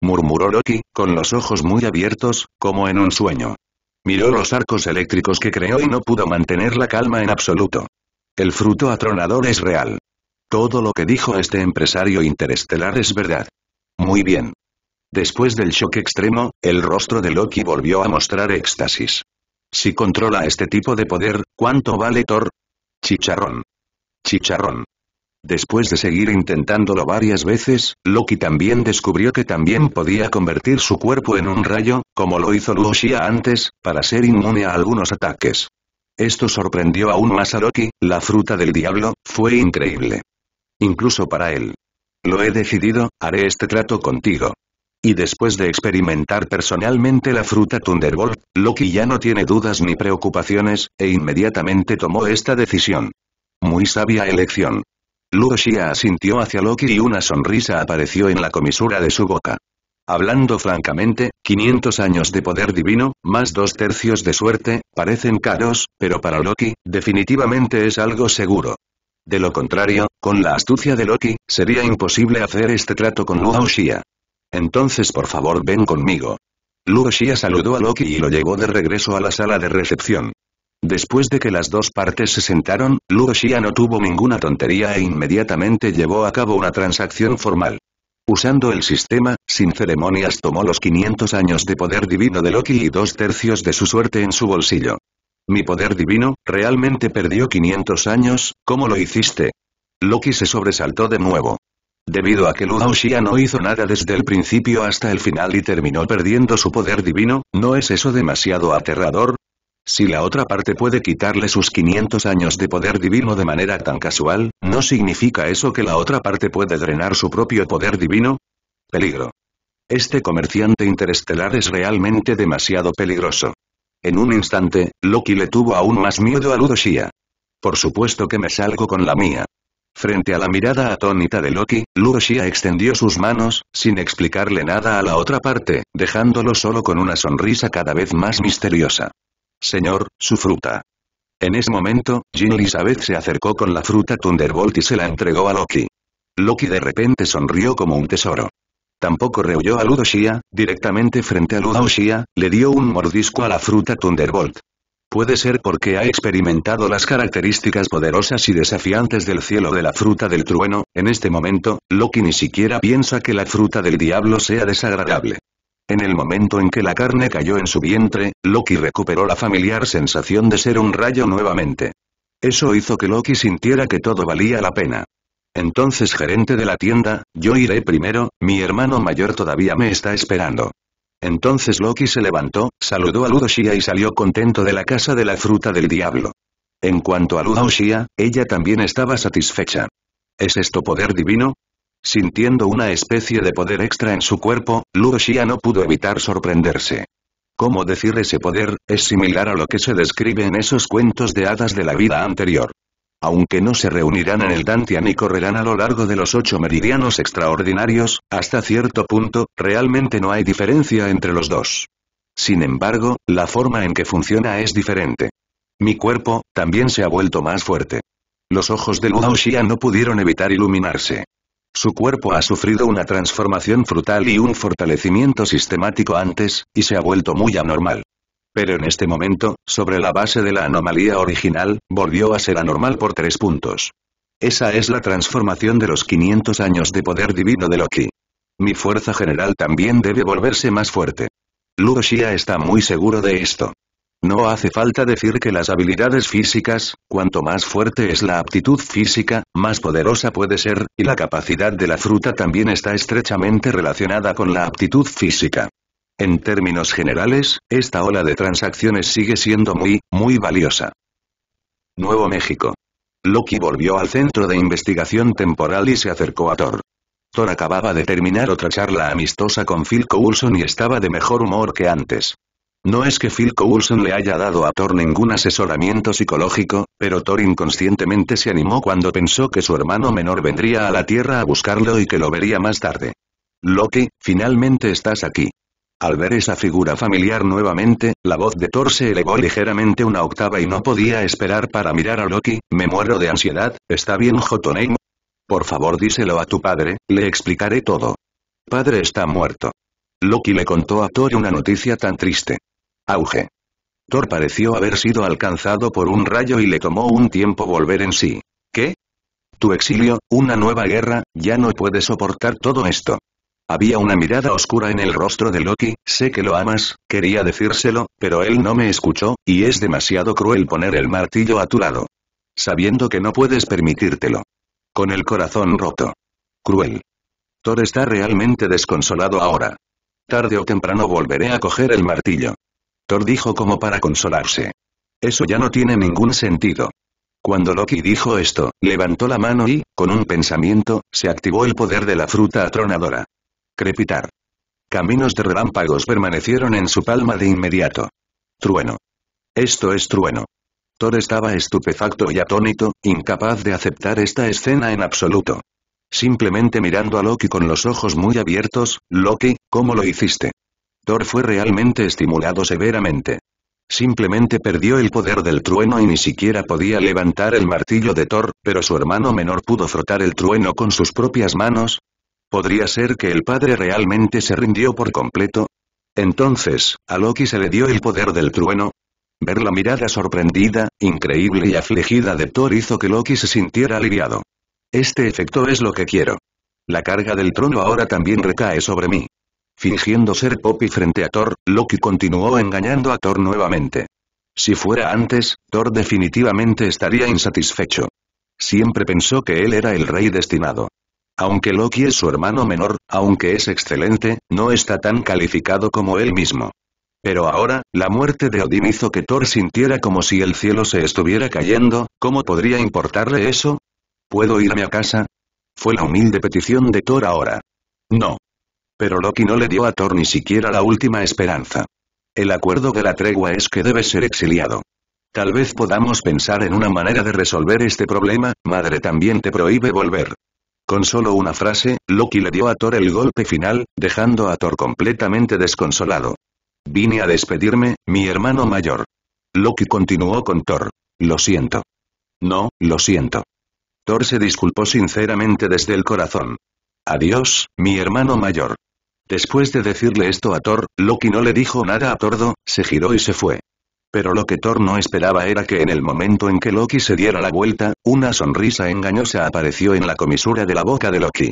Murmuró Loki, con los ojos muy abiertos, como en un sueño. Miró los arcos eléctricos que creó y no pudo mantener la calma en absoluto. El fruto atronador es real. Todo lo que dijo este empresario interestelar es verdad. Muy bien. Después del shock extremo, el rostro de Loki volvió a mostrar éxtasis. Si controla este tipo de poder, ¿cuánto vale Thor? Chicharrón. Chicharrón. Después de seguir intentándolo varias veces, Loki también descubrió que también podía convertir su cuerpo en un rayo, como lo hizo Luo antes, para ser inmune a algunos ataques. Esto sorprendió aún más a Loki, la fruta del diablo, fue increíble. Incluso para él. Lo he decidido, haré este trato contigo. Y después de experimentar personalmente la fruta Thunderbolt, Loki ya no tiene dudas ni preocupaciones, e inmediatamente tomó esta decisión. Muy sabia elección. Luo asintió hacia Loki y una sonrisa apareció en la comisura de su boca. Hablando francamente, 500 años de poder divino, más dos tercios de suerte, parecen caros, pero para Loki, definitivamente es algo seguro. De lo contrario, con la astucia de Loki, sería imposible hacer este trato con Luo Entonces por favor ven conmigo. Luo saludó a Loki y lo llevó de regreso a la sala de recepción. Después de que las dos partes se sentaron, Luo no tuvo ninguna tontería e inmediatamente llevó a cabo una transacción formal. Usando el sistema, sin ceremonias tomó los 500 años de poder divino de Loki y dos tercios de su suerte en su bolsillo. Mi poder divino, realmente perdió 500 años, ¿cómo lo hiciste? Loki se sobresaltó de nuevo. Debido a que Luo Xia no hizo nada desde el principio hasta el final y terminó perdiendo su poder divino, ¿no es eso demasiado aterrador? Si la otra parte puede quitarle sus 500 años de poder divino de manera tan casual, ¿no significa eso que la otra parte puede drenar su propio poder divino? Peligro. Este comerciante interestelar es realmente demasiado peligroso. En un instante, Loki le tuvo aún más miedo a Ludoshia. Por supuesto que me salgo con la mía. Frente a la mirada atónita de Loki, Ludoshia extendió sus manos, sin explicarle nada a la otra parte, dejándolo solo con una sonrisa cada vez más misteriosa. Señor, su fruta. En ese momento, Jean Elizabeth se acercó con la fruta Thunderbolt y se la entregó a Loki. Loki de repente sonrió como un tesoro. Tampoco rehuyó a Ludoshia, directamente frente a Ludoshia, le dio un mordisco a la fruta Thunderbolt. Puede ser porque ha experimentado las características poderosas y desafiantes del cielo de la fruta del trueno, en este momento, Loki ni siquiera piensa que la fruta del diablo sea desagradable. En el momento en que la carne cayó en su vientre, Loki recuperó la familiar sensación de ser un rayo nuevamente. Eso hizo que Loki sintiera que todo valía la pena. Entonces gerente de la tienda, yo iré primero, mi hermano mayor todavía me está esperando. Entonces Loki se levantó, saludó a Ludoshia y salió contento de la casa de la fruta del diablo. En cuanto a Ludoshia, ella también estaba satisfecha. ¿Es esto poder divino? Sintiendo una especie de poder extra en su cuerpo, Luo Xia no pudo evitar sorprenderse. ¿Cómo decir ese poder? Es similar a lo que se describe en esos cuentos de hadas de la vida anterior. Aunque no se reunirán en el Dantian y correrán a lo largo de los ocho meridianos extraordinarios, hasta cierto punto, realmente no hay diferencia entre los dos. Sin embargo, la forma en que funciona es diferente. Mi cuerpo, también se ha vuelto más fuerte. Los ojos de Luo Xia no pudieron evitar iluminarse. Su cuerpo ha sufrido una transformación frutal y un fortalecimiento sistemático antes, y se ha vuelto muy anormal. Pero en este momento, sobre la base de la anomalía original, volvió a ser anormal por tres puntos. Esa es la transformación de los 500 años de poder divino de Loki. Mi fuerza general también debe volverse más fuerte. Luo está muy seguro de esto. No hace falta decir que las habilidades físicas, cuanto más fuerte es la aptitud física, más poderosa puede ser, y la capacidad de la fruta también está estrechamente relacionada con la aptitud física. En términos generales, esta ola de transacciones sigue siendo muy, muy valiosa. Nuevo México. Loki volvió al centro de investigación temporal y se acercó a Thor. Thor acababa de terminar otra charla amistosa con Phil Coulson y estaba de mejor humor que antes. No es que Phil Coulson le haya dado a Thor ningún asesoramiento psicológico, pero Thor inconscientemente se animó cuando pensó que su hermano menor vendría a la Tierra a buscarlo y que lo vería más tarde. Loki, finalmente estás aquí. Al ver esa figura familiar nuevamente, la voz de Thor se elevó ligeramente una octava y no podía esperar para mirar a Loki, me muero de ansiedad, ¿está bien Jotunheim? Por favor díselo a tu padre, le explicaré todo. Padre está muerto. Loki le contó a Thor una noticia tan triste. Auge. Thor pareció haber sido alcanzado por un rayo y le tomó un tiempo volver en sí. ¿Qué? Tu exilio, una nueva guerra, ya no puede soportar todo esto. Había una mirada oscura en el rostro de Loki, sé que lo amas, quería decírselo, pero él no me escuchó, y es demasiado cruel poner el martillo a tu lado. Sabiendo que no puedes permitírtelo. Con el corazón roto. Cruel. Thor está realmente desconsolado ahora. Tarde o temprano volveré a coger el martillo. Thor dijo como para consolarse. Eso ya no tiene ningún sentido. Cuando Loki dijo esto, levantó la mano y, con un pensamiento, se activó el poder de la fruta atronadora. Crepitar. Caminos de relámpagos permanecieron en su palma de inmediato. Trueno. Esto es trueno. Thor estaba estupefacto y atónito, incapaz de aceptar esta escena en absoluto. Simplemente mirando a Loki con los ojos muy abiertos, Loki, ¿cómo lo hiciste? Thor fue realmente estimulado severamente. Simplemente perdió el poder del trueno y ni siquiera podía levantar el martillo de Thor, pero su hermano menor pudo frotar el trueno con sus propias manos. ¿Podría ser que el padre realmente se rindió por completo? Entonces, a Loki se le dio el poder del trueno. Ver la mirada sorprendida, increíble y afligida de Thor hizo que Loki se sintiera aliviado. Este efecto es lo que quiero. La carga del trono ahora también recae sobre mí. Fingiendo ser Poppy frente a Thor, Loki continuó engañando a Thor nuevamente. Si fuera antes, Thor definitivamente estaría insatisfecho. Siempre pensó que él era el rey destinado. Aunque Loki es su hermano menor, aunque es excelente, no está tan calificado como él mismo. Pero ahora, la muerte de Odín hizo que Thor sintiera como si el cielo se estuviera cayendo, ¿cómo podría importarle eso? ¿Puedo irme a casa? Fue la humilde petición de Thor ahora. No. Pero Loki no le dio a Thor ni siquiera la última esperanza. El acuerdo de la tregua es que debe ser exiliado. Tal vez podamos pensar en una manera de resolver este problema, madre también te prohíbe volver. Con solo una frase, Loki le dio a Thor el golpe final, dejando a Thor completamente desconsolado. Vine a despedirme, mi hermano mayor. Loki continuó con Thor. Lo siento. No, lo siento. Thor se disculpó sinceramente desde el corazón. Adiós, mi hermano mayor. Después de decirle esto a Thor, Loki no le dijo nada a Tordo, se giró y se fue. Pero lo que Thor no esperaba era que en el momento en que Loki se diera la vuelta, una sonrisa engañosa apareció en la comisura de la boca de Loki.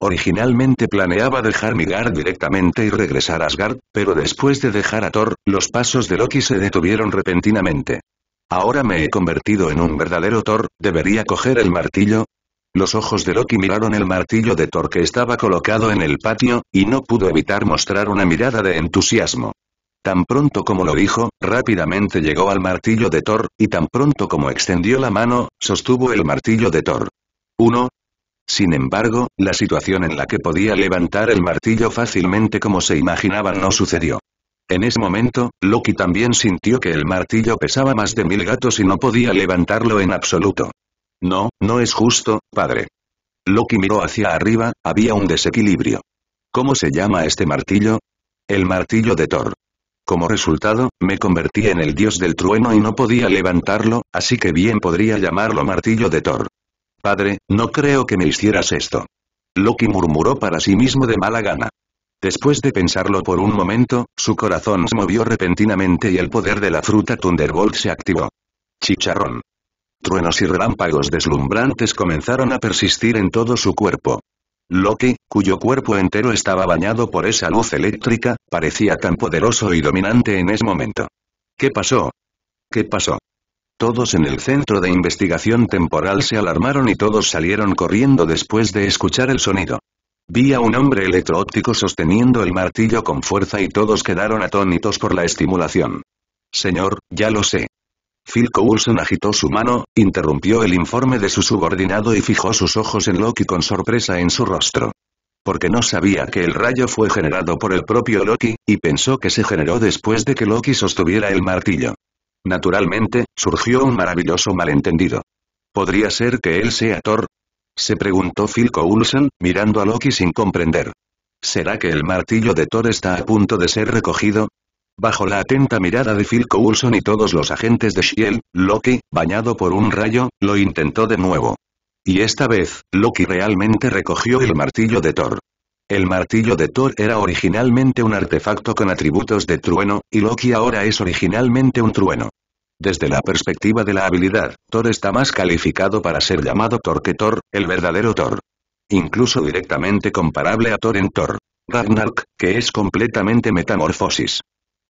Originalmente planeaba dejar Midgard directamente y regresar a Asgard, pero después de dejar a Thor, los pasos de Loki se detuvieron repentinamente. Ahora me he convertido en un verdadero Thor, ¿debería coger el martillo? Los ojos de Loki miraron el martillo de Thor que estaba colocado en el patio, y no pudo evitar mostrar una mirada de entusiasmo. Tan pronto como lo dijo, rápidamente llegó al martillo de Thor, y tan pronto como extendió la mano, sostuvo el martillo de Thor. 1. Sin embargo, la situación en la que podía levantar el martillo fácilmente como se imaginaba no sucedió. En ese momento, Loki también sintió que el martillo pesaba más de mil gatos y no podía levantarlo en absoluto. No, no es justo, padre. Loki miró hacia arriba, había un desequilibrio. ¿Cómo se llama este martillo? El martillo de Thor. Como resultado, me convertí en el dios del trueno y no podía levantarlo, así que bien podría llamarlo martillo de Thor. Padre, no creo que me hicieras esto. Loki murmuró para sí mismo de mala gana. Después de pensarlo por un momento, su corazón se movió repentinamente y el poder de la fruta Thunderbolt se activó. Chicharrón truenos y relámpagos deslumbrantes comenzaron a persistir en todo su cuerpo. Loki, cuyo cuerpo entero estaba bañado por esa luz eléctrica, parecía tan poderoso y dominante en ese momento. ¿Qué pasó? ¿Qué pasó? Todos en el centro de investigación temporal se alarmaron y todos salieron corriendo después de escuchar el sonido. Vi a un hombre electroóptico sosteniendo el martillo con fuerza y todos quedaron atónitos por la estimulación. Señor, ya lo sé. Phil Coulson agitó su mano, interrumpió el informe de su subordinado y fijó sus ojos en Loki con sorpresa en su rostro. Porque no sabía que el rayo fue generado por el propio Loki, y pensó que se generó después de que Loki sostuviera el martillo. Naturalmente, surgió un maravilloso malentendido. ¿Podría ser que él sea Thor? Se preguntó Phil Coulson, mirando a Loki sin comprender. ¿Será que el martillo de Thor está a punto de ser recogido? Bajo la atenta mirada de Phil Coulson y todos los agentes de Shield, Loki, bañado por un rayo, lo intentó de nuevo. Y esta vez, Loki realmente recogió el martillo de Thor. El martillo de Thor era originalmente un artefacto con atributos de trueno, y Loki ahora es originalmente un trueno. Desde la perspectiva de la habilidad, Thor está más calificado para ser llamado Thor que Thor, el verdadero Thor. Incluso directamente comparable a Thor en Thor. Ragnarok, que es completamente metamorfosis.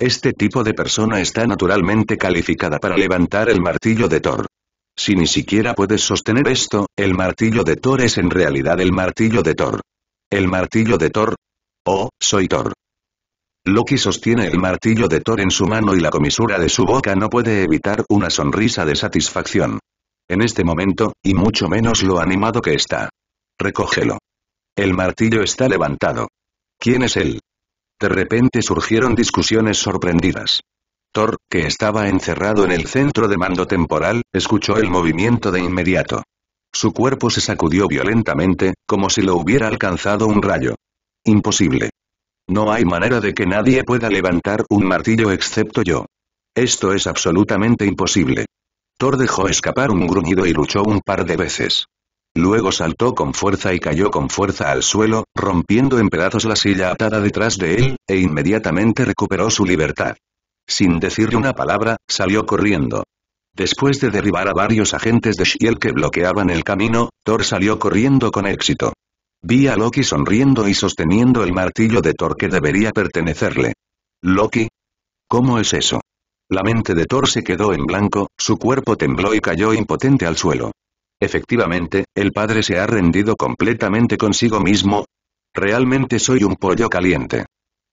Este tipo de persona está naturalmente calificada para levantar el martillo de Thor. Si ni siquiera puedes sostener esto, el martillo de Thor es en realidad el martillo de Thor. ¿El martillo de Thor? Oh, soy Thor. Loki sostiene el martillo de Thor en su mano y la comisura de su boca no puede evitar una sonrisa de satisfacción. En este momento, y mucho menos lo animado que está. Recógelo. El martillo está levantado. ¿Quién es él? De repente surgieron discusiones sorprendidas. Thor, que estaba encerrado en el centro de mando temporal, escuchó el movimiento de inmediato. Su cuerpo se sacudió violentamente, como si lo hubiera alcanzado un rayo. Imposible. No hay manera de que nadie pueda levantar un martillo excepto yo. Esto es absolutamente imposible. Thor dejó escapar un gruñido y luchó un par de veces. Luego saltó con fuerza y cayó con fuerza al suelo, rompiendo en pedazos la silla atada detrás de él, e inmediatamente recuperó su libertad. Sin decirle una palabra, salió corriendo. Después de derribar a varios agentes de Shiel que bloqueaban el camino, Thor salió corriendo con éxito. Vi a Loki sonriendo y sosteniendo el martillo de Thor que debería pertenecerle. ¿Loki? ¿Cómo es eso? La mente de Thor se quedó en blanco, su cuerpo tembló y cayó impotente al suelo. Efectivamente, el padre se ha rendido completamente consigo mismo. Realmente soy un pollo caliente.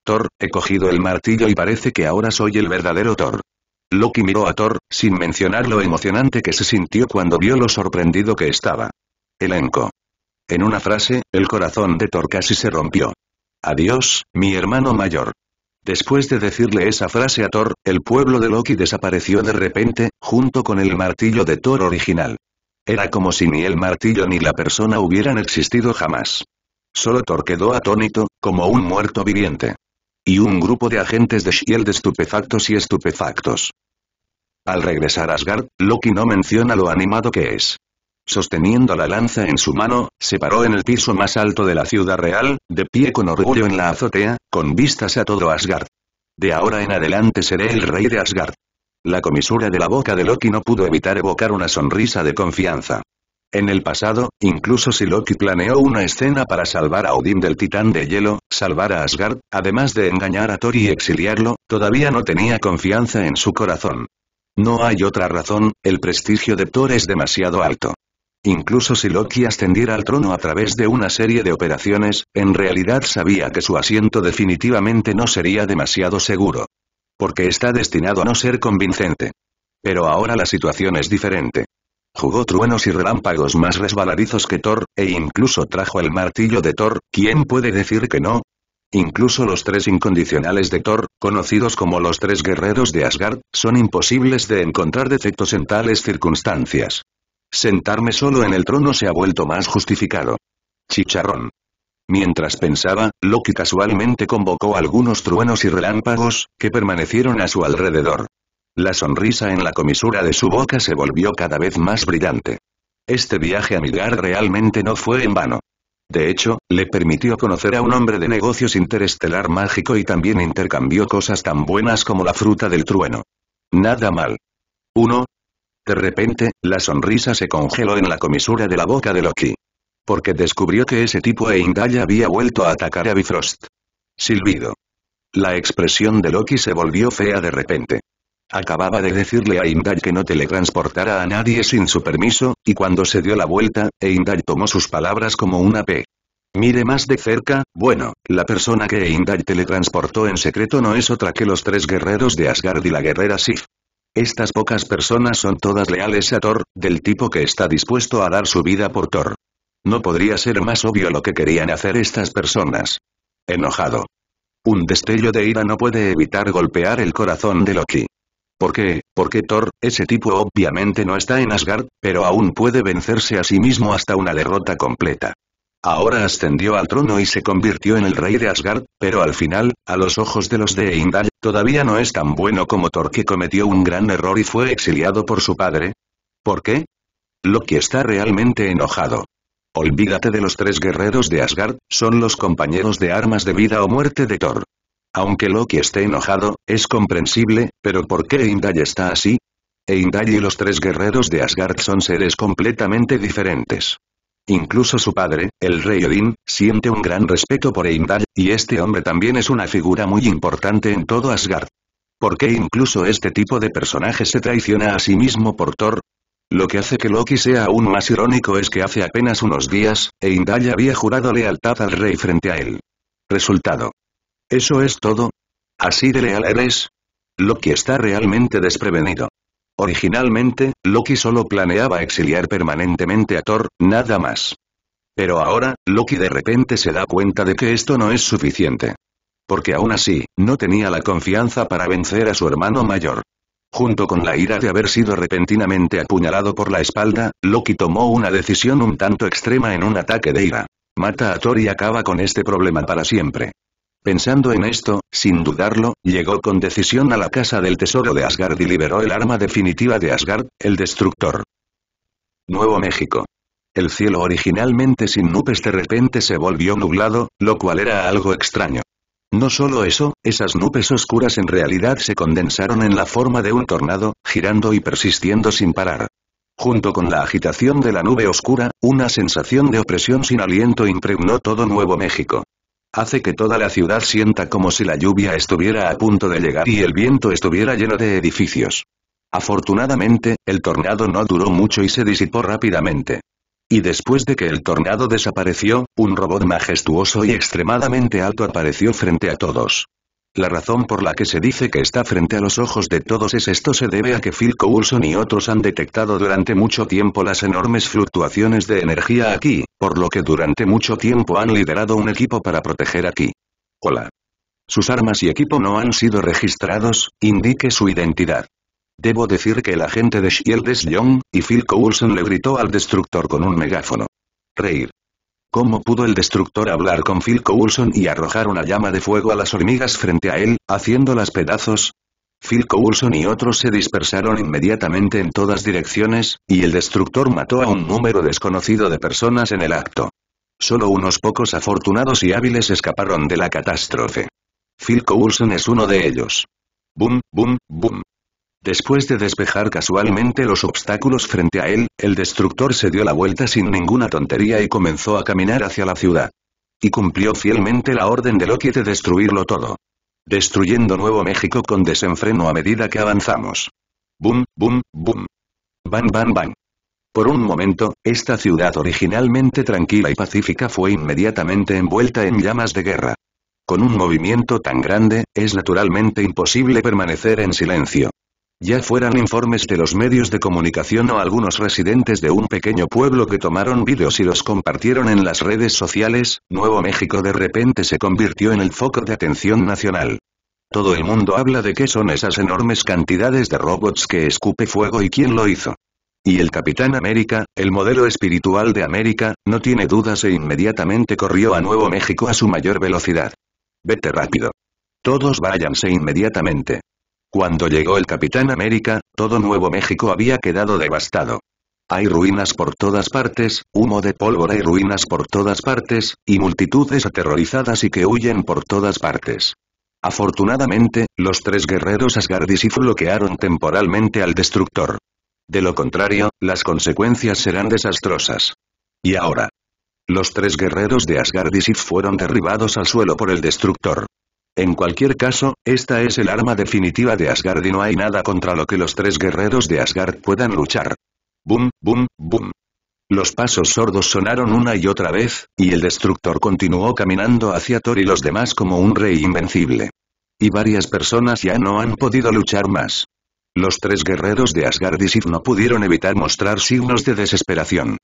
Thor, he cogido el martillo y parece que ahora soy el verdadero Thor. Loki miró a Thor, sin mencionar lo emocionante que se sintió cuando vio lo sorprendido que estaba. Elenco. En una frase, el corazón de Thor casi se rompió. Adiós, mi hermano mayor. Después de decirle esa frase a Thor, el pueblo de Loki desapareció de repente, junto con el martillo de Thor original. Era como si ni el martillo ni la persona hubieran existido jamás. Solo Thor quedó atónito, como un muerto viviente. Y un grupo de agentes de S.H.I.E.L.D. estupefactos y estupefactos. Al regresar a Asgard, Loki no menciona lo animado que es. Sosteniendo la lanza en su mano, se paró en el piso más alto de la ciudad real, de pie con orgullo en la azotea, con vistas a todo Asgard. De ahora en adelante seré el rey de Asgard. La comisura de la boca de Loki no pudo evitar evocar una sonrisa de confianza. En el pasado, incluso si Loki planeó una escena para salvar a Odín del Titán de Hielo, salvar a Asgard, además de engañar a Thor y exiliarlo, todavía no tenía confianza en su corazón. No hay otra razón, el prestigio de Thor es demasiado alto. Incluso si Loki ascendiera al trono a través de una serie de operaciones, en realidad sabía que su asiento definitivamente no sería demasiado seguro. Porque está destinado a no ser convincente. Pero ahora la situación es diferente. Jugó truenos y relámpagos más resbaladizos que Thor, e incluso trajo el martillo de Thor, ¿quién puede decir que no? Incluso los tres incondicionales de Thor, conocidos como los tres guerreros de Asgard, son imposibles de encontrar defectos en tales circunstancias. Sentarme solo en el trono se ha vuelto más justificado. Chicharrón. Mientras pensaba, Loki casualmente convocó algunos truenos y relámpagos, que permanecieron a su alrededor. La sonrisa en la comisura de su boca se volvió cada vez más brillante. Este viaje a Midgard realmente no fue en vano. De hecho, le permitió conocer a un hombre de negocios interestelar mágico y también intercambió cosas tan buenas como la fruta del trueno. Nada mal. 1. De repente, la sonrisa se congeló en la comisura de la boca de Loki. Porque descubrió que ese tipo e había vuelto a atacar a Bifrost. Silbido. La expresión de Loki se volvió fea de repente. Acababa de decirle a Eindal que no teletransportara a nadie sin su permiso, y cuando se dio la vuelta, Eindal tomó sus palabras como una P. Mire más de cerca, bueno, la persona que Eindal teletransportó en secreto no es otra que los tres guerreros de Asgard y la guerrera Sif. Estas pocas personas son todas leales a Thor, del tipo que está dispuesto a dar su vida por Thor. No podría ser más obvio lo que querían hacer estas personas. Enojado. Un destello de ira no puede evitar golpear el corazón de Loki. ¿Por qué? Porque Thor, ese tipo obviamente no está en Asgard, pero aún puede vencerse a sí mismo hasta una derrota completa. Ahora ascendió al trono y se convirtió en el rey de Asgard, pero al final, a los ojos de los de Eindal, todavía no es tan bueno como Thor que cometió un gran error y fue exiliado por su padre. ¿Por qué? Loki está realmente enojado. Olvídate de los tres guerreros de Asgard, son los compañeros de armas de vida o muerte de Thor. Aunque Loki esté enojado, es comprensible, pero ¿por qué Heimdall está así? Heimdall y los tres guerreros de Asgard son seres completamente diferentes. Incluso su padre, el rey Odin, siente un gran respeto por Heimdall, y este hombre también es una figura muy importante en todo Asgard. ¿Por qué incluso este tipo de personaje se traiciona a sí mismo por Thor? Lo que hace que Loki sea aún más irónico es que hace apenas unos días, Eindal había jurado lealtad al rey frente a él. Resultado. ¿Eso es todo? ¿Así de leal eres? Loki está realmente desprevenido. Originalmente, Loki solo planeaba exiliar permanentemente a Thor, nada más. Pero ahora, Loki de repente se da cuenta de que esto no es suficiente. Porque aún así, no tenía la confianza para vencer a su hermano mayor. Junto con la ira de haber sido repentinamente apuñalado por la espalda, Loki tomó una decisión un tanto extrema en un ataque de ira. Mata a Thor y acaba con este problema para siempre. Pensando en esto, sin dudarlo, llegó con decisión a la casa del tesoro de Asgard y liberó el arma definitiva de Asgard, el Destructor. Nuevo México. El cielo originalmente sin nubes de repente se volvió nublado, lo cual era algo extraño. No solo eso, esas nubes oscuras en realidad se condensaron en la forma de un tornado, girando y persistiendo sin parar. Junto con la agitación de la nube oscura, una sensación de opresión sin aliento impregnó todo Nuevo México. Hace que toda la ciudad sienta como si la lluvia estuviera a punto de llegar y el viento estuviera lleno de edificios. Afortunadamente, el tornado no duró mucho y se disipó rápidamente. Y después de que el tornado desapareció, un robot majestuoso y extremadamente alto apareció frente a todos. La razón por la que se dice que está frente a los ojos de todos es esto se debe a que Phil Coulson y otros han detectado durante mucho tiempo las enormes fluctuaciones de energía aquí, por lo que durante mucho tiempo han liderado un equipo para proteger aquí. Hola. Sus armas y equipo no han sido registrados, indique su identidad. Debo decir que el agente de Shield es John, y Phil Coulson le gritó al destructor con un megáfono. Reír. ¿Cómo pudo el destructor hablar con Phil Coulson y arrojar una llama de fuego a las hormigas frente a él, haciéndolas pedazos? Phil Coulson y otros se dispersaron inmediatamente en todas direcciones, y el destructor mató a un número desconocido de personas en el acto. Solo unos pocos afortunados y hábiles escaparon de la catástrofe. Phil Coulson es uno de ellos. Boom, boom, boom. Después de despejar casualmente los obstáculos frente a él, el destructor se dio la vuelta sin ninguna tontería y comenzó a caminar hacia la ciudad. Y cumplió fielmente la orden de Loki de destruirlo todo. Destruyendo Nuevo México con desenfreno a medida que avanzamos. Boom, boom, boom. Bam, bam, bam. Por un momento, esta ciudad originalmente tranquila y pacífica fue inmediatamente envuelta en llamas de guerra. Con un movimiento tan grande, es naturalmente imposible permanecer en silencio ya fueran informes de los medios de comunicación o algunos residentes de un pequeño pueblo que tomaron vídeos y los compartieron en las redes sociales, Nuevo México de repente se convirtió en el foco de atención nacional. Todo el mundo habla de qué son esas enormes cantidades de robots que escupe fuego y quién lo hizo. Y el Capitán América, el modelo espiritual de América, no tiene dudas e inmediatamente corrió a Nuevo México a su mayor velocidad. Vete rápido. Todos váyanse inmediatamente. Cuando llegó el Capitán América, todo Nuevo México había quedado devastado. Hay ruinas por todas partes, humo de pólvora y ruinas por todas partes, y multitudes aterrorizadas y que huyen por todas partes. Afortunadamente, los tres guerreros Asgardis y bloquearon temporalmente al destructor. De lo contrario, las consecuencias serán desastrosas. Y ahora. Los tres guerreros de Sif fueron derribados al suelo por el destructor. En cualquier caso, esta es el arma definitiva de Asgard y no hay nada contra lo que los tres guerreros de Asgard puedan luchar. Boom, boom, boom. Los pasos sordos sonaron una y otra vez, y el destructor continuó caminando hacia Thor y los demás como un rey invencible. Y varias personas ya no han podido luchar más. Los tres guerreros de Asgard y Sif no pudieron evitar mostrar signos de desesperación.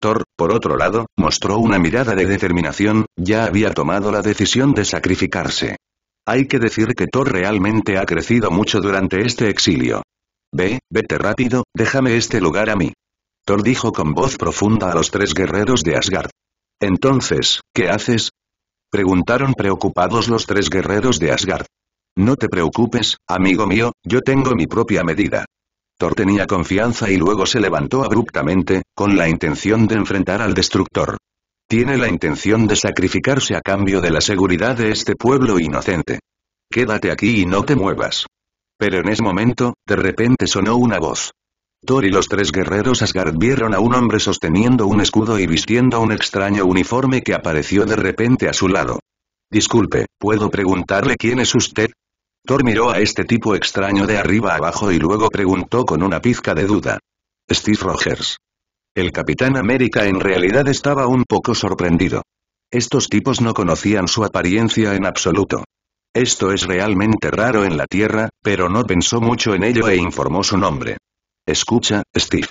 Thor, por otro lado, mostró una mirada de determinación, ya había tomado la decisión de sacrificarse. Hay que decir que Thor realmente ha crecido mucho durante este exilio. Ve, vete rápido, déjame este lugar a mí. Thor dijo con voz profunda a los tres guerreros de Asgard. Entonces, ¿qué haces? Preguntaron preocupados los tres guerreros de Asgard. No te preocupes, amigo mío, yo tengo mi propia medida. Thor tenía confianza y luego se levantó abruptamente, con la intención de enfrentar al destructor. Tiene la intención de sacrificarse a cambio de la seguridad de este pueblo inocente. Quédate aquí y no te muevas. Pero en ese momento, de repente sonó una voz. Thor y los tres guerreros Asgard vieron a un hombre sosteniendo un escudo y vistiendo un extraño uniforme que apareció de repente a su lado. Disculpe, ¿puedo preguntarle quién es usted? Thor miró a este tipo extraño de arriba abajo y luego preguntó con una pizca de duda. Steve Rogers. El Capitán América en realidad estaba un poco sorprendido. Estos tipos no conocían su apariencia en absoluto. Esto es realmente raro en la Tierra, pero no pensó mucho en ello e informó su nombre. Escucha, Steve.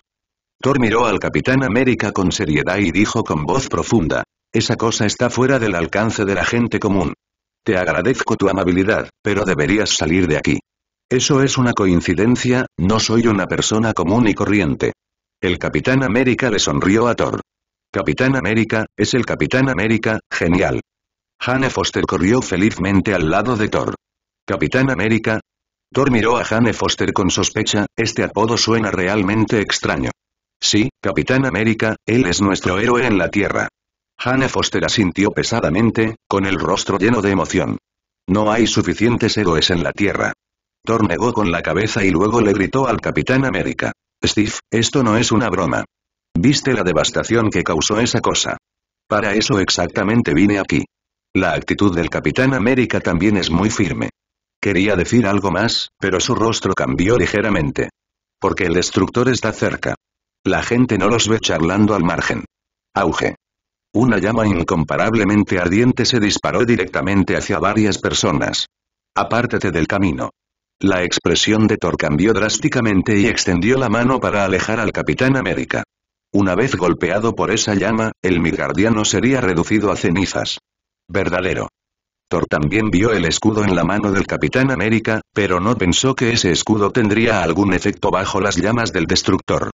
Thor miró al Capitán América con seriedad y dijo con voz profunda. Esa cosa está fuera del alcance de la gente común. Te agradezco tu amabilidad, pero deberías salir de aquí. Eso es una coincidencia, no soy una persona común y corriente. El Capitán América le sonrió a Thor. Capitán América, es el Capitán América, genial. Hannah Foster corrió felizmente al lado de Thor. Capitán América. Thor miró a Hannah Foster con sospecha, este apodo suena realmente extraño. Sí, Capitán América, él es nuestro héroe en la Tierra. Hannah Foster asintió pesadamente, con el rostro lleno de emoción. No hay suficientes héroes en la Tierra. Thor negó con la cabeza y luego le gritó al Capitán América. Steve, esto no es una broma. ¿Viste la devastación que causó esa cosa? Para eso exactamente vine aquí. La actitud del Capitán América también es muy firme. Quería decir algo más, pero su rostro cambió ligeramente. Porque el destructor está cerca. La gente no los ve charlando al margen. Auge. Una llama incomparablemente ardiente se disparó directamente hacia varias personas. Apártate del camino. La expresión de Thor cambió drásticamente y extendió la mano para alejar al Capitán América. Una vez golpeado por esa llama, el migardiano sería reducido a cenizas. Verdadero. Thor también vio el escudo en la mano del Capitán América, pero no pensó que ese escudo tendría algún efecto bajo las llamas del destructor.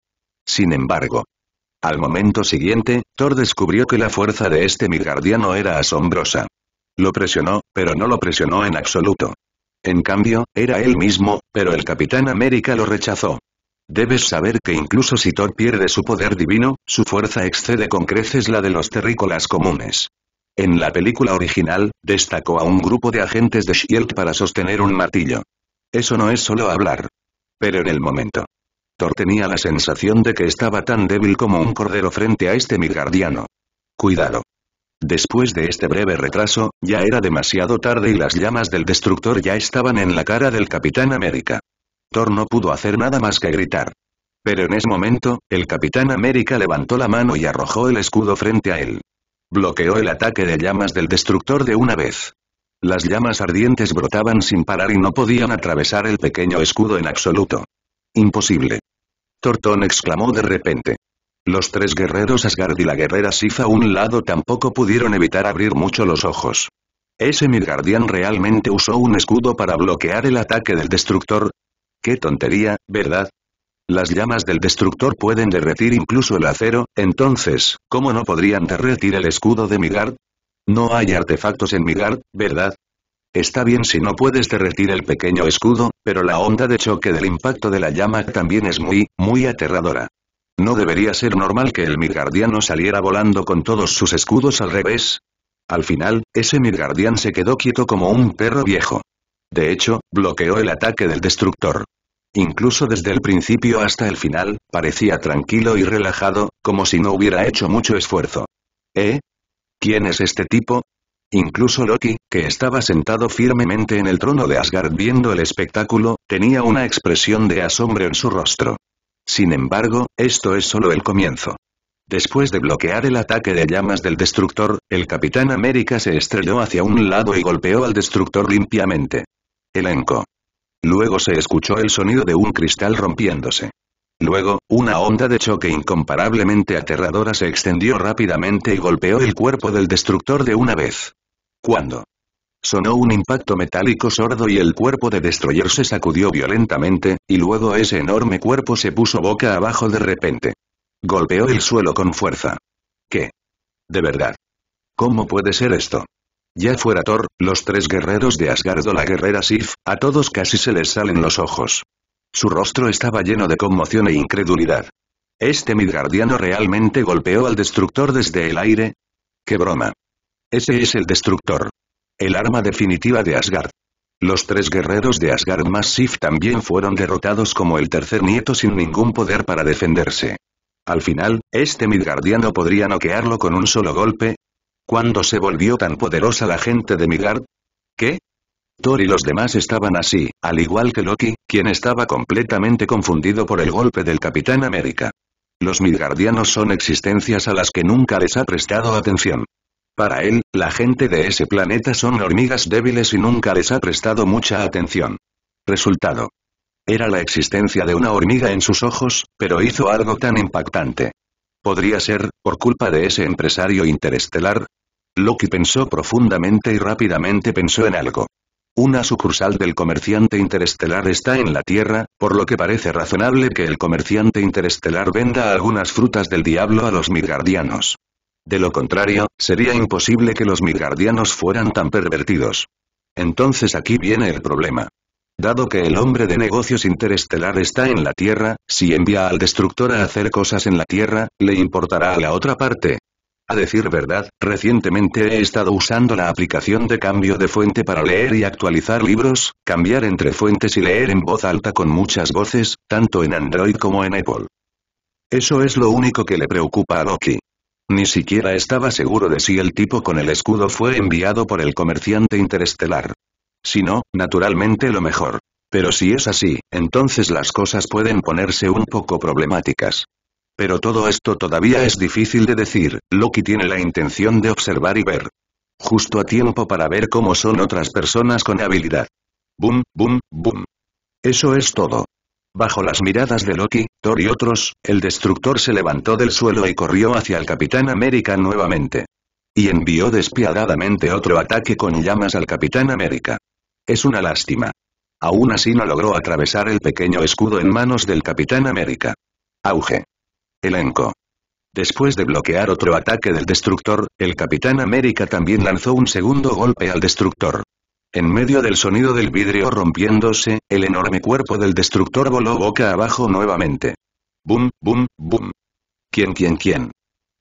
Sin embargo, al momento siguiente, Thor descubrió que la fuerza de este migardiano era asombrosa. Lo presionó, pero no lo presionó en absoluto. En cambio, era él mismo, pero el Capitán América lo rechazó. Debes saber que incluso si Thor pierde su poder divino, su fuerza excede con creces la de los terrícolas comunes. En la película original, destacó a un grupo de agentes de S.H.I.E.L.D. para sostener un martillo. Eso no es solo hablar. Pero en el momento. Thor tenía la sensación de que estaba tan débil como un cordero frente a este Midgardiano. Cuidado. Después de este breve retraso, ya era demasiado tarde y las llamas del destructor ya estaban en la cara del Capitán América. Thor no pudo hacer nada más que gritar. Pero en ese momento, el Capitán América levantó la mano y arrojó el escudo frente a él. Bloqueó el ataque de llamas del destructor de una vez. Las llamas ardientes brotaban sin parar y no podían atravesar el pequeño escudo en absoluto. Imposible. Thor exclamó de repente. Los tres guerreros Asgard y la guerrera Sifa a un lado tampoco pudieron evitar abrir mucho los ojos. ¿Ese Midgardian realmente usó un escudo para bloquear el ataque del destructor? ¡Qué tontería, verdad! Las llamas del destructor pueden derretir incluso el acero, entonces, ¿cómo no podrían derretir el escudo de Midgard? No hay artefactos en Midgard, ¿verdad? Está bien si no puedes derretir el pequeño escudo, pero la onda de choque del impacto de la llama también es muy, muy aterradora. No debería ser normal que el Midgardiano saliera volando con todos sus escudos al revés. Al final, ese Midgardian se quedó quieto como un perro viejo. De hecho, bloqueó el ataque del destructor. Incluso desde el principio hasta el final, parecía tranquilo y relajado, como si no hubiera hecho mucho esfuerzo. ¿Eh? ¿Quién es este tipo? Incluso Loki, que estaba sentado firmemente en el trono de Asgard viendo el espectáculo, tenía una expresión de asombro en su rostro. Sin embargo, esto es solo el comienzo. Después de bloquear el ataque de llamas del destructor, el Capitán América se estrelló hacia un lado y golpeó al destructor limpiamente. Elenco. Luego se escuchó el sonido de un cristal rompiéndose. Luego, una onda de choque incomparablemente aterradora se extendió rápidamente y golpeó el cuerpo del destructor de una vez. ¿Cuándo? Sonó un impacto metálico sordo y el cuerpo de Destroyer se sacudió violentamente, y luego ese enorme cuerpo se puso boca abajo de repente. Golpeó el suelo con fuerza. ¿Qué? De verdad. ¿Cómo puede ser esto? Ya fuera Thor, los tres guerreros de Asgard o la guerrera Sif, a todos casi se les salen los ojos. Su rostro estaba lleno de conmoción e incredulidad. ¿Este Midgardiano realmente golpeó al destructor desde el aire? ¡Qué broma! Ese es el destructor. El arma definitiva de Asgard. Los tres guerreros de Asgard más Sif también fueron derrotados como el tercer nieto sin ningún poder para defenderse. Al final, este Midgardiano podría noquearlo con un solo golpe. ¿Cuándo se volvió tan poderosa la gente de Midgard? ¿Qué? Thor y los demás estaban así, al igual que Loki, quien estaba completamente confundido por el golpe del Capitán América. Los Midgardianos son existencias a las que nunca les ha prestado atención. Para él, la gente de ese planeta son hormigas débiles y nunca les ha prestado mucha atención. Resultado. Era la existencia de una hormiga en sus ojos, pero hizo algo tan impactante. ¿Podría ser, por culpa de ese empresario interestelar? Loki pensó profundamente y rápidamente pensó en algo. Una sucursal del comerciante interestelar está en la Tierra, por lo que parece razonable que el comerciante interestelar venda algunas frutas del diablo a los midgardianos. De lo contrario, sería imposible que los Midgardianos fueran tan pervertidos. Entonces aquí viene el problema. Dado que el hombre de negocios interestelar está en la Tierra, si envía al destructor a hacer cosas en la Tierra, ¿le importará a la otra parte? A decir verdad, recientemente he estado usando la aplicación de cambio de fuente para leer y actualizar libros, cambiar entre fuentes y leer en voz alta con muchas voces, tanto en Android como en Apple. Eso es lo único que le preocupa a Loki. Ni siquiera estaba seguro de si el tipo con el escudo fue enviado por el comerciante interestelar. Si no, naturalmente lo mejor. Pero si es así, entonces las cosas pueden ponerse un poco problemáticas. Pero todo esto todavía es difícil de decir, Loki tiene la intención de observar y ver. Justo a tiempo para ver cómo son otras personas con habilidad. Boom, boom, boom. Eso es todo. Bajo las miradas de Loki, Thor y otros, el destructor se levantó del suelo y corrió hacia el Capitán América nuevamente. Y envió despiadadamente otro ataque con llamas al Capitán América. Es una lástima. Aún así no logró atravesar el pequeño escudo en manos del Capitán América. Auge. Elenco. Después de bloquear otro ataque del destructor, el Capitán América también lanzó un segundo golpe al destructor. En medio del sonido del vidrio rompiéndose, el enorme cuerpo del destructor voló boca abajo nuevamente. bum, boom, boom. ¿Quién, quién, quién?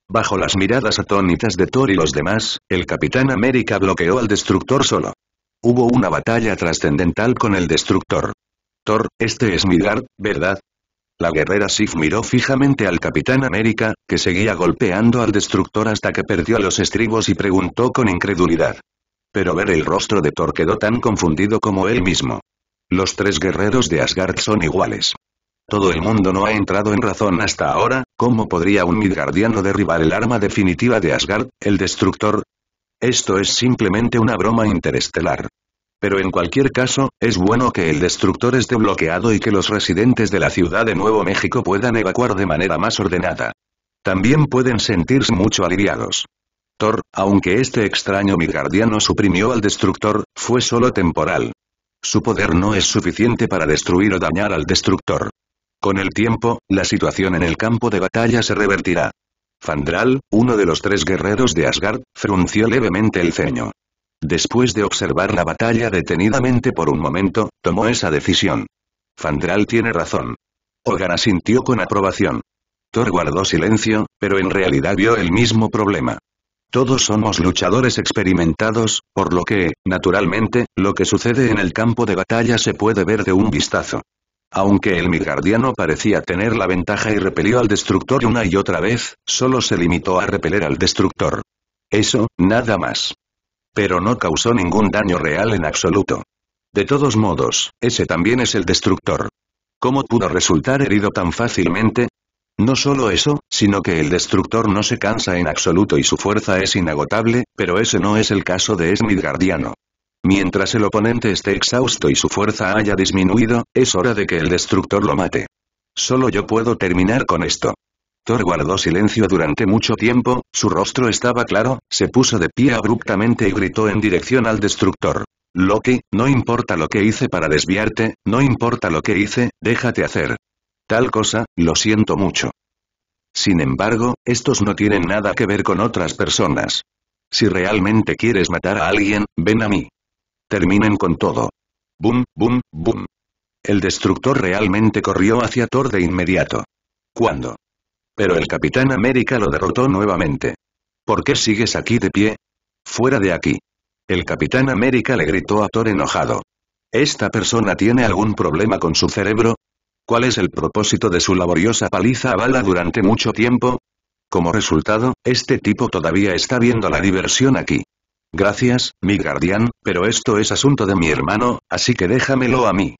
Bajo las miradas atónitas de Thor y los demás, el Capitán América bloqueó al destructor solo. Hubo una batalla trascendental con el destructor. Thor, este es Midgard, ¿verdad? La guerrera Sif miró fijamente al Capitán América, que seguía golpeando al destructor hasta que perdió los estribos y preguntó con incredulidad. Pero ver el rostro de Thor quedó tan confundido como él mismo. Los tres guerreros de Asgard son iguales. Todo el mundo no ha entrado en razón hasta ahora, ¿cómo podría un Midgardiano derribar el arma definitiva de Asgard, el Destructor? Esto es simplemente una broma interestelar. Pero en cualquier caso, es bueno que el Destructor esté bloqueado y que los residentes de la ciudad de Nuevo México puedan evacuar de manera más ordenada. También pueden sentirse mucho aliviados aunque este extraño Midgardiano suprimió al destructor, fue solo temporal. Su poder no es suficiente para destruir o dañar al destructor. Con el tiempo, la situación en el campo de batalla se revertirá. Fandral, uno de los tres guerreros de Asgard, frunció levemente el ceño. Después de observar la batalla detenidamente por un momento, tomó esa decisión. Fandral tiene razón. Ogan asintió con aprobación. Thor guardó silencio, pero en realidad vio el mismo problema. Todos somos luchadores experimentados, por lo que, naturalmente, lo que sucede en el campo de batalla se puede ver de un vistazo. Aunque el Midgardiano parecía tener la ventaja y repelió al Destructor una y otra vez, solo se limitó a repeler al Destructor. Eso, nada más. Pero no causó ningún daño real en absoluto. De todos modos, ese también es el Destructor. ¿Cómo pudo resultar herido tan fácilmente? No solo eso, sino que el destructor no se cansa en absoluto y su fuerza es inagotable, pero ese no es el caso de Guardiano. Mientras el oponente esté exhausto y su fuerza haya disminuido, es hora de que el destructor lo mate. Solo yo puedo terminar con esto. Thor guardó silencio durante mucho tiempo, su rostro estaba claro, se puso de pie abruptamente y gritó en dirección al destructor. Loki, no importa lo que hice para desviarte, no importa lo que hice, déjate hacer tal cosa, lo siento mucho. Sin embargo, estos no tienen nada que ver con otras personas. Si realmente quieres matar a alguien, ven a mí. Terminen con todo. Boom, boom, boom. El destructor realmente corrió hacia Thor de inmediato. ¿Cuándo? Pero el Capitán América lo derrotó nuevamente. ¿Por qué sigues aquí de pie? Fuera de aquí. El Capitán América le gritó a Thor enojado. ¿Esta persona tiene algún problema con su cerebro? ¿Cuál es el propósito de su laboriosa paliza a bala durante mucho tiempo? Como resultado, este tipo todavía está viendo la diversión aquí. Gracias, mi guardián, pero esto es asunto de mi hermano, así que déjamelo a mí.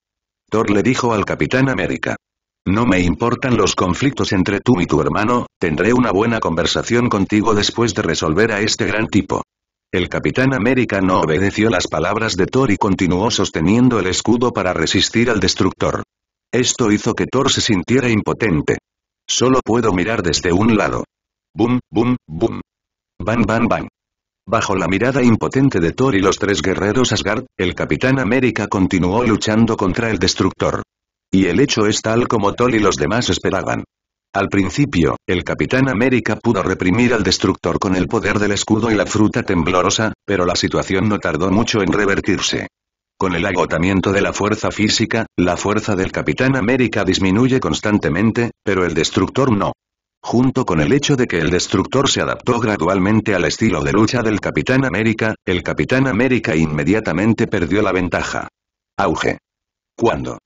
Thor le dijo al Capitán América. No me importan los conflictos entre tú y tu hermano, tendré una buena conversación contigo después de resolver a este gran tipo. El Capitán América no obedeció las palabras de Thor y continuó sosteniendo el escudo para resistir al destructor. Esto hizo que Thor se sintiera impotente. Solo puedo mirar desde un lado. Bum, bum, bum. Bam, bam, bam. Bajo la mirada impotente de Thor y los tres guerreros Asgard, el Capitán América continuó luchando contra el Destructor. Y el hecho es tal como Thor y los demás esperaban. Al principio, el Capitán América pudo reprimir al Destructor con el poder del escudo y la fruta temblorosa, pero la situación no tardó mucho en revertirse. Con el agotamiento de la fuerza física, la fuerza del Capitán América disminuye constantemente, pero el destructor no. Junto con el hecho de que el destructor se adaptó gradualmente al estilo de lucha del Capitán América, el Capitán América inmediatamente perdió la ventaja. Auge. ¿Cuándo?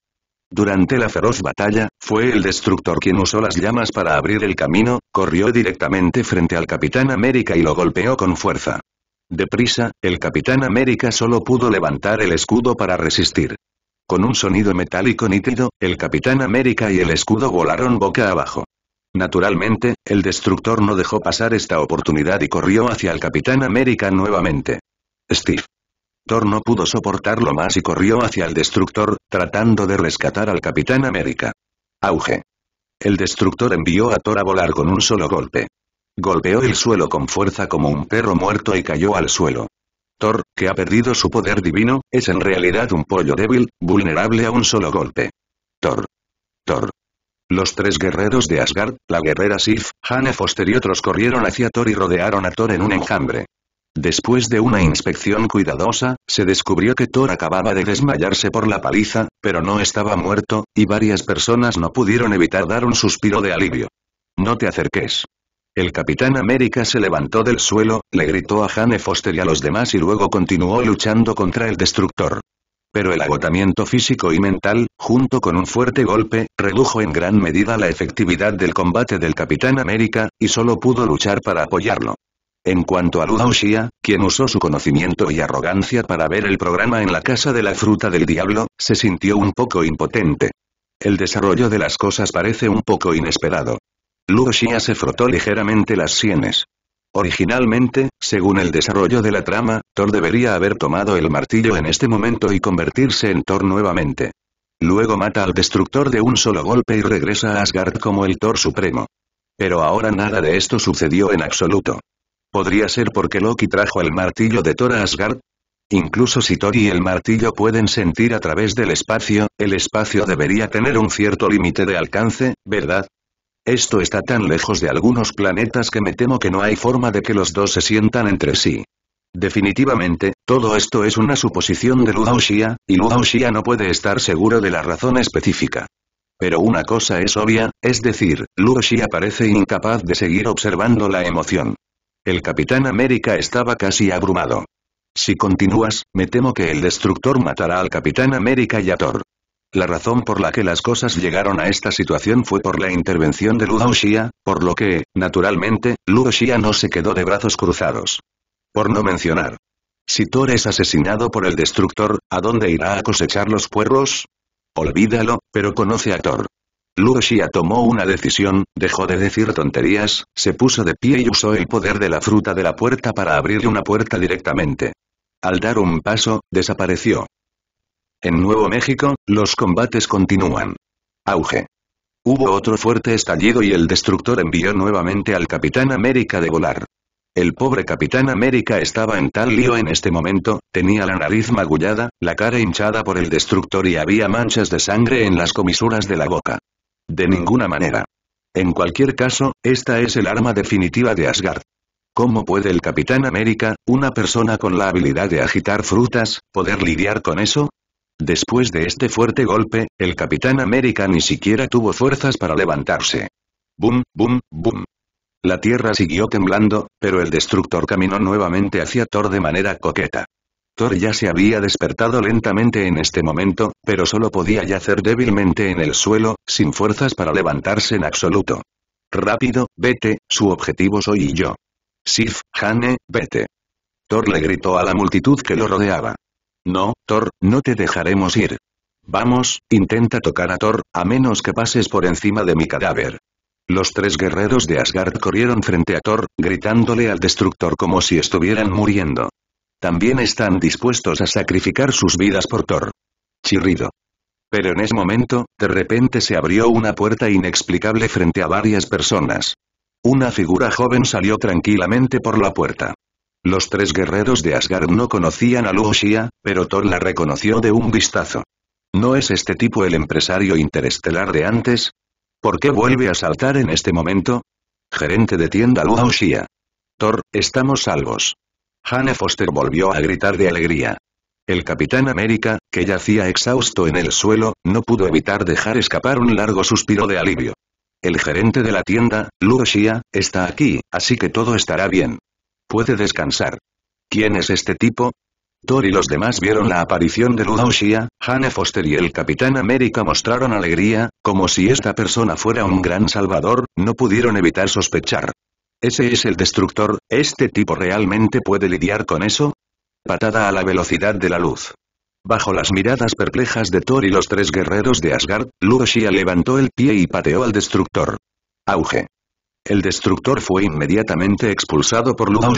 Durante la feroz batalla, fue el destructor quien usó las llamas para abrir el camino, corrió directamente frente al Capitán América y lo golpeó con fuerza. Deprisa, el Capitán América solo pudo levantar el escudo para resistir. Con un sonido metálico nítido, el Capitán América y el escudo volaron boca abajo. Naturalmente, el destructor no dejó pasar esta oportunidad y corrió hacia el Capitán América nuevamente. Steve. Thor no pudo soportarlo más y corrió hacia el destructor, tratando de rescatar al Capitán América. Auge. El destructor envió a Thor a volar con un solo golpe. Golpeó el suelo con fuerza como un perro muerto y cayó al suelo. Thor, que ha perdido su poder divino, es en realidad un pollo débil, vulnerable a un solo golpe. Thor. Thor. Los tres guerreros de Asgard, la guerrera Sif, Foster y otros corrieron hacia Thor y rodearon a Thor en un enjambre. Después de una inspección cuidadosa, se descubrió que Thor acababa de desmayarse por la paliza, pero no estaba muerto, y varias personas no pudieron evitar dar un suspiro de alivio. No te acerques. El Capitán América se levantó del suelo, le gritó a Jane Foster y a los demás y luego continuó luchando contra el destructor. Pero el agotamiento físico y mental, junto con un fuerte golpe, redujo en gran medida la efectividad del combate del Capitán América, y solo pudo luchar para apoyarlo. En cuanto a Lu Xia, quien usó su conocimiento y arrogancia para ver el programa en la Casa de la Fruta del Diablo, se sintió un poco impotente. El desarrollo de las cosas parece un poco inesperado. Loki se frotó ligeramente las sienes. Originalmente, según el desarrollo de la trama, Thor debería haber tomado el martillo en este momento y convertirse en Thor nuevamente. Luego mata al destructor de un solo golpe y regresa a Asgard como el Thor supremo. Pero ahora nada de esto sucedió en absoluto. ¿Podría ser porque Loki trajo el martillo de Thor a Asgard? Incluso si Thor y el martillo pueden sentir a través del espacio, el espacio debería tener un cierto límite de alcance, ¿verdad? Esto está tan lejos de algunos planetas que me temo que no hay forma de que los dos se sientan entre sí. Definitivamente, todo esto es una suposición de Xia, y Xia no puede estar seguro de la razón específica. Pero una cosa es obvia, es decir, Xia parece incapaz de seguir observando la emoción. El Capitán América estaba casi abrumado. Si continúas, me temo que el Destructor matará al Capitán América y a Thor. La razón por la que las cosas llegaron a esta situación fue por la intervención de Luo por lo que, naturalmente, Luo Xia no se quedó de brazos cruzados. Por no mencionar. Si Thor es asesinado por el destructor, ¿a dónde irá a cosechar los puerros? Olvídalo, pero conoce a Thor. Luo Xia tomó una decisión, dejó de decir tonterías, se puso de pie y usó el poder de la fruta de la puerta para abrir una puerta directamente. Al dar un paso, desapareció. En Nuevo México, los combates continúan. Auge. Hubo otro fuerte estallido y el destructor envió nuevamente al Capitán América de volar. El pobre Capitán América estaba en tal lío en este momento, tenía la nariz magullada, la cara hinchada por el destructor y había manchas de sangre en las comisuras de la boca. De ninguna manera. En cualquier caso, esta es el arma definitiva de Asgard. ¿Cómo puede el Capitán América, una persona con la habilidad de agitar frutas, poder lidiar con eso? Después de este fuerte golpe, el Capitán América ni siquiera tuvo fuerzas para levantarse. ¡Bum, bum, bum! La tierra siguió temblando, pero el destructor caminó nuevamente hacia Thor de manera coqueta. Thor ya se había despertado lentamente en este momento, pero solo podía yacer débilmente en el suelo, sin fuerzas para levantarse en absoluto. Rápido, vete, su objetivo soy yo. Sif, Hane, vete. Thor le gritó a la multitud que lo rodeaba. No, Thor, no te dejaremos ir. Vamos, intenta tocar a Thor, a menos que pases por encima de mi cadáver. Los tres guerreros de Asgard corrieron frente a Thor, gritándole al destructor como si estuvieran muriendo. También están dispuestos a sacrificar sus vidas por Thor. Chirrido. Pero en ese momento, de repente se abrió una puerta inexplicable frente a varias personas. Una figura joven salió tranquilamente por la puerta. Los tres guerreros de Asgard no conocían a Xia, pero Thor la reconoció de un vistazo. ¿No es este tipo el empresario interestelar de antes? ¿Por qué vuelve a saltar en este momento? Gerente de tienda Xia. Thor, estamos salvos. Hannah Foster volvió a gritar de alegría. El Capitán América, que yacía exhausto en el suelo, no pudo evitar dejar escapar un largo suspiro de alivio. El gerente de la tienda, Xia, está aquí, así que todo estará bien. Puede descansar. ¿Quién es este tipo? Thor y los demás vieron la aparición de Luo Xia, Hannah Foster y el Capitán América mostraron alegría, como si esta persona fuera un gran salvador, no pudieron evitar sospechar. Ese es el destructor, ¿este tipo realmente puede lidiar con eso? Patada a la velocidad de la luz. Bajo las miradas perplejas de Thor y los tres guerreros de Asgard, Xia levantó el pie y pateó al destructor. Auge. El destructor fue inmediatamente expulsado por Luo